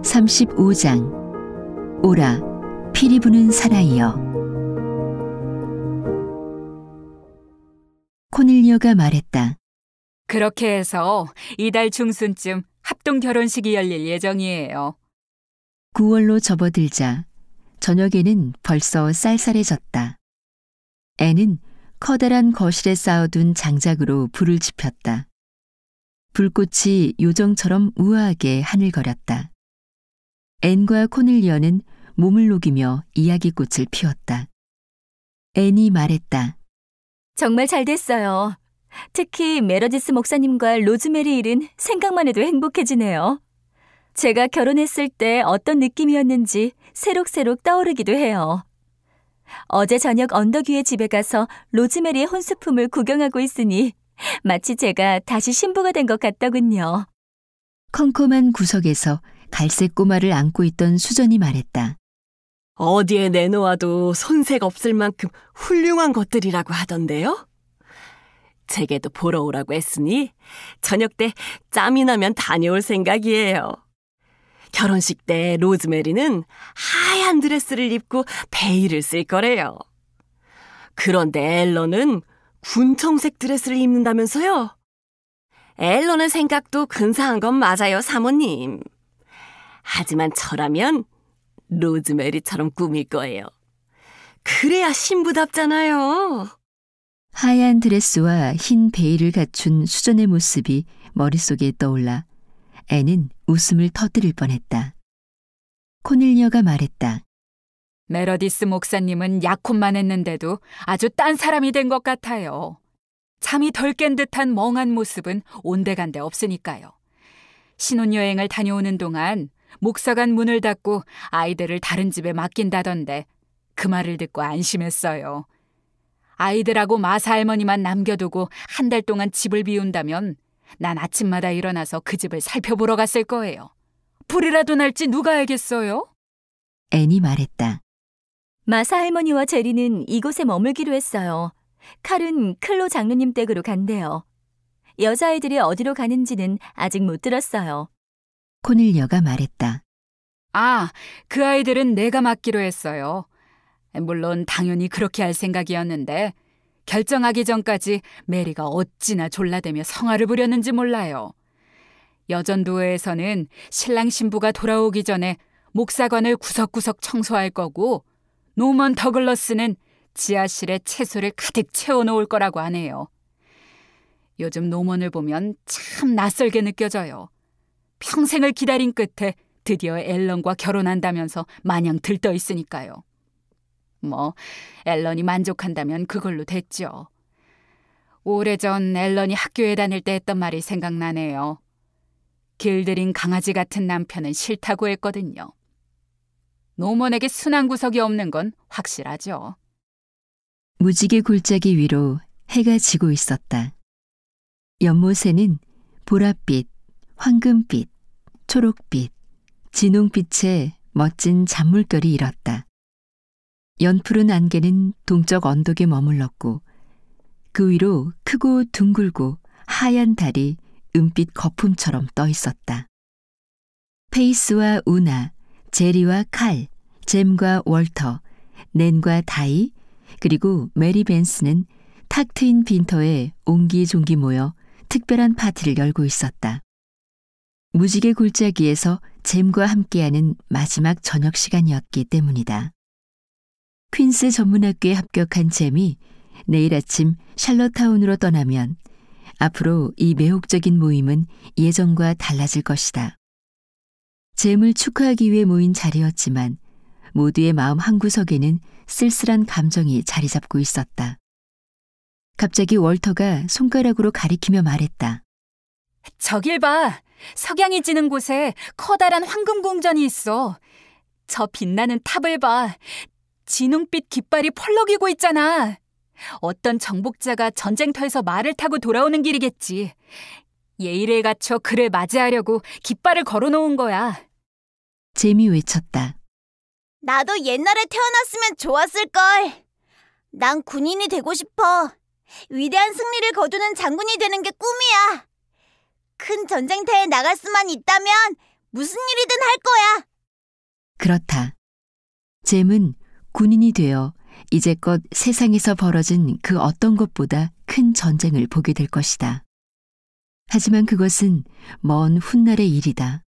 (35장) 오라 피리 부는 사나이여 코넬리어가 말했다. 그렇게 해서 이달 중순쯤 합동 결혼식이 열릴 예정이에요. 9월로 접어들자 저녁에는 벌써 쌀쌀해졌다. 애는 커다란 거실에 쌓아둔 장작으로 불을 지폈다. 불꽃이 요정처럼 우아하게 하늘거렸다. 앤과 코넬리언은 몸을 녹이며 이야기꽃을 피웠다. 앤이 말했다. 정말 잘 됐어요. 특히 메러디스 목사님과 로즈메리 일은 생각만 해도 행복해지네요. 제가 결혼했을 때 어떤 느낌이었는지 새록새록 떠오르기도 해요. 어제 저녁 언덕 위에 집에 가서 로즈메리의 혼수품을 구경하고 있으니 마치 제가 다시 신부가 된 것 같더군요. 컴컴한 구석에서 갈색 꼬마를 안고 있던 수전이 말했다. 어디에 내놓아도 손색 없을 만큼 훌륭한 것들이라고 하던데요? 제게도 보러 오라고 했으니 저녁 때 짬이 나면 다녀올 생각이에요. 결혼식 때 로즈메리는 하얀 드레스를 입고 베일을 쓸 거래요. 그런데 앨런은 군청색 드레스를 입는다면서요? 앨런의 생각도 근사한 건 맞아요, 사모님. 하지만 저라면 로즈메리처럼 꾸밀 거예요. 그래야 신부답잖아요. 하얀 드레스와 흰 베일을 갖춘 수전의 모습이 머릿속에 떠올라 애는 웃음을 터뜨릴 뻔했다. 코닐리가 말했다. 메러디스 목사님은 약혼만 했는데도 아주 딴 사람이 된 것 같아요. 잠이 덜 깬 듯한 멍한 모습은 온데간데 없으니까요. 신혼여행을 다녀오는 동안 목사관 문을 닫고 아이들을 다른 집에 맡긴다던데 그 말을 듣고 안심했어요. 아이들하고 마사 할머니만 남겨두고 한 달 동안 집을 비운다면 난 아침마다 일어나서 그 집을 살펴보러 갔을 거예요. 불이라도 날지 누가 알겠어요? 애니 말했다. 마사 할머니와 제리는 이곳에 머물기로 했어요. 칼은 클로 장르님 댁으로 간대요. 여자아이들이 어디로 가는지는 아직 못 들었어요. 코닐려가 말했다. 아, 그 아이들은 내가 맡기로 했어요. 물론 당연히 그렇게 할 생각이었는데 결정하기 전까지 메리가 어찌나 졸라대며 성화를 부렸는지 몰라요. 여전도회에서는 신랑 신부가 돌아오기 전에 목사관을 구석구석 청소할 거고 노먼 더글러스는 지하실에 채소를 가득 채워놓을 거라고 하네요. 요즘 노먼을 보면 참 낯설게 느껴져요. 평생을 기다린 끝에 드디어 앨런과 결혼한다면서 마냥 들떠 있으니까요. 뭐 앨런이 만족한다면 그걸로 됐죠. 오래전 앨런이 학교에 다닐 때 했던 말이 생각나네요. 길들인 강아지 같은 남편은 싫다고 했거든요. 노먼에게 순한 구석이 없는 건 확실하죠. 무지개 굴짜기 위로 해가 지고 있었다. 연못에는 보랏빛, 황금빛, 초록빛, 진홍빛의 멋진 잔물결이 일었다. 연푸른 안개는 동쪽 언덕에 머물렀고 그 위로 크고 둥글고 하얀 달이 은빛 거품처럼 떠 있었다. 페이스와 우나, 제리와 칼, 잼과 월터, 낸과 다이, 그리고 메리 벤스는 탁 트인 빈터에 옹기종기 모여 특별한 파티를 열고 있었다. 무지개 골짜기에서 잼과 함께하는 마지막 저녁 시간이었기 때문이다. 퀸스 전문학교에 합격한 잼이 내일 아침 샬럿타운으로 떠나면 앞으로 이 매혹적인 모임은 예전과 달라질 것이다. 잼을 축하하기 위해 모인 자리였지만 모두의 마음 한구석에는 쓸쓸한 감정이 자리 잡고 있었다. 갑자기 월터가 손가락으로 가리키며 말했다. 저길 봐! 석양이 지는 곳에 커다란 황금 궁전이 있어. 저 빛나는 탑을 봐. 진홍빛 깃발이 펄럭이고 있잖아. 어떤 정복자가 전쟁터에서 말을 타고 돌아오는 길이겠지. 예의를 갖춰 그를 맞이하려고 깃발을 걸어놓은 거야. 재미 외쳤다. 나도 옛날에 태어났으면 좋았을걸. 난 군인이 되고 싶어. 위대한 승리를 거두는 장군이 되는 게 꿈이야. 큰 전쟁터에 나갈 수만 있다면 무슨 일이든 할 거야. 그렇다. 잼은 군인이 되어 이제껏 세상에서 벌어진 그 어떤 것보다 큰 전쟁을 보게 될 것이다. 하지만 그것은 먼 훗날의 일이다.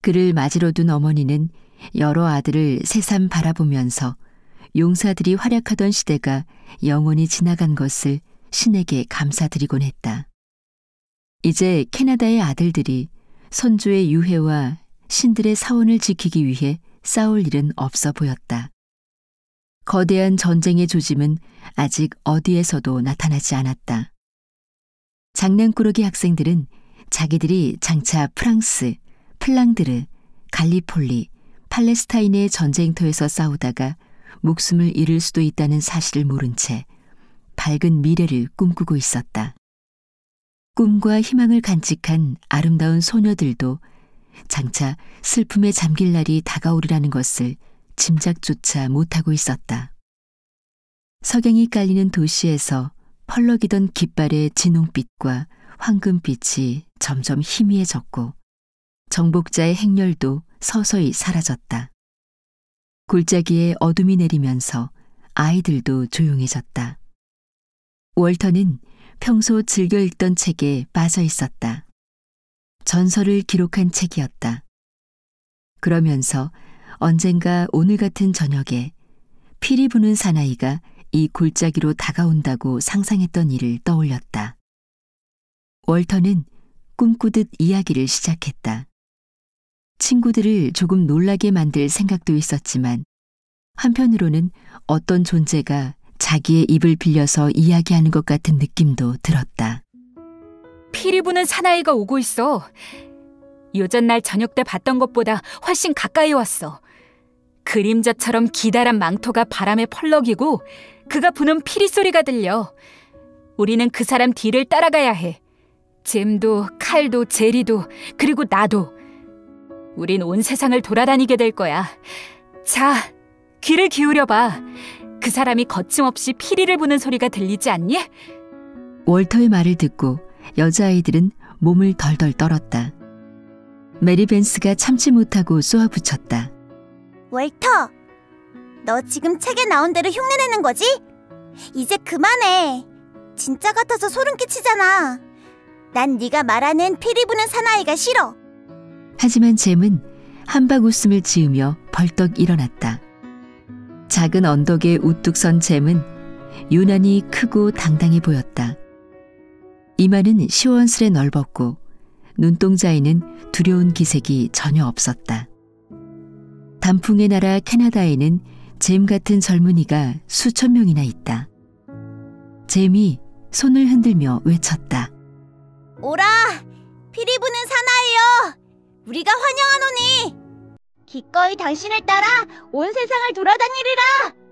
그를 맞이로둔 어머니는 여러 아들을 새삼 바라보면서 용사들이 활약하던 시대가 영원히 지나간 것을 신에게 감사드리곤 했다. 이제 캐나다의 아들들이 선조의 유해와 신들의 사원을 지키기 위해 싸울 일은 없어 보였다. 거대한 전쟁의 조짐은 아직 어디에서도 나타나지 않았다. 장난꾸러기 학생들은 자기들이 장차 프랑스, 플랑드르, 갈리폴리, 팔레스타인의 전쟁터에서 싸우다가 목숨을 잃을 수도 있다는 사실을 모른 채 밝은 미래를 꿈꾸고 있었다. 꿈과 희망을 간직한 아름다운 소녀들도 장차 슬픔에 잠길 날이 다가오리라는 것을 짐작조차 못하고 있었다. 석양이 깔리는 도시에서 펄럭이던 깃발의 진홍빛과 황금빛이 점점 희미해졌고 정복자의 행렬도 서서히 사라졌다. 골짜기에 어둠이 내리면서 아이들도 조용해졌다. 월터는 평소 즐겨 읽던 책에 빠져 있었다. 전설을 기록한 책이었다. 그러면서 언젠가 오늘 같은 저녁에 피리 부는 사나이가 이 골짜기로 다가온다고 상상했던 일을 떠올렸다. 월터는 꿈꾸듯 이야기를 시작했다. 친구들을 조금 놀라게 만들 생각도 있었지만 한편으로는 어떤 존재가 자기의 입을 빌려서 이야기하는 것 같은 느낌도 들었다. 피리 부는 사나이가 오고 있어. 요전 날 저녁 때 봤던 것보다 훨씬 가까이 왔어. 그림자처럼 기다란 망토가 바람에 펄럭이고 그가 부는 피리 소리가 들려. 우리는 그 사람 뒤를 따라가야 해. 잼도 칼도 제리도 그리고 나도. 우린 온 세상을 돌아다니게 될 거야. 자, 귀를 기울여 봐. 그 사람이 거침없이 피리를 부는 소리가 들리지 않니? 월터의 말을 듣고 여자아이들은 몸을 덜덜 떨었다. 메리 벤스가 참지 못하고 쏘아붙였다. 월터! 너 지금 책에 나온 대로 흉내내는 거지? 이제 그만해! 진짜 같아서 소름 끼치잖아! 난 네가 말하는 피리 부는 사나이가 싫어! 하지만 잼은 한박 웃음을 지으며 벌떡 일어났다. 작은 언덕에 우뚝 선 잼은 유난히 크고 당당해 보였다. 이마는 시원스레 넓었고 눈동자에는 두려운 기색이 전혀 없었다. 단풍의 나라 캐나다에는 잼 같은 젊은이가 수천 명이나 있다. 잼이 손을 흔들며 외쳤다. 오라! 피리 부는 사나이여! 우리가 환영하노니! 기꺼이 당신을 따라 온 세상을 돌아다니리라!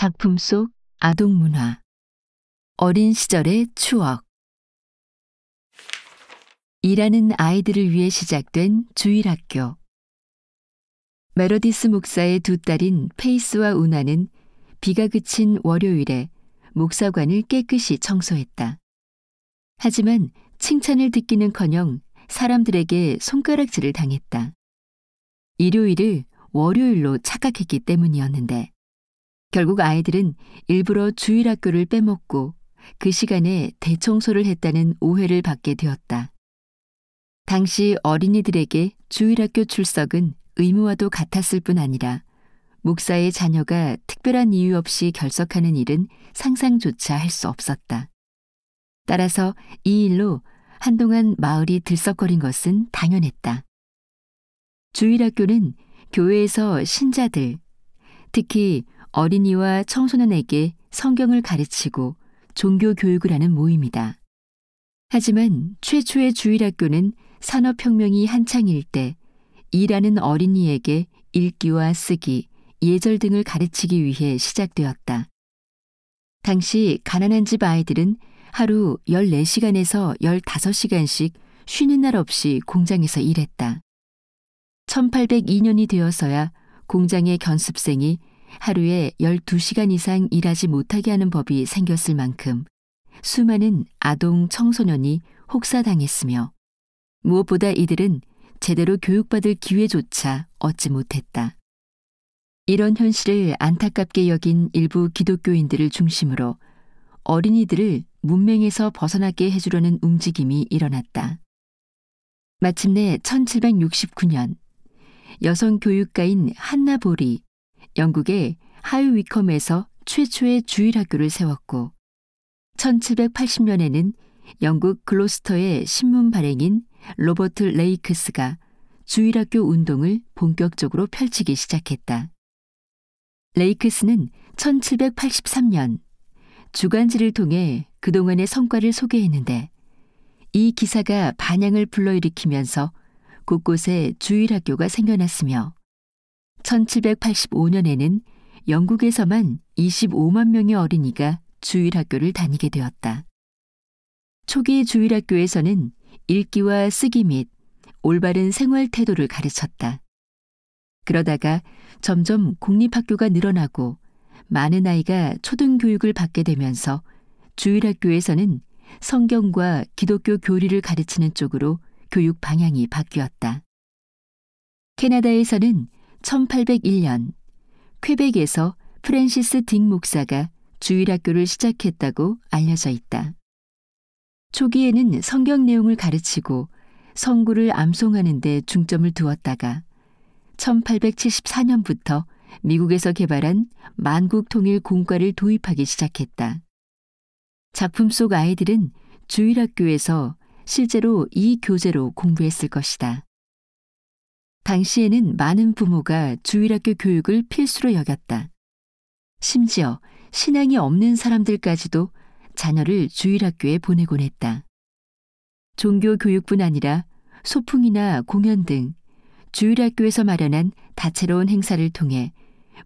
작품 속 아동 문화 어린 시절의 추억 일하는 아이들을 위해 시작된 주일학교 메로디스 목사의 두 딸인 페이스와 우나는 비가 그친 월요일에 목사관을 깨끗이 청소했다. 하지만 칭찬을 듣기는커녕 사람들에게 손가락질을 당했다. 일요일을 월요일로 착각했기 때문이었는데 결국 아이들은 일부러 주일 학교를 빼먹고 그 시간에 대청소를 했다는 오해를 받게 되었다. 당시 어린이들에게 주일 학교 출석은 의무와도 같았을 뿐 아니라 목사의 자녀가 특별한 이유 없이 결석하는 일은 상상조차 할 수 없었다. 따라서 이 일로 한동안 마을이 들썩거린 것은 당연했다. 주일학교는 교회에서 신자들, 특히 어린이와 청소년에게 성경을 가르치고 종교 교육을 하는 모임이다. 하지만 최초의 주일학교는 산업혁명이 한창일 때 일하는 어린이에게 읽기와 쓰기, 예절 등을 가르치기 위해 시작되었다. 당시 가난한 집 아이들은 하루 14시간에서 15시간씩 쉬는 날 없이 공장에서 일했다. 1802년이 되어서야 공장의 견습생이 하루에 12시간 이상 일하지 못하게 하는 법이 생겼을 만큼 수많은 아동 청소년이 혹사당했으며 무엇보다 이들은 제대로 교육받을 기회조차 얻지 못했다. 이런 현실을 안타깝게 여긴 일부 기독교인들을 중심으로 어린이들을 문맹에서 벗어나게 해주려는 움직임이 일어났다. 마침내 1769년 여성 교육가인 한나 보리 영국의 하유 위컴에서 최초의 주일 학교를 세웠고 1780년에는 영국 글로스터의 신문 발행인 로버트 레이크스가 주일학교 운동을 본격적으로 펼치기 시작했다. 레이크스는 1783년 주간지를 통해 그동안의 성과를 소개했는데 이 기사가 반향을 불러일으키면서 곳곳에 주일학교가 생겨났으며 1785년에는 영국에서만 25만 명의 어린이가 주일학교를 다니게 되었다. 초기 주일학교에서는 읽기와 쓰기 및 올바른 생활 태도를 가르쳤다. 그러다가 점점 공립학교가 늘어나고 많은 아이가 초등교육을 받게 되면서 주일학교에서는 성경과 기독교 교리를 가르치는 쪽으로 교육 방향이 바뀌었다. 캐나다에서는 1801년 쾌백에서 프랜시스 딕 목사가 주일학교를 시작했다고 알려져 있다. 초기에는 성경 내용을 가르치고 성구를 암송하는 데 중점을 두었다가 1874년부터 미국에서 개발한 만국 통일 공과를 도입하기 시작했다. 작품 속 아이들은 주일학교에서 실제로 이 교재로 공부했을 것이다. 당시에는 많은 부모가 주일학교 교육을 필수로 여겼다. 심지어 신앙이 없는 사람들까지도 자녀를 주일학교에 보내곤 했다. 종교 교육뿐 아니라 소풍이나 공연 등 주일학교에서 마련한 다채로운 행사를 통해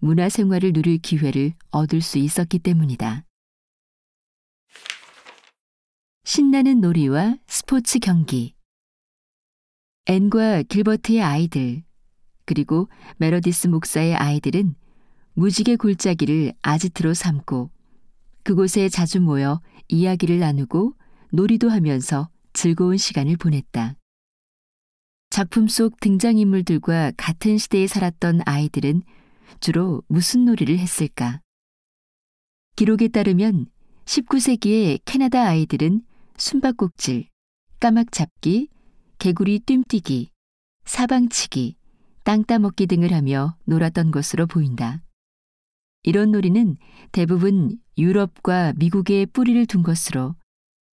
문화생활을 누릴 기회를 얻을 수 있었기 때문이다. 신나는 놀이와 스포츠 경기, 앤과 길버트의 아이들, 그리고 메로디스 목사의 아이들은 무지개 골짜기를 아지트로 삼고 그곳에 자주 모여 이야기를 나누고 놀이도 하면서 즐거운 시간을 보냈다. 작품 속 등장인물들과 같은 시대에 살았던 아이들은 주로 무슨 놀이를 했을까? 기록에 따르면 19세기의 캐나다 아이들은 숨바꼭질, 까막잡기, 개구리 뜀뛰기, 사방치기, 땅 따먹기 등을 하며 놀았던 것으로 보인다. 이런 놀이는 대부분 유럽과 미국에 뿌리를 둔 것으로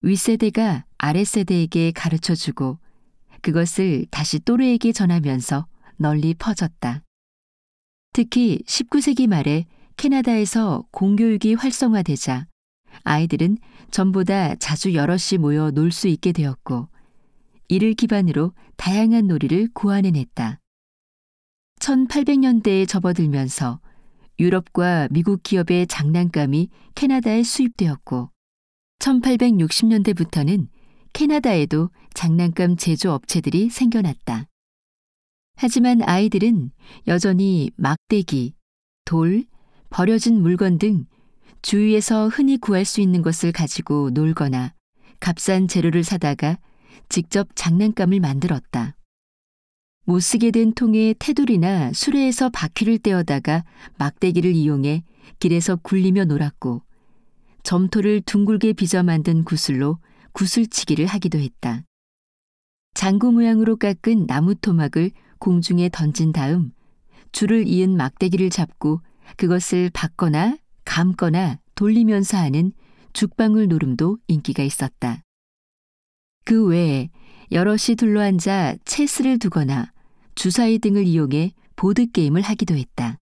윗세대가 아랫세대에게 가르쳐 주고 그것을 다시 또래에게 전하면서 널리 퍼졌다. 특히 19세기 말에 캐나다에서 공교육이 활성화되자 아이들은 전보다 자주 여럿이 모여 놀 수 있게 되었고 이를 기반으로 다양한 놀이를 고안해냈다. 1800년대에 접어들면서 유럽과 미국 기업의 장난감이 캐나다에 수입되었고 1860년대부터는 캐나다에도 장난감 제조 업체들이 생겨났다. 하지만 아이들은 여전히 막대기, 돌, 버려진 물건 등 주위에서 흔히 구할 수 있는 것을 가지고 놀거나 값싼 재료를 사다가 직접 장난감을 만들었다. 못 쓰게 된 통의 테두리나 수레에서 바퀴를 떼어다가 막대기를 이용해 길에서 굴리며 놀았고 점토를 둥글게 빚어 만든 구슬로 구슬치기를 하기도 했다. 장구 모양으로 깎은 나무 토막을 공중에 던진 다음 줄을 이은 막대기를 잡고 그것을 박거나 감거나 돌리면서 하는 죽방울 노름도 인기가 있었다. 그 외에 여럿이 둘러앉아 체스를 두거나 주사위 등을 이용해 보드게임을 하기도 했다.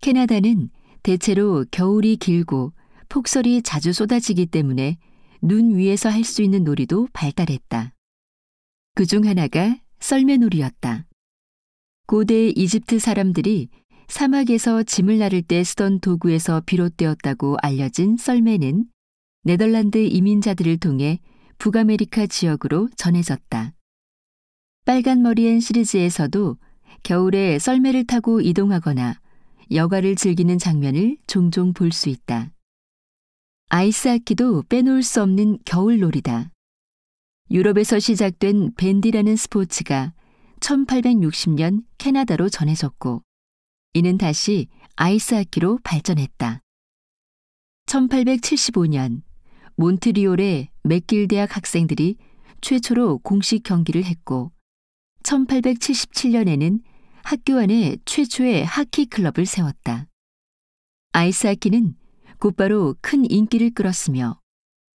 캐나다는 대체로 겨울이 길고 폭설이 자주 쏟아지기 때문에 눈 위에서 할 수 있는 놀이도 발달했다. 그 중 하나가 썰매놀이였다. 고대 이집트 사람들이 사막에서 짐을 나를 때 쓰던 도구에서 비롯되었다고 알려진 썰매는 네덜란드 이민자들을 통해 북아메리카 지역으로 전해졌다. 빨간 머리엔 시리즈에서도 겨울에 썰매를 타고 이동하거나 여가를 즐기는 장면을 종종 볼 수 있다. 아이스하키도 빼놓을 수 없는 겨울놀이다. 유럽에서 시작된 밴디라는 스포츠가 1860년 캐나다로 전해졌고 이는 다시 아이스하키로 발전했다. 1875년 몬트리올의 맥길 대학 학생들이 최초로 공식 경기를 했고 1877년에는 학교 안에 최초의 하키 클럽을 세웠다. 아이스 하키는 곧바로 큰 인기를 끌었으며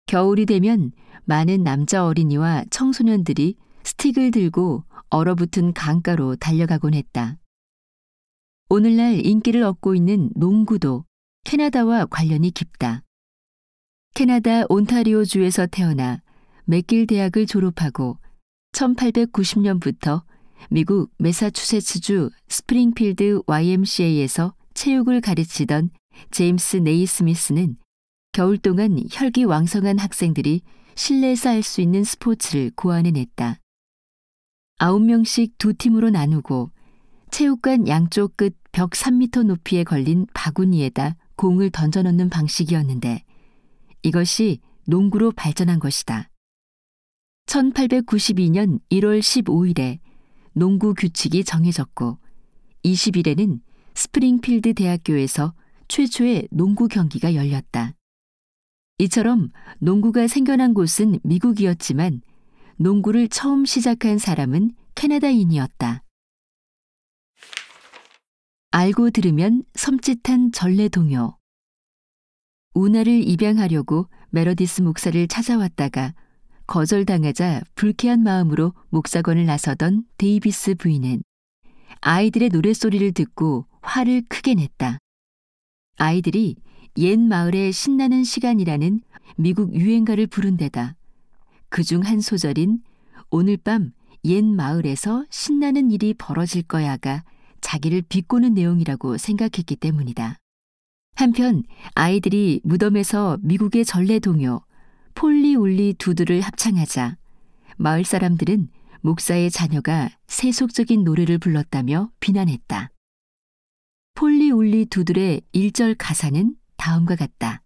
겨울이 되면 많은 남자 어린이와 청소년들이 스틱을 들고 얼어붙은 강가로 달려가곤 했다. 오늘날 인기를 얻고 있는 농구도 캐나다와 관련이 깊다. 캐나다 온타리오주에서 태어나 맥길 대학을 졸업하고 1890년부터 미국 메사추세츠주 스프링필드 YMCA에서 체육을 가르치던 제임스 네이스미스는 겨울 동안 혈기 왕성한 학생들이 실내에서 할 수 있는 스포츠를 고안해냈다. 9명씩 두 팀으로 나누고 체육관 양쪽 끝 벽 3미터 높이에 걸린 바구니에다 공을 던져넣는 방식이었는데 이것이 농구로 발전한 것이다. 1892년 1월 15일에 농구 규칙이 정해졌고 20일에는 스프링필드 대학교에서 최초의 농구 경기가 열렸다. 이처럼 농구가 생겨난 곳은 미국이었지만 농구를 처음 시작한 사람은 캐나다인이었다. 알고 들으면 섬찟한 전래 동요. 우나를 입양하려고 메러디스 목사를 찾아왔다가 거절당하자 불쾌한 마음으로 목사관을 나서던 데이비스 부인은 아이들의 노랫소리를 듣고 화를 크게 냈다. 아이들이 옛 마을의 신나는 시간이라는 미국 유행가를 부른 데다 그 중 한 소절인 오늘 밤 옛 마을에서 신나는 일이 벌어질 거야가 자기를 비꼬는 내용이라고 생각했기 때문이다. 한편 아이들이 무덤에서 미국의 전래 동요 폴리울리 두드를 합창하자 마을 사람들은 목사의 자녀가 세속적인 노래를 불렀다며 비난했다. 폴리울리 두들의 1절 가사는 다음과 같다.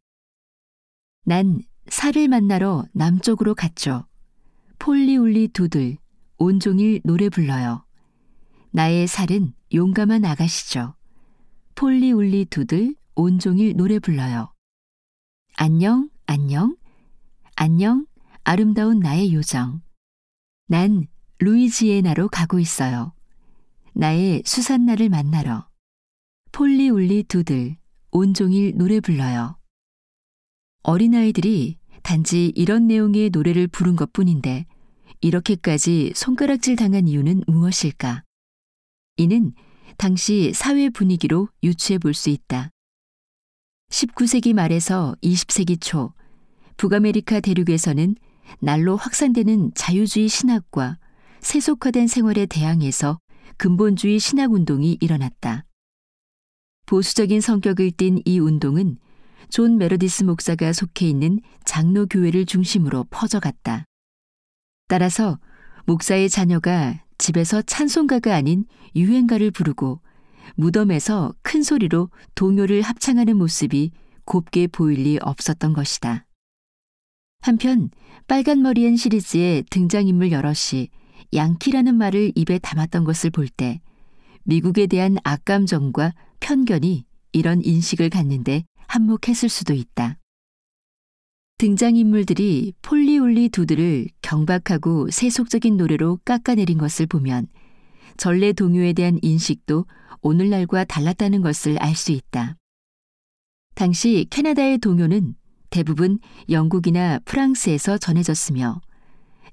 난 살을 만나러 남쪽으로 갔죠. 폴리울리 두들 온종일 노래 불러요. 나의 살은 용감한 아가씨죠. 폴리울리 두들 온종일 노래 불러요. 안녕, 안녕, 안녕, 아름다운 나의 요정. 난 루이지애나로 가고 있어요. 나의 수산나를 만나러. 폴리울리 두들 온종일 노래 불러요. 어린아이들이 단지 이런 내용의 노래를 부른 것 뿐인데 이렇게까지 손가락질 당한 이유는 무엇일까? 이는 당시 사회 분위기로 유추해 볼 수 있다. 19세기 말에서 20세기 초 북아메리카 대륙에서는 날로 확산되는 자유주의 신학과 세속화된 생활에 대항해서 근본주의 신학 운동이 일어났다. 보수적인 성격을 띤 이 운동은 존 메르디스 목사가 속해 있는 장로교회를 중심으로 퍼져갔다. 따라서 목사의 자녀가 집에서 찬송가가 아닌 유행가를 부르고 무덤에서 큰 소리로 동요를 합창하는 모습이 곱게 보일 리 없었던 것이다. 한편 빨간 머리엔 시리즈의 등장인물 여럿이 양키라는 말을 입에 담았던 것을 볼 때 미국에 대한 악감정과 편견이 이런 인식을 갖는데 한몫했을 수도 있다. 등장인물들이 폴리올리 두드를 경박하고 세속적인 노래로 깎아내린 것을 보면 전래 동요에 대한 인식도 오늘날과 달랐다는 것을 알 수 있다. 당시 캐나다의 동요는 대부분 영국이나 프랑스에서 전해졌으며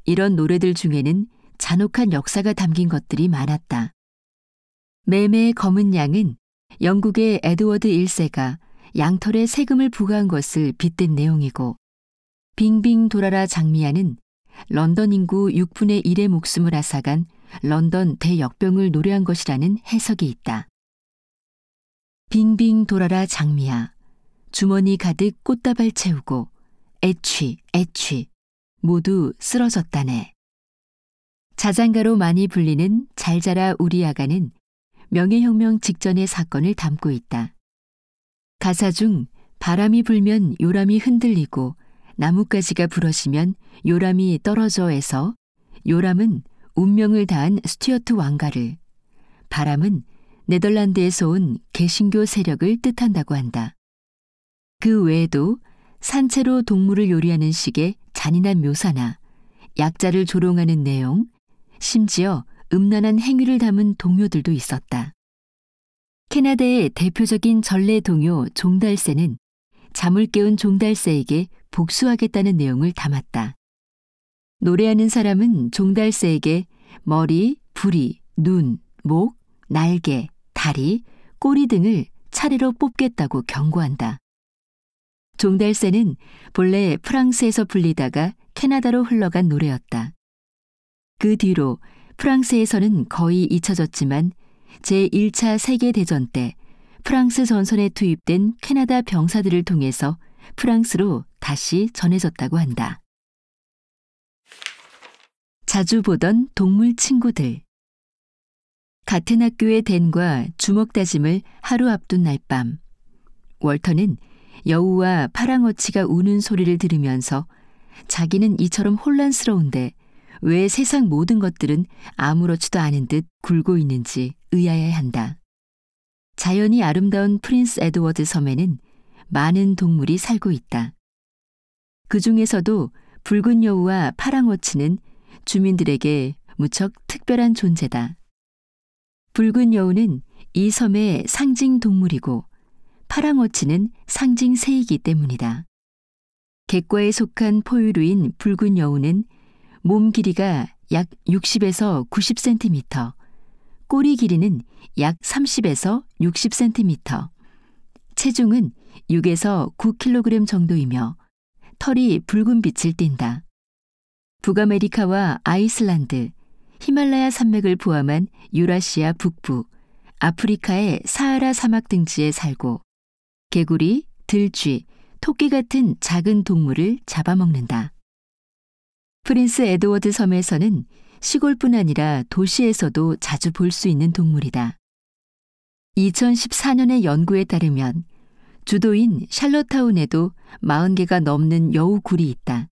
이런 노래들 중에는 잔혹한 역사가 담긴 것들이 많았다. 매매의 검은 양은 영국의 에드워드 1세가 양털에 세금을 부과한 것을 빗댄 내용이고 빙빙 돌아라 장미야는 런던 인구 6분의 1의 목숨을 앗아간 런던 대역병을 노래한 것이라는 해석이 있다. 빙빙 돌아라 장미야. 주머니 가득 꽃다발 채우고 애취, 애취. 모두 쓰러졌다네. 자장가로 많이 불리는 잘 자라 우리 아가는 명예혁명 직전의 사건을 담고 있다. 가사 중 바람이 불면 요람이 흔들리고 나뭇가지가 부러지면 요람이 떨어져에서 요람은 운명을 다한 스튜어트 왕가를 바람은 네덜란드에서 온 개신교 세력을 뜻한다고 한다. 그 외에도 산채로 동물을 요리하는 식의 잔인한 묘사나 약자를 조롱하는 내용, 심지어 음란한 행위를 담은 동요들도 있었다. 캐나다의 대표적인 전래 동요 종달새는 잠을 깨운 종달새에게 복수하겠다는 내용을 담았다. 노래하는 사람은 종달새에게 머리, 부리, 눈, 목, 날개, 다리, 꼬리 등을 차례로 뽑겠다고 경고한다. 종달새는 본래 프랑스에서 불리다가 캐나다로 흘러간 노래였다. 그 뒤로 프랑스에서는 거의 잊혀졌지만 제1차 세계대전 때 프랑스 전선에 투입된 캐나다 병사들을 통해서 프랑스로 다시 전해졌다고 한다. 자주 보던 동물 친구들. 같은 학교의 댄과 주먹 다짐을 하루 앞둔 날 밤, 월터는 여우와 파랑어치가 우는 소리를 들으면서 자기는 이처럼 혼란스러운데 왜 세상 모든 것들은 아무렇지도 않은 듯 굴고 있는지 의아해 한다. 자연이 아름다운 프린스 에드워드 섬에는 많은 동물이 살고 있다. 그 중에서도 붉은 여우와 파랑어치는 주민들에게 무척 특별한 존재다. 붉은 여우는 이 섬의 상징 동물이고 파랑어치는 상징 새이기 때문이다. 객과에 속한 포유류인 붉은 여우는 몸 길이가 약 60에서 90cm, 꼬리 길이는 약 30에서 60cm, 체중은 6에서 9kg 정도이며 털이 붉은 빛을 띈다. 북아메리카와 아이슬란드, 히말라야 산맥을 포함한 유라시아 북부, 아프리카의 사하라 사막 등지에 살고 개구리, 들쥐, 토끼 같은 작은 동물을 잡아먹는다. 프린스 에드워드 섬에서는 시골뿐 아니라 도시에서도 자주 볼 수 있는 동물이다. 2014년의 연구에 따르면 주도인 샬롯타운에도 40개가 넘는 여우굴이 있다.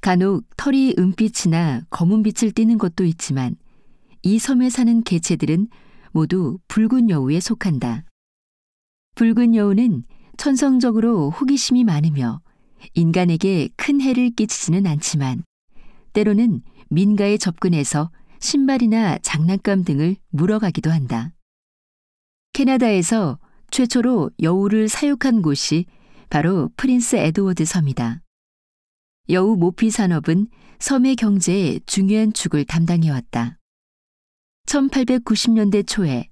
간혹 털이 은빛이나 검은 빛을 띠는 것도 있지만 이 섬에 사는 개체들은 모두 붉은 여우에 속한다. 붉은 여우는 천성적으로 호기심이 많으며 인간에게 큰 해를 끼치지는 않지만 때로는 민가에 접근해서 신발이나 장난감 등을 물어가기도 한다. 캐나다에서 최초로 여우를 사육한 곳이 바로 프린스 에드워드 섬이다. 여우 모피 산업은 섬의 경제에 중요한 축을 담당해왔다. 1890년대 초에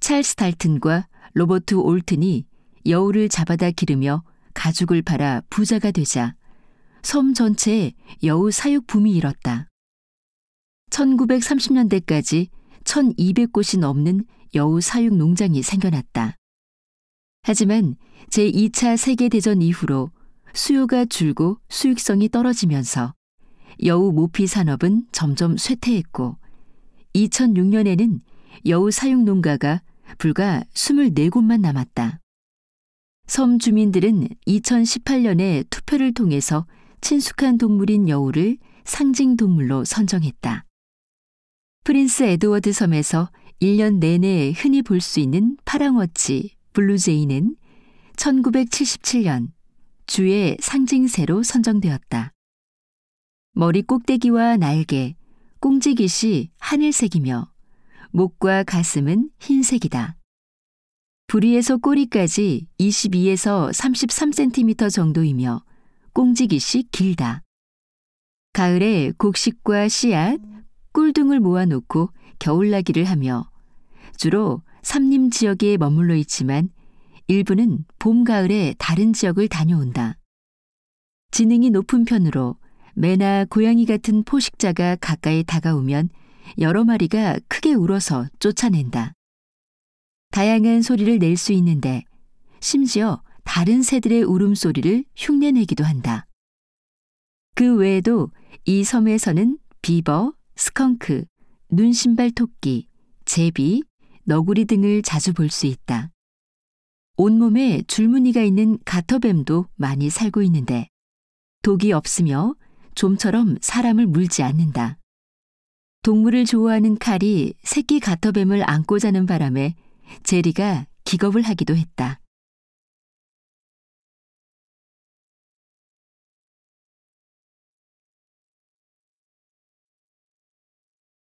찰스 달튼과 로버트 올튼이 여우를 잡아다 기르며 가죽을 팔아 부자가 되자 섬 전체에 여우 사육 붐이 일었다. 1930년대까지 1200곳이 넘는 여우 사육 농장이 생겨났다. 하지만 제2차 세계대전 이후로 수요가 줄고 수익성이 떨어지면서 여우 모피 산업은 점점 쇠퇴했고 2006년에는 여우 사육 농가가 불과 24곳만 남았다. 섬 주민들은 2018년에 투표를 통해서 친숙한 동물인 여우를 상징 동물로 선정했다. 프린스 에드워드 섬에서 1년 내내 흔히 볼 수 있는 파랑어치 블루제이는 1977년 주의 상징새로 선정되었다. 머리 꼭대기와 날개, 꽁지깃이 하늘색이며 목과 가슴은 흰색이다. 부리에서 꼬리까지 22에서 33cm 정도이며 꽁지깃이 길다. 가을에 곡식과 씨앗, 꿀 등을 모아놓고 겨울나기를 하며 주로 삼림 지역에 머물러 있지만 일부는 봄, 가을에 다른 지역을 다녀온다. 지능이 높은 편으로 매나 고양이 같은 포식자가 가까이 다가오면 여러 마리가 크게 울어서 쫓아낸다. 다양한 소리를 낼 수 있는데 심지어 다른 새들의 울음소리를 흉내내기도 한다. 그 외에도 이 섬에서는 비버, 스컹크, 눈신발 토끼, 제비, 너구리 등을 자주 볼 수 있다. 온몸에 줄무늬가 있는 가터뱀도 많이 살고 있는데 독이 없으며 좀처럼 사람을 물지 않는다. 동물을 좋아하는 칼이 새끼 가터뱀을 안고 자는 바람에 제리가 기겁을 하기도 했다.